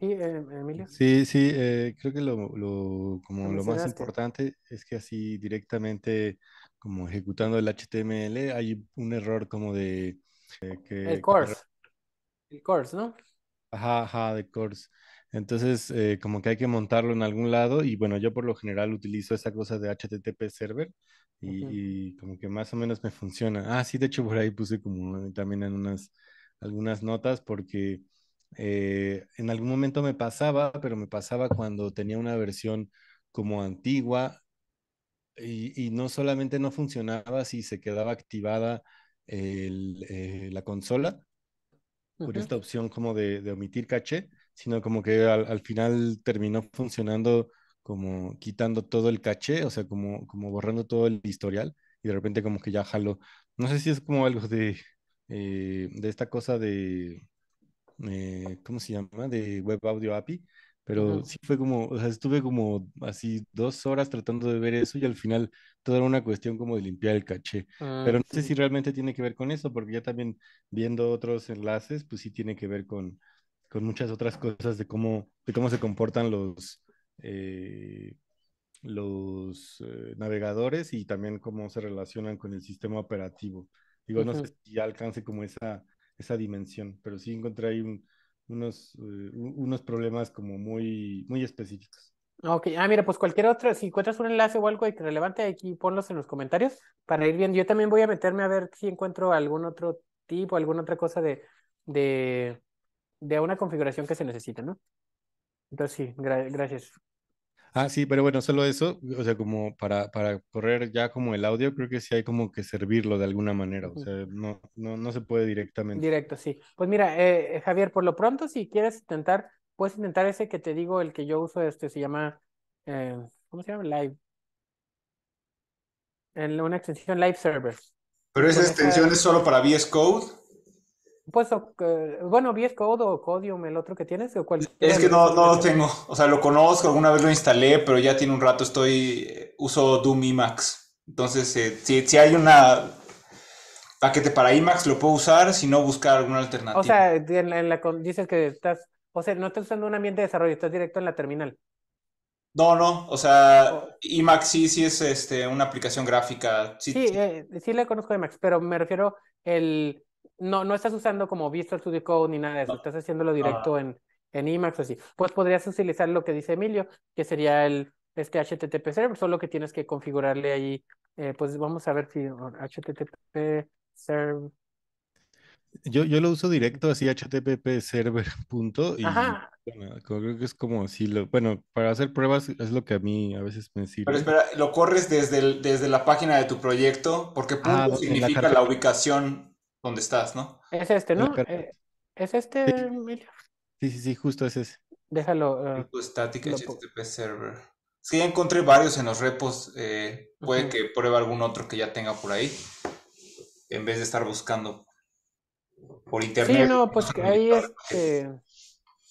Eh, sí, Sí, sí, eh, creo que lo, lo como lo más importante es que así directamente, como ejecutando el HTML, hay un error como de... Eh, que, el course. El course, ¿no? Ajá, ajá, de course. Entonces, como que hay que montarlo en algún lado y bueno, yo por lo general utilizo esa cosa de HTTP server y, y como que más o menos me funciona. Ah, sí, de hecho por ahí puse como también en unas, algunas notas porque eh, en algún momento me pasaba, pero me pasaba cuando tenía una versión como antigua y, no solamente no funcionaba si se quedaba activada eh, la consola por esta opción como de, omitir caché, sino como que al, final terminó funcionando como quitando todo el caché, o sea, como, como borrando todo el historial y de repente como que ya jaló. No sé si es como algo de, eh, de esta cosa de eh, ¿cómo se llama? De Web Audio API, pero sí fue como, o sea, estuve como así dos horas tratando de ver eso y al final toda una cuestión como de limpiar el caché. Ah, pero no sé si realmente tiene que ver con eso, porque ya también viendo otros enlaces, pues sí tiene que ver con, con muchas otras cosas de cómo, de cómo se comportan los... Eh, los eh, navegadores y también cómo se relacionan con el sistema operativo. Digo, no sé si alcance como esa esa dimensión, pero sí encontré ahí unos, eh, unos problemas como muy, muy específicos. Ah, ok, ah, mira, pues cualquier otro, si encuentras un enlace o algo que relevante, aquí ponlos en los comentarios para ir viendo. Yo también voy a meterme a ver si encuentro algún otro tipo, alguna otra cosa de, de, una configuración que se necesita, ¿no? Entonces sí, gracias. Ah, sí, pero bueno, solo eso, o sea, como para, para correr ya como el audio, creo que sí hay como que servirlo de alguna manera, o sea, no, no, no se puede directamente. Directo, sí. Pues mira, eh, eh, Javier, por lo pronto, si quieres intentar, puedes intentar ese que te digo, el que yo uso, este se llama, eh, ¿cómo se llama? Live. En una extensión Live Server. Pero esa extensión es solo para VS Code. Pues, bueno, ¿vies Code o Codium, el otro que tienes, o cuál. Es que no, lo tengo. O sea, lo conozco, alguna vez lo instalé, pero ya tiene un rato, estoy. Eh, uso Doom Emacs. Entonces, eh, si, hay una paquete para Emacs, lo puedo usar, si no, buscar alguna alternativa. O sea, dices que estás. O sea, no estás usando un ambiente de desarrollo, estás directo en la terminal. No, no, o sea, IMAX sí, sí es este, una aplicación gráfica. Sí, sí, sí eh, le conozco IMAX, pero me refiero el no, no estás usando como Visual Studio Code ni nada de eso, estás haciéndolo directo en, en Emacs así. Pues podrías utilizar lo que dice Emilio, que sería el este HTTP server, solo que tienes que configurarle ahí, eh, pues vamos a ver si HTTP server. Yo, yo lo uso directo así, HTTP server punto, y creo que es como así, lo, bueno, para hacer pruebas es lo que a mí a veces me sirve. Pero espera, lo corres desde, desde la página de tu proyecto, porque ah, punto significa la ubicación ¿Dónde estás, ¿no? Es este, ¿no? Eh, es este, sí. Sí, sí, sí, justo es ese. Déjalo. Uh, static HTTP server. Sí, encontré varios en los repos. Eh, puede que pruebe algún otro que ya tenga por ahí. En vez de estar buscando por internet. Sí, no, pues ahí es este,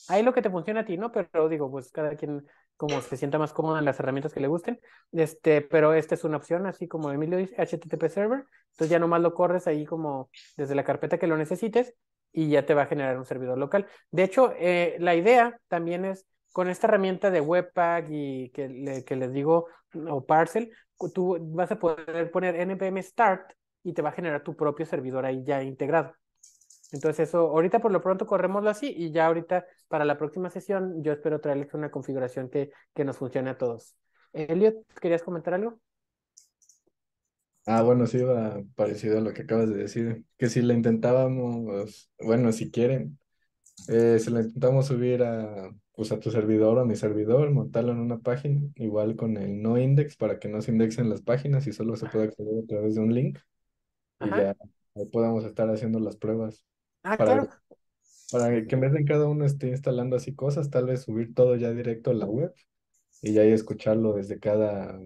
Ahí lo que te funciona a ti, ¿no? Pero digo, pues cada quien como se sienta más cómoda en las herramientas que le gusten. Este, pero esta es una opción, así como Emilio dice, HTTP Server. Entonces ya nomás lo corres ahí como desde la carpeta que lo necesites y ya te va a generar un servidor local. De hecho, eh, la idea también es con esta herramienta de Webpack y que, le, que les digo, o Parcel, tú vas a poder poner npm start y te va a generar tu propio servidor ahí ya integrado. Entonces eso, ahorita por lo pronto corremoslo así y ya ahorita para la próxima sesión yo espero traerles una configuración que, que nos funcione a todos. Elliot, ¿querías comentar algo? Ah, bueno, sí, va parecido a lo que acabas de decir, que si la intentábamos, bueno, si quieren, eh, si la intentamos subir a, pues, a tu servidor o a mi servidor, montarlo en una página, igual con el no index para que no se indexen las páginas y solo se pueda acceder a través de un link. Y ya podamos estar haciendo las pruebas. Ah, claro. Para que en vez de cada uno esté instalando así cosas, tal vez subir todo ya directo a la web y ya escucharlo desde cada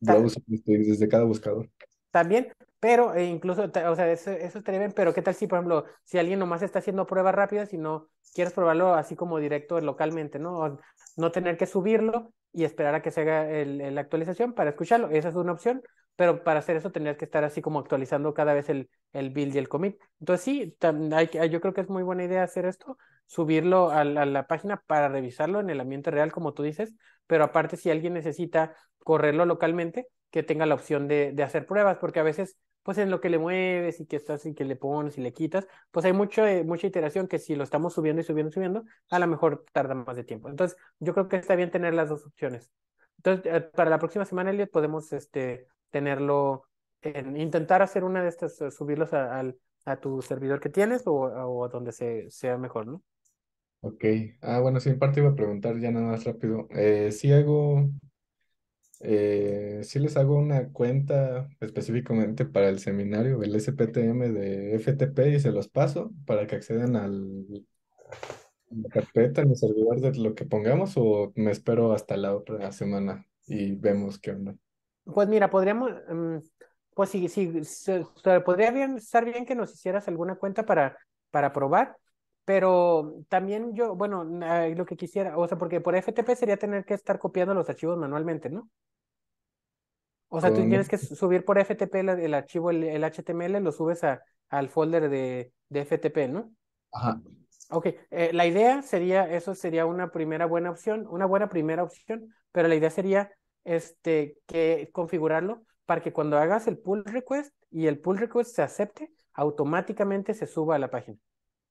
browser, este, desde cada buscador. También, pero e incluso, o sea, eso, es estaría pero ¿qué tal si, por ejemplo, si alguien nomás está haciendo pruebas rápidas y no quieres probarlo así como directo localmente, ¿no? no tener que subirlo y esperar a que se haga la actualización para escucharlo. Esa es una opción pero para hacer eso tendrías que estar así como actualizando cada vez el, el build y el commit. Entonces sí, hay, yo creo que es muy buena idea hacer esto, subirlo a la, página para revisarlo en el ambiente real, como tú dices, pero aparte si alguien necesita correrlo localmente, que tenga la opción de, hacer pruebas, porque a veces pues en lo que le mueves y que estás y que le pones y le quitas, pues hay mucho, eh, mucha iteración que si lo estamos subiendo y subiendo y subiendo, a lo mejor tarda más de tiempo. Entonces, yo creo que está bien tener las dos opciones. Entonces, eh, para la próxima semana, Elliot, podemos este, tenerlo, en, intentar hacer una de estas, eh, subirlos a, a, tu servidor que tienes o, a donde se, sea mejor, ¿no? Ok. Ah, bueno, sí, en parte iba a preguntar ya nada más rápido. Eh, si hago, eh, si les hago una cuenta específicamente para el seminario, el SPTM de FTP y se los paso para que accedan al la carpeta, en el servidor de lo que pongamos o me espero hasta la otra semana y vemos qué onda. Pues mira, podríamos, mm, pues sí, sí, podría bien, estar bien que nos hicieras alguna cuenta para, para probar, pero también yo, bueno, lo que quisiera, o sea, porque por FTP sería tener que estar copiando los archivos manualmente, ¿no? O sea, tú tienes que subir por FTP el, archivo, el, HTML, lo subes a, al folder de, FTP, ¿no? Ajá. Ok, eh, la idea sería, eso sería una primera buena opción, una buena primera opción, pero la idea sería este, que configurarlo para que cuando hagas el pull request y el pull request se acepte, automáticamente se suba a la página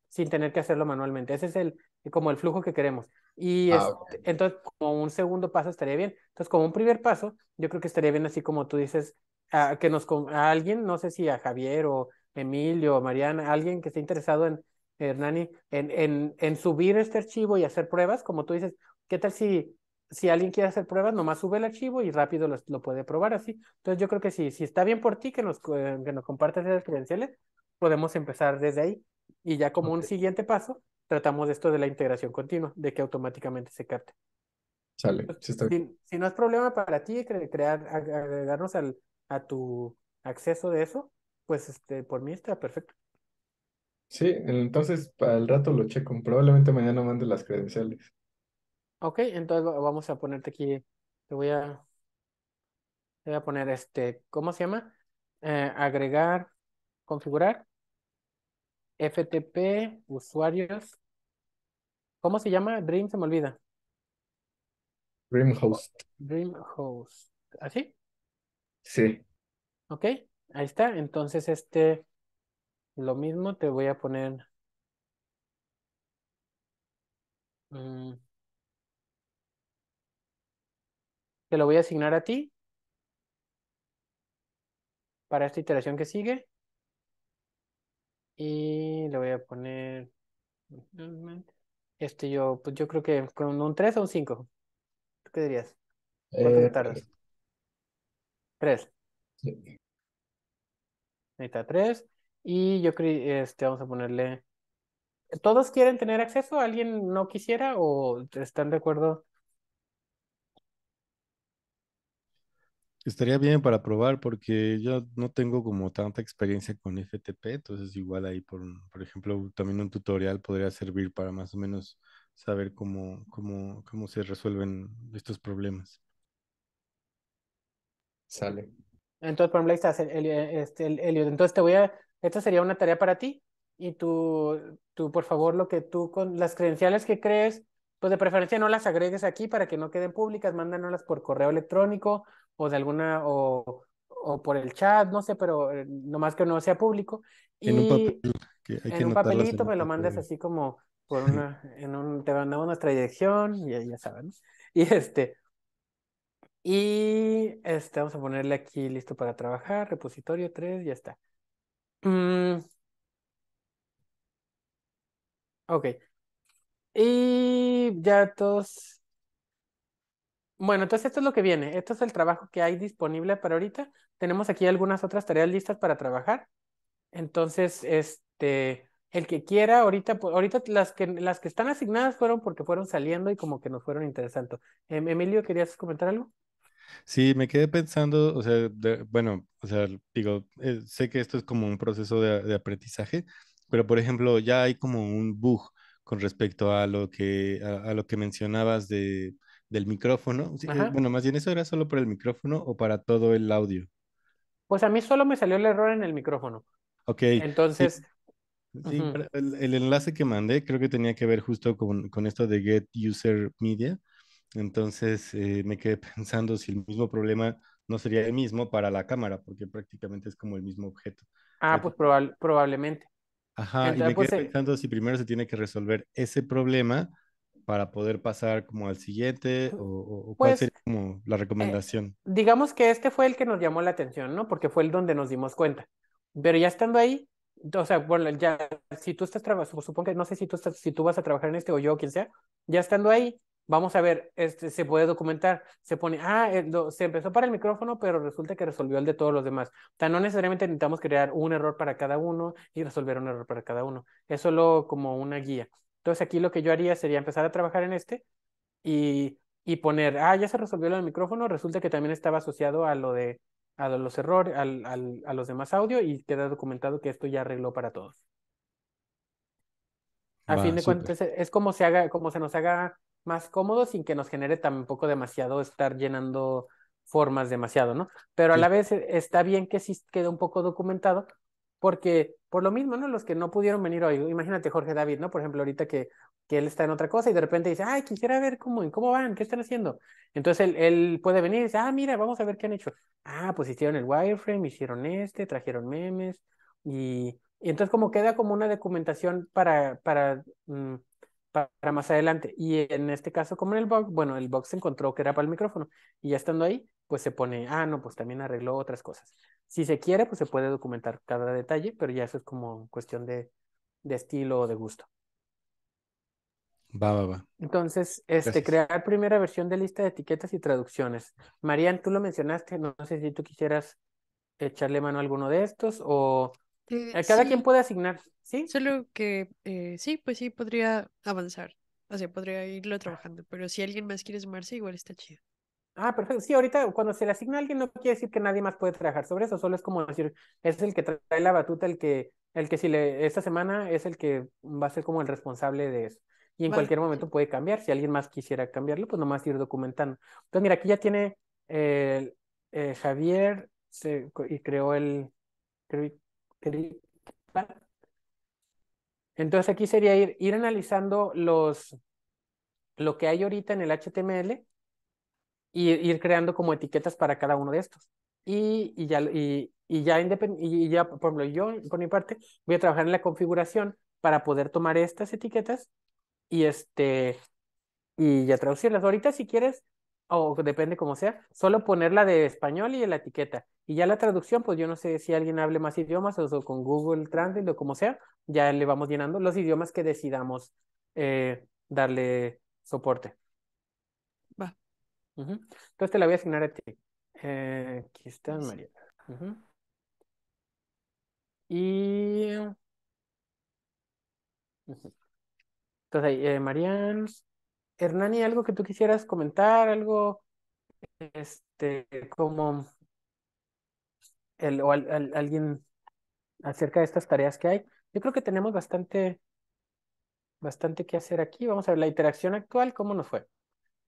sin tener que hacerlo manualmente. Ese es el, como el flujo que queremos. Y ah, entonces, como un segundo paso estaría bien. Entonces, como un primer paso, yo creo que estaría bien así como tú dices, a, ah, que nos, a alguien, no sé si a Javier o Emilio o Mariana, alguien que esté interesado en, Hernani, en, en, en subir este archivo y hacer pruebas, como tú dices, ¿qué tal si si alguien quiere hacer pruebas, nomás sube el archivo y rápido lo, puede probar así. Entonces yo creo que si, si está bien por ti que nos, eh, que nos compartas esas credenciales, podemos empezar desde ahí. Y ya como un siguiente paso, tratamos esto de la integración continua, de que automáticamente se capte. Sale, pues, está bien. Si, no es problema para ti crear, agregarnos al, a tu acceso de eso, pues este, por mí está perfecto. Sí, entonces para el rato lo checo. Probablemente mañana mande las credenciales. Ok, entonces vamos a ponerte aquí, te voy a, voy a poner este, ¿cómo se llama? Eh, agregar, configurar, FTP, usuarios, ¿cómo se llama? Dream se me olvida. Dream Host. Dream Host, ¿así? Sí. Ok, ahí está, entonces este, lo mismo te voy a poner... Mm, Te lo voy a asignar a ti para esta iteración que sigue. Y le voy a poner... Este yo, pues yo creo que con un 3 o un 5. ¿Tú qué dirías? ¿Cuánto eh, tardas? 3. Sí. Ahí está, 3. Y yo creo, este, vamos a ponerle... ¿Todos quieren tener acceso? ¿Alguien no quisiera o están de acuerdo Estaría bien para probar porque yo no tengo como tanta experiencia con FTP, entonces igual ahí por, por ejemplo, también un tutorial podría servir para más o menos saber cómo, cómo, cómo se resuelven estos problemas. Sale. Entonces, por ejemplo, ahí estás, eh, este, Entonces, te voy a, esta sería una tarea para ti y tú, tú, por favor, lo que tú con las credenciales que crees, pues de preferencia no las agregues aquí para que no queden públicas, mándanoslas por correo electrónico o de alguna, o, o por el chat, no sé, pero eh, nomás que no sea público. En un en un papelito me lo mandas así como por una, en un, te mandamos nuestra dirección, y ya saben. Y este, y este, vamos a ponerle aquí listo para trabajar, repositorio 3, ya está. Mm. Ok. Y ya todos bueno, entonces esto es lo que viene. Esto es el trabajo que hay disponible para ahorita. Tenemos aquí algunas otras tareas listas para trabajar. Entonces, este, el que quiera, ahorita, pues, ahorita las que, las que están asignadas fueron porque fueron saliendo y como que nos fueron interesantes. Em, Emilio, ¿querías comentar algo? Sí, me quedé pensando, o sea, bueno, o sea, digo, eh, sé que esto es como un proceso de, aprendizaje, pero por ejemplo, ya hay como un bug con respecto a lo que, a lo que mencionabas de, del micrófono. Eh, bueno, más bien eso era solo para el micrófono o para todo el audio. Pues a mí solo me salió el error en el micrófono. Ok. Entonces. el, enlace que mandé creo que tenía que ver justo con, con esto de Get User Media. Entonces eh, me quedé pensando si el mismo problema no sería el mismo para la cámara, porque prácticamente es como el mismo objeto. Ah, pues probablemente. Ajá, y me quedé pues, eh pensando si primero se tiene que resolver ese problema para poder pasar como al siguiente o, o cuál pues, sería como la eh, recomendación? digamos que este fue el que nos llamó la atención, ¿no? Porque fue el donde nos dimos cuenta. Pero ya estando ahí, o sea, bueno, ya, si tú estás trabajando, supongo que, no sé si tú, estás, si tú vas a trabajar en este o yo, quien sea, ya estando ahí, vamos a ver, este, se puede documentar, se pone, ah, eh, se empezó para el micrófono, pero resulta que resolvió el de todos los demás. O sea, no necesariamente necesitamos crear un error para cada uno y resolver un error para cada uno. Es solo como una guía. Entonces aquí lo que yo haría sería empezar a trabajar en este y, poner, ah, ya se resolvió lo del micrófono, resulta que también estaba asociado a lo de a los errores, a los demás audio y queda documentado que esto ya arregló para todos. A fin de cuentas, es como se haga, como se nos haga más cómodo sin que nos genere tampoco demasiado estar llenando formas demasiado, ¿no? Pero a la vez eh, está bien que sí quede un poco documentado porque por lo mismo, ¿no? Los que no pudieron venir hoy, imagínate Jorge David, ¿no? Por ejemplo, ahorita que, él está en otra cosa y de repente dice, ay, quisiera ver cómo, cómo van, qué están haciendo. Entonces él, puede venir y dice, ah, mira, vamos a ver qué han hecho. Ah, pues hicieron el wireframe, hicieron este, trajeron memes y, entonces como queda como una documentación para, para, mm, para más adelante. Y en este caso, como en el box, bueno, el box se encontró que era para el micrófono y ya estando ahí, pues se pone, ah, no, pues también arregló otras cosas. Si se quiere, pues se puede documentar cada detalle, pero ya eso es como cuestión de, estilo o de gusto. Va, va, va. Entonces, este, crear primera versión de lista de etiquetas y traducciones. Marian, tú lo mencionaste, no, sé si tú quisieras echarle mano a alguno de estos o a cada quien puede asignar, ¿sí? Solo que eh, sí, pues sí, podría avanzar. O sea, podría irlo trabajando, pero si alguien más quiere sumarse, igual está chido. Ah, perfecto. Sí, ahorita cuando se le asigna a alguien no quiere decir que nadie más puede trabajar sobre eso, solo es como decir, es el que trae la batuta, el que, el que si le, esta semana es el que va a ser como el responsable de eso. Y en cualquier momento puede cambiar. Si alguien más quisiera cambiarlo, pues nomás ir documentando. Entonces, mira, aquí ya tiene eh, eh, Javier y creó el... Entonces aquí sería ir, ir analizando los, lo que hay ahorita en el HTML y ir creando como etiquetas para cada uno de estos. Y, y ya, y, ya, y ya, por ejemplo, yo, por mi parte, voy a trabajar en la configuración para poder tomar estas etiquetas y, este, y ya traducirlas. Ahorita, si quieres, o depende como sea, solo poner la de español y la etiqueta. Y ya la traducción, pues yo no sé si alguien hable más idiomas o, con Google Translate o como sea, ya le vamos llenando los idiomas que decidamos eh, darle soporte. Entonces te la voy a asignar a ti. Eh, aquí está María. Y... Entonces ahí, eh, Hernani, ¿algo que tú quisieras comentar? ¿Algo este, como el, o alguien acerca de estas tareas que hay? Yo creo que tenemos bastante, bastante que hacer aquí. Vamos a ver la interacción actual, ¿cómo nos fue?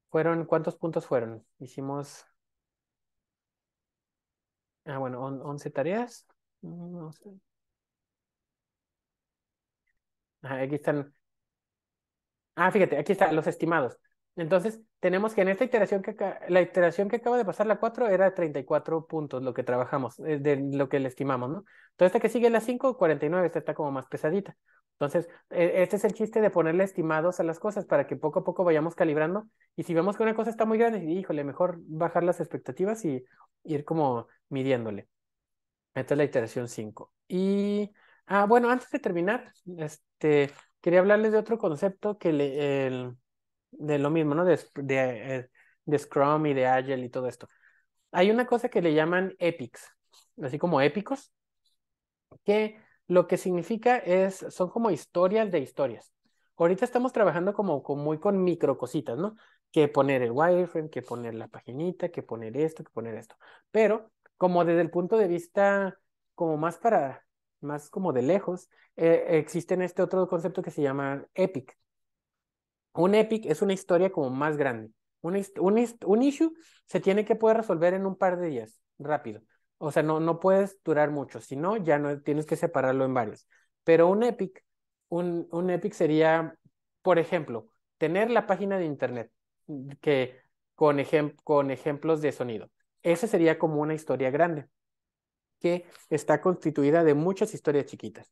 Fueron, ¿cuántos puntos fueron? Hicimos, ah, bueno, 11 tareas. Mm, aquí están. Ah, fíjate, aquí están los estimados. Entonces, tenemos que en esta iteración que la iteración que acaba de pasar, la 4, era 34 puntos lo que trabajamos, eh, de lo que le estimamos, ¿no? Entonces, esta que sigue la 5, 49, esta está como más pesadita. Entonces, e-, este es el chiste de ponerle estimados a las cosas para que poco a poco vayamos calibrando. Y si vemos que una cosa está muy grande, híjole, mejor bajar las expectativas y ir como midiéndole. Esta es la iteración 5. Y, ah, bueno, antes de terminar, este, quería hablarles de otro concepto que le, el, de lo mismo, ¿no? De, eh, de Scrum y de Agile y todo esto. Hay una cosa que le llaman epics, así como épicos, que lo que significa es, son como historias de historias. Ahorita estamos trabajando como, muy con micro cositas, ¿no? Que poner el wireframe, que poner la paginita, que poner esto, que poner esto. Pero como desde el punto de vista como más para, más como de lejos, eh, existe este otro concepto que se llama epic. Un epic es una historia como más grande. un issue se tiene que poder resolver en un par de días, rápido. O sea, no, no puedes durar mucho, si no, ya no tienes que separarlo en varios. Pero un epic, un, un epic sería, por ejemplo, tener la página de internet mm, que con, con ejemplos de sonido. Esa sería como una historia grande que está constituida de muchas historias chiquitas.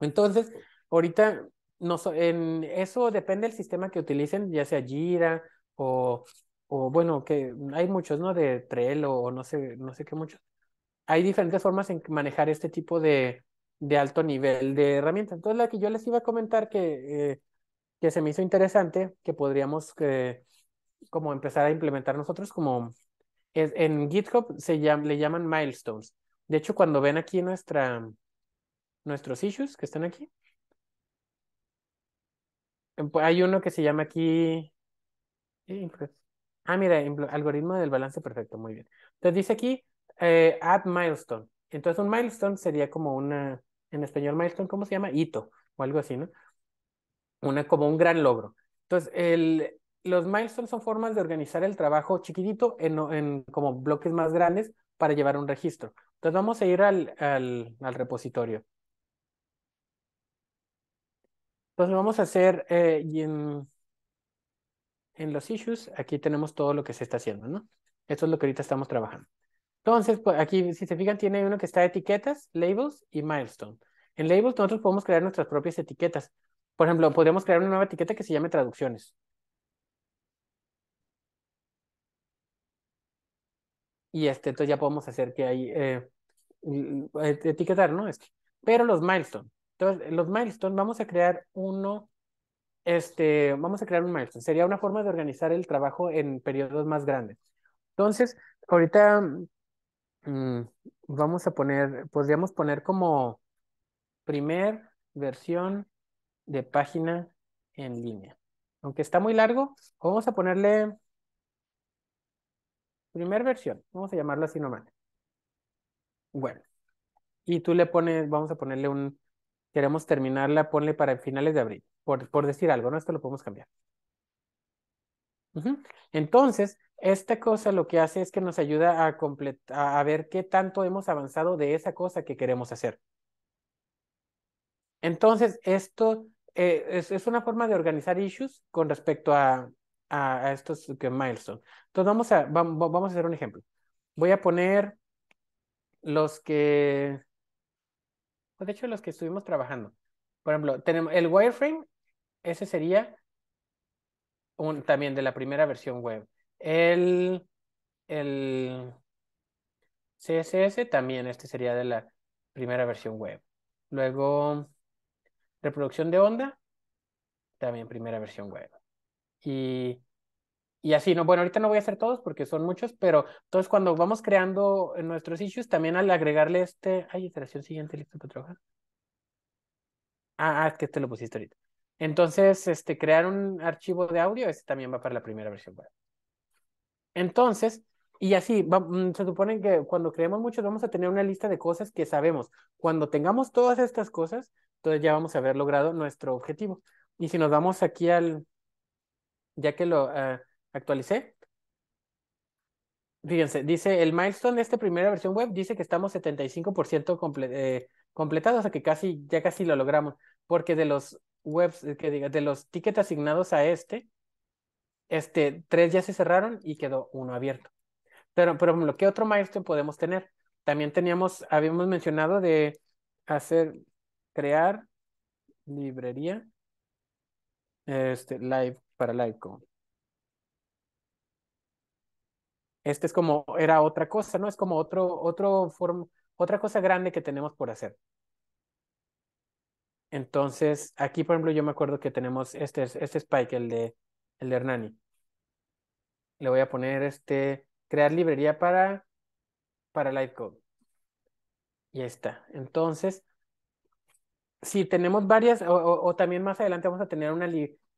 Entonces, ahorita no, en eso depende del sistema que utilicen, ya sea Jira o o bueno, que hay muchos, ¿no? De Trello o no sé, no sé qué muchos. Hay diferentes formas en manejar este tipo de, de alto nivel de herramientas Entonces, la que yo les iba a comentar que, eh, que se me hizo interesante, que podríamos eh, como empezar a implementar nosotros como en GitHub se le llaman milestones. De hecho, cuando ven aquí nuestra, nuestros issues que están aquí, em, pues, hay uno que se llama aquí Ah, mira, algoritmo del balance perfecto, muy bien. Entonces dice aquí, eh, add milestone. Entonces un milestone sería como una, en español milestone, ¿cómo se llama? Hito o algo así, ¿no? Una, como un gran logro. Entonces, el, los milestones son formas de organizar el trabajo chiquitito en, como bloques más grandes para llevar un registro. Entonces vamos a ir al, repositorio. Entonces vamos a hacer, eh, y en los issues, aquí tenemos todo lo que se está haciendo, ¿no? Esto es lo que ahorita estamos trabajando. Entonces, pues, aquí, si se fijan, tiene uno que está etiquetas, labels y milestone. En labels nosotros podemos crear nuestras propias etiquetas. Por ejemplo, podríamos crear una nueva etiqueta que se llame traducciones. Y este, entonces ya podemos hacer que hay... Eh, e-, e-, etiquetar, ¿no? Pero los milestones. Entonces, los milestones vamos a crear uno este, vamos a crear un milestone. Sería una forma de organizar el trabajo en periodos más grandes. Entonces, ahorita mm, vamos a poner, podríamos poner como primer versión de página en línea. Aunque está muy largo, vamos a ponerle primer versión. Vamos a llamarla así nomás. Bueno. Y tú le pones, vamos a ponerle un, queremos terminarla, ponle para finales de abril por, decir algo, ¿no? Esto lo podemos cambiar. Entonces, esta cosa lo que hace es que nos ayuda a, a ver qué tanto hemos avanzado de esa cosa que queremos hacer. Entonces, esto eh, es, una forma de organizar issues con respecto a, a, estos que milestones. Entonces, vamos a, vamos, a hacer un ejemplo. Voy a poner los que, pues, de hecho, los que estuvimos trabajando. Por ejemplo, tenemos el wireframe ese sería un, también de la primera versión web. El, el CSS también, este sería de la primera versión web. Luego, reproducción de onda, también primera versión web. Y, así, no, bueno, ahorita no voy a hacer todos porque son muchos, pero entonces cuando vamos creando nuestros issues, también al agregarle este, ay, iteración siguiente, listo para trabajar. Ah, ah, es que te este lo pusiste ahorita. Entonces, este, crear un archivo de audio, ese también va para la primera versión web. Entonces, y así, mm, se supone que cuando creemos muchos vamos a tener una lista de cosas que sabemos. Cuando tengamos todas estas cosas, entonces ya vamos a haber logrado nuestro objetivo. Y si nos vamos aquí al, ya que lo ah, actualicé, fíjense, dice el milestone de esta primera versión web, dice que estamos 75% eh, completados, o sea que casi, ya casi lo logramos, porque de los webs, eh, que diga, de los tickets asignados a este, este, tres ya se cerraron y quedó uno abierto. Pero, pero ¿qué otro milestone podemos tener? También teníamos, habíamos mencionado de hacer, crear librería este, live para LiveCon. Este es como, era otra cosa, ¿no? Es como otro, otro otra cosa grande que tenemos por hacer. Entonces, aquí, por ejemplo, yo me acuerdo que tenemos este, este Spike, el de, el Hernani. Le voy a poner este, crear librería para, para Lightcode. Y ahí está. Entonces, si tenemos varias, o, o también más adelante vamos a tener una,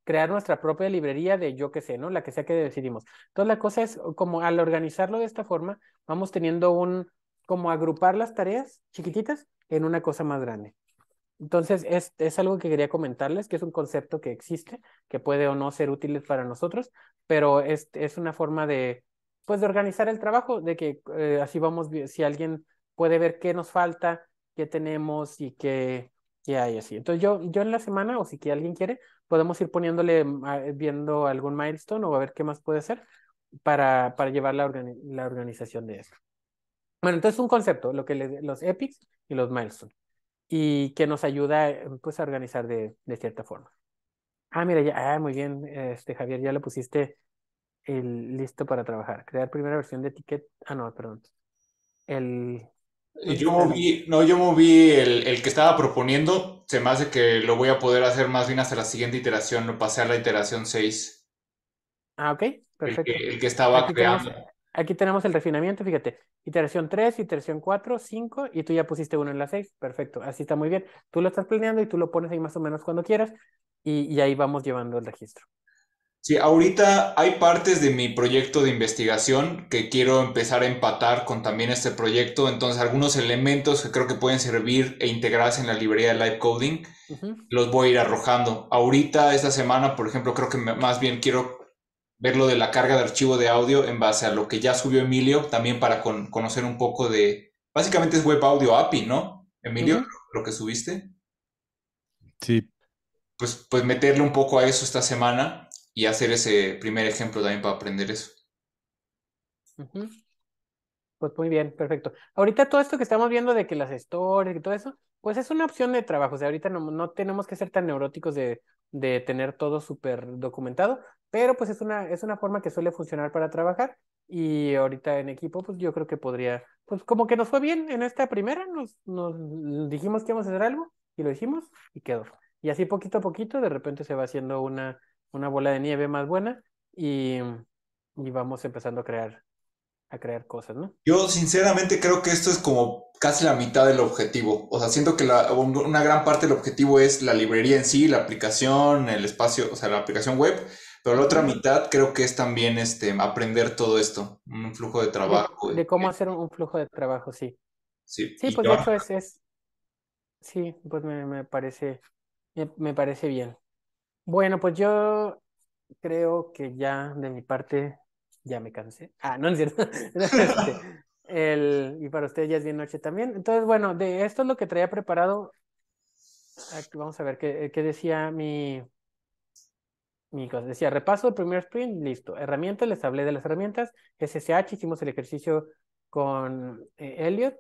crear nuestra propia librería de yo que sé, ¿no? La que sea que decidimos. Entonces la cosa es como al organizarlo de esta forma, vamos teniendo un, como agrupar las tareas chiquititas en una cosa más grande. Entonces, es, algo que quería comentarles, que es un concepto que existe, que puede o no ser útil para nosotros, pero es, es una forma de, pues, de organizar el trabajo, de que eh, así vamos, si alguien puede ver qué nos falta, qué tenemos y qué, qué hay así. Entonces, yo, yo en la semana, o si que alguien quiere, podemos ir poniéndole, mm, viendo algún milestone o a ver qué más puede ser para, para llevar la, la organización de esto. Bueno, entonces un concepto, lo que los epics y los milestones y que nos ayuda eh, pues a organizar de, cierta forma. Ah, mira, ya, ah, muy bien, este, Javier, ya le pusiste el listo para trabajar. Crear primera versión de ticket. Ah, no, perdón. El. Eh, yo moví, no, yo moví el, que estaba proponiendo. Se me hace que lo voy a poder hacer más bien hasta la siguiente iteración. No pasé a la iteración 6. Ah, ok, perfecto. El que, estaba creando. Aquí tenemos el refinamiento, fíjate, iteración 3, iteración 4, 5, y tú ya pusiste uno en la 6, perfecto, así está muy bien. Tú lo estás planeando y tú lo pones ahí más o menos cuando quieras, y, ahí vamos llevando el registro. Sí, ahorita hay partes de mi proyecto de investigación que quiero empezar a empatar con también este proyecto, entonces algunos elementos que creo que pueden servir e integrarse en la librería de Live Coding, los voy a ir arrojando. Ahorita, esta semana, por ejemplo, creo que más bien quiero ver lo de la carga de archivo de audio en base a lo que ya subió Emilio, también para con, conocer un poco de, básicamente es Web Audio API, ¿no? Emilio, lo que subiste. Sí. Pues, pues meterle un poco a eso esta semana y hacer ese primer ejemplo también para aprender eso. Pues muy bien, perfecto. Ahorita todo esto que estamos viendo de que las stories y todo eso, pues es una opción de trabajo. O sea, ahorita no, no tenemos que ser tan neuróticos de, de tener todo súper documentado, pero pues es una, es una forma que suele funcionar para trabajar y ahorita en equipo pues yo creo que podría, pues como que nos fue bien en esta primera, nos, dijimos que íbamos a hacer algo y lo hicimos y quedó. Y así poquito a poquito de repente se va haciendo una, una bola de nieve más buena y, y vamos empezando a crear a crear cosas, ¿no? Yo sinceramente creo que esto es como casi la mitad del objetivo. O sea, siento que la, una gran parte del objetivo es la librería en sí, la aplicación, el espacio, o sea, la aplicación web, pero la otra mitad creo que es también este, aprender todo esto, un flujo de trabajo. De, cómo hacer un, flujo de trabajo, sí. Sí, sí pues eso es, Sí, pues me, parece, me, parece bien. Bueno, pues yo creo que ya de mi parte ya me cansé. Ah, no, es cierto. Este, y para ustedes ya es bien noche también. Entonces, bueno, de esto es lo que traía preparado. vamos a ver qué decía mi, Decía, repaso del primer sprint, listo. Herramientas, les hablé de las herramientas. SSH, hicimos el ejercicio con eh, Elliot.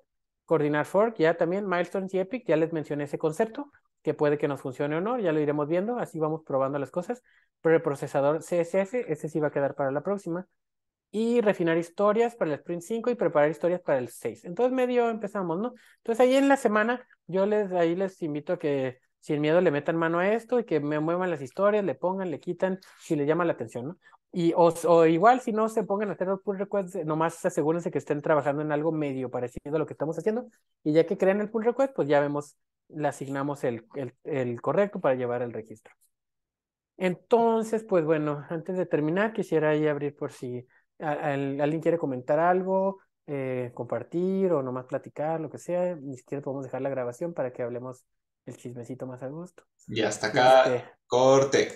Coordinar fork, ya también. Milestones y Epic, ya les mencioné ese concepto, que puede que nos funcione o no, ya lo iremos viendo. Así vamos probando las cosas. preprocesador el procesador CSS, ese sí va a quedar para la próxima. Y refinar historias para el sprint 5 y preparar historias para el 6. Entonces medio empezamos, ¿no? Entonces ahí en la semana yo les, ahí les invito a que sin miedo le metan mano a esto y que me muevan las historias, le pongan, le quitan, si le llama la atención, ¿no? Y, o, igual, si no se pongan a hacer los pull requests, nomás asegúrense que estén trabajando en algo medio parecido a lo que estamos haciendo. Y ya que crean el pull request, pues ya vemos, le asignamos el, el, correcto para llevar el registro. Entonces, pues bueno, antes de terminar, quisiera ahí abrir por si alguien quiere comentar algo, eh, compartir o nomás platicar, lo que sea. Ni siquiera podemos dejar la grabación para que hablemos el chismecito más a gusto. Y hasta este, acá, Corte. corte.